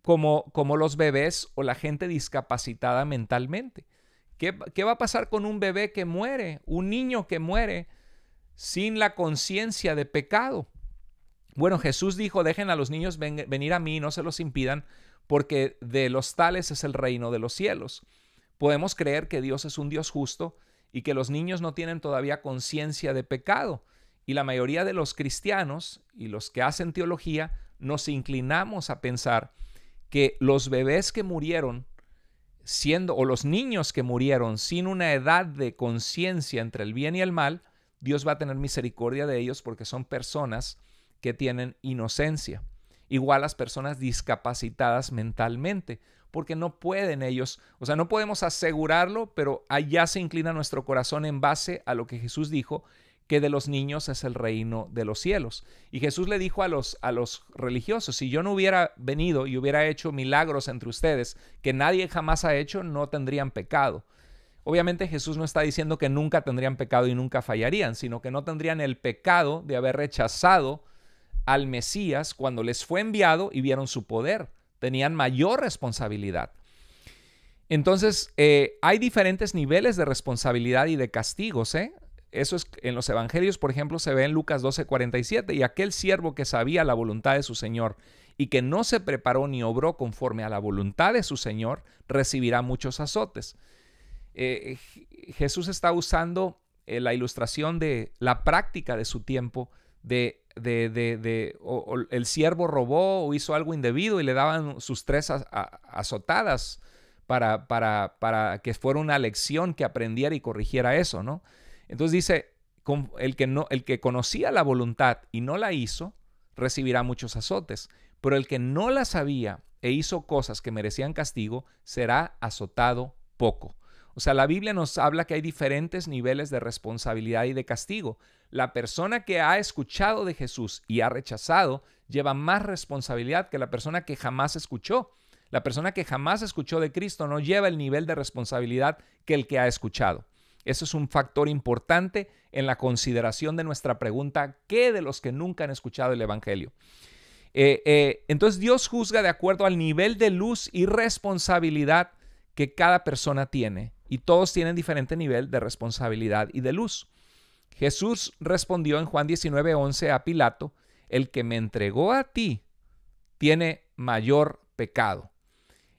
como, como los bebés o la gente discapacitada mentalmente. ¿Qué, ¿Qué va a pasar con un bebé que muere, un niño que muere sin la conciencia de pecado? Bueno, Jesús dijo, dejen a los niños venir a mí, no se los impidan, porque de los tales es el reino de los cielos. Podemos creer que Dios es un Dios justo y que los niños no tienen todavía conciencia de pecado. Y la mayoría de los cristianos y los que hacen teología nos inclinamos a pensar que los bebés que murieron siendo o los niños que murieron sin una edad de conciencia entre el bien y el mal, Dios va a tener misericordia de ellos porque son personas que tienen inocencia igual las personas discapacitadas mentalmente, porque no pueden ellos, o sea, no podemos asegurarlo, pero allá se inclina nuestro corazón en base a lo que Jesús dijo, que de los niños es el reino de los cielos. Y Jesús le dijo a los, a los religiosos, si yo no hubiera venido y hubiera hecho milagros entre ustedes, que nadie jamás ha hecho, no tendrían pecado. Obviamente Jesús no está diciendo que nunca tendrían pecado y nunca fallarían, sino que no tendrían el pecado de haber rechazado al Mesías cuando les fue enviado y vieron su poder. Tenían mayor responsabilidad. Entonces, eh, hay diferentes niveles de responsabilidad y de castigos. ¿eh? Eso es en los evangelios, por ejemplo, se ve en Lucas 12:47, y aquel siervo que sabía la voluntad de su Señor y que no se preparó ni obró conforme a la voluntad de su Señor, recibirá muchos azotes. Eh, Jesús está usando la ilustración de la práctica de su tiempo de, el siervo robó o hizo algo indebido y le daban sus tres azotadas para, para, para que fuera una lección que aprendiera y corrigiera eso, ¿no? Entonces dice, el, que no, el que conocía la voluntad y no la hizo, recibirá muchos azotes, pero el que no la sabía e hizo cosas que merecían castigo, será azotado poco. O sea, la Biblia nos habla que hay diferentes niveles de responsabilidad y de castigo. La persona que ha escuchado de Jesús y ha rechazado lleva más responsabilidad que la persona que jamás escuchó. La persona que jamás escuchó de Cristo no lleva el nivel de responsabilidad que el que ha escuchado. Eso es un factor importante en la consideración de nuestra pregunta, ¿qué de los que nunca han escuchado el Evangelio? Eh, eh, entonces Dios juzga de acuerdo al nivel de luz y responsabilidad que cada persona tiene y todos tienen diferente nivel de responsabilidad y de luz. Jesús respondió en Juan 19:11 a Pilato, el que me entregó a ti tiene mayor pecado.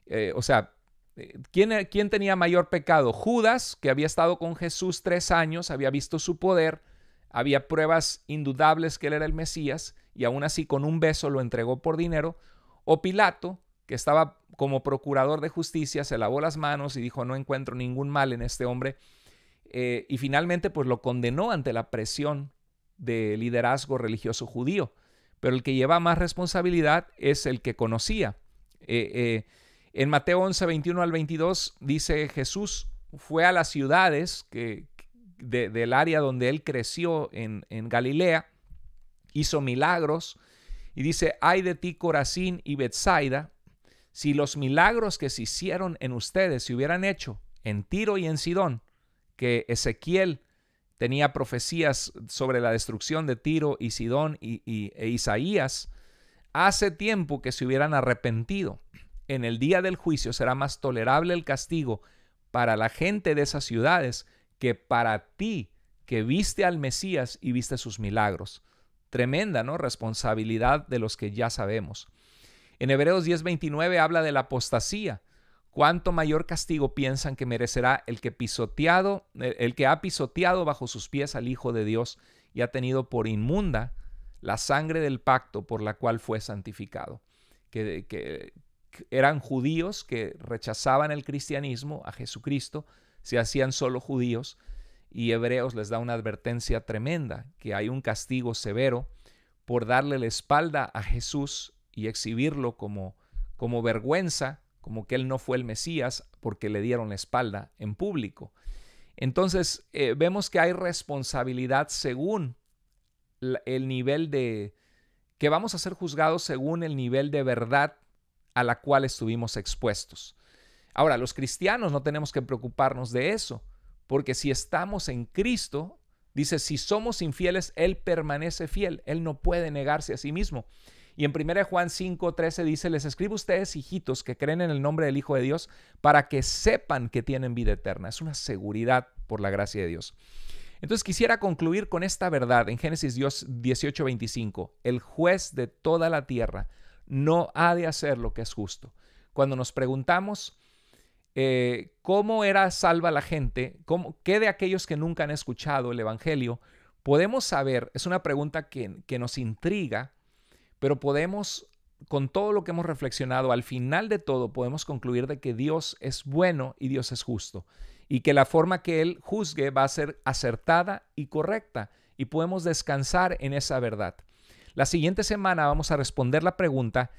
Eh, o sea, eh, ¿quién, ¿quién tenía mayor pecado? Judas, que había estado con Jesús tres años, había visto su poder, había pruebas indudables que él era el Mesías, y aún así con un beso lo entregó por dinero, o Pilato, que estaba como procurador de justicia, se lavó las manos y dijo, no encuentro ningún mal en este hombre. Eh, y finalmente, pues lo condenó ante la presión de liderazgo religioso judío. Pero el que lleva más responsabilidad es el que conocía. Eh, eh, en Mateo 11, 21 al 22 dice, Jesús fue a las ciudades que, del área donde él creció en, en Galilea, hizo milagros y dice, hay de ti Corazín y Bethsaida, si los milagros que se hicieron en ustedes se hubieran hecho en Tiro y en Sidón, que Ezequiel tenía profecías sobre la destrucción de Tiro y Sidón y, e Isaías, hace tiempo que se hubieran arrepentido. En el día del juicio será más tolerable el castigo para la gente de esas ciudades que para ti que viste al Mesías y viste sus milagros. Tremenda, ¿no? Responsabilidad de los que ya sabemos. En Hebreos 10:29 habla de la apostasía. ¿Cuánto mayor castigo piensan que merecerá el que pisoteado, el, que ha pisoteado bajo sus pies al Hijo de Dios y ha tenido por inmunda la sangre del pacto por la cual fue santificado? eran judíos que rechazaban el cristianismo a Jesucristo, se hacían solo judíos, y Hebreos les da una advertencia tremenda, que hay un castigo severo por darle la espalda a Jesús y exhibirlo como, como vergüenza, como que él no fue el Mesías porque le dieron la espalda en público. Entonces eh, vemos que hay responsabilidad según el nivel de, que vamos a ser juzgados según el nivel de verdad a la cual estuvimos expuestos. Ahora, los cristianos no tenemos que preocuparnos de eso, porque si estamos en Cristo, dice, si somos infieles, Él permanece fiel, Él no puede negarse a sí mismo. Y en 1 Juan 5, 13 dice, les escribo ustedes, hijitos, que creen en el nombre del Hijo de Dios, para que sepan que tienen vida eterna. Es una seguridad por la gracia de Dios. Entonces quisiera concluir con esta verdad en Génesis 18, 25. El juez de toda la tierra no ha de hacer lo que es justo. Cuando nos preguntamos eh, cómo era salva la gente, qué de aquellos que nunca han escuchado el Evangelio, podemos saber, es una pregunta que nos intriga, pero podemos, con todo lo que hemos reflexionado, al final de todo podemos concluir de que Dios es bueno y Dios es justo. Y que la forma que Él juzgue va a ser acertada y correcta. Y podemos descansar en esa verdad. La siguiente semana vamos a responder la pregunta,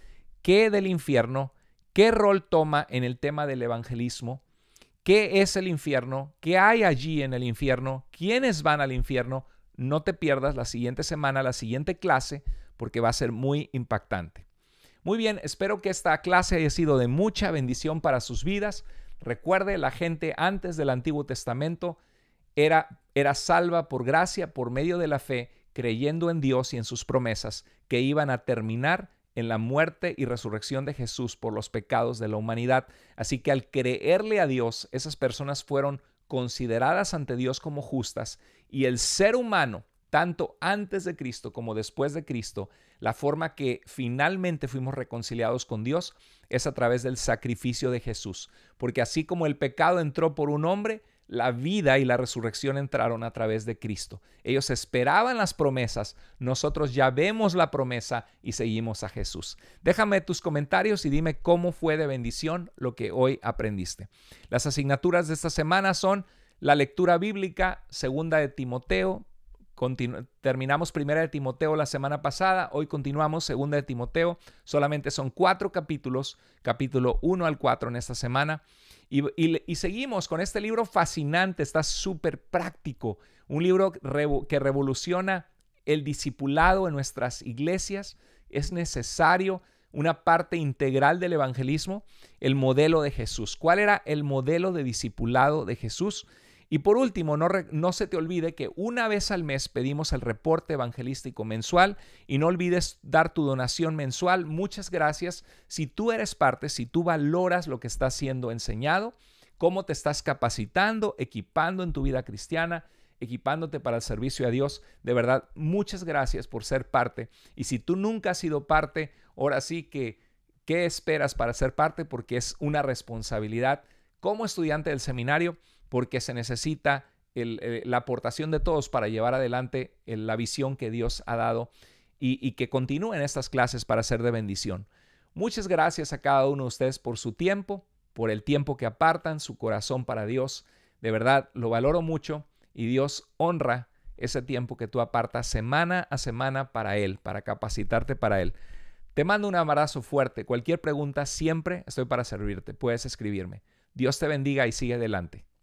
¿qué del infierno? ¿Qué rol toma en el tema del evangelismo? ¿Qué es el infierno? ¿Qué hay allí en el infierno? ¿Quiénes van al infierno? No te pierdas la siguiente semana, la siguiente clase, porque va a ser muy impactante. Muy bien, espero que esta clase haya sido de mucha bendición para sus vidas. Recuerde, la gente antes del Antiguo Testamento era, era salva por gracia, por medio de la fe, creyendo en Dios y en sus promesas, que iban a terminar en la muerte y resurrección de Jesús por los pecados de la humanidad. Así que al creerle a Dios, esas personas fueron consideradas ante Dios como justas y el ser humano, tanto antes de Cristo como después de Cristo, la forma que finalmente fuimos reconciliados con Dios es a través del sacrificio de Jesús. Porque así como el pecado entró por un hombre, la vida y la resurrección entraron a través de Cristo. Ellos esperaban las promesas, nosotros ya vemos la promesa y seguimos a Jesús. Déjame tus comentarios y dime cómo fue de bendición lo que hoy aprendiste. Las asignaturas de esta semana son la lectura bíblica, segunda de Timoteo, terminamos primera de Timoteo la semana pasada, hoy continuamos segunda de Timoteo, solamente son cuatro capítulos, capítulo 1 al 4 en esta semana. Y, seguimos con este libro fascinante, está súper práctico, un libro que revoluciona el discipulado en nuestras iglesias. Es necesario una parte integral del evangelismo, el modelo de Jesús. ¿Cuál era el modelo de discipulado de Jesús? Y por último, no, se te olvide que una vez al mes pedimos el reporte evangelístico mensual y no olvides dar tu donación mensual. Muchas gracias. Si tú eres parte, si tú valoras lo que está siendo enseñado, cómo te estás capacitando, equipando en tu vida cristiana, equipándote para el servicio a Dios. De verdad, muchas gracias por ser parte. Y si tú nunca has sido parte, ahora sí que, ¿qué esperas para ser parte? Porque es una responsabilidad como estudiante del seminario porque se necesita eh, la aportación de todos para llevar adelante eh, la visión que Dios ha dado y, y que continúen estas clases para ser de bendición. Muchas gracias a cada uno de ustedes por su tiempo, por el tiempo que apartan, su corazón para Dios. De verdad, lo valoro mucho y Dios honra ese tiempo que tú apartas semana a semana para Él, para capacitarte para Él. Te mando un abrazo fuerte. Cualquier pregunta, siempre estoy para servirte. Puedes escribirme. Dios te bendiga y sigue adelante.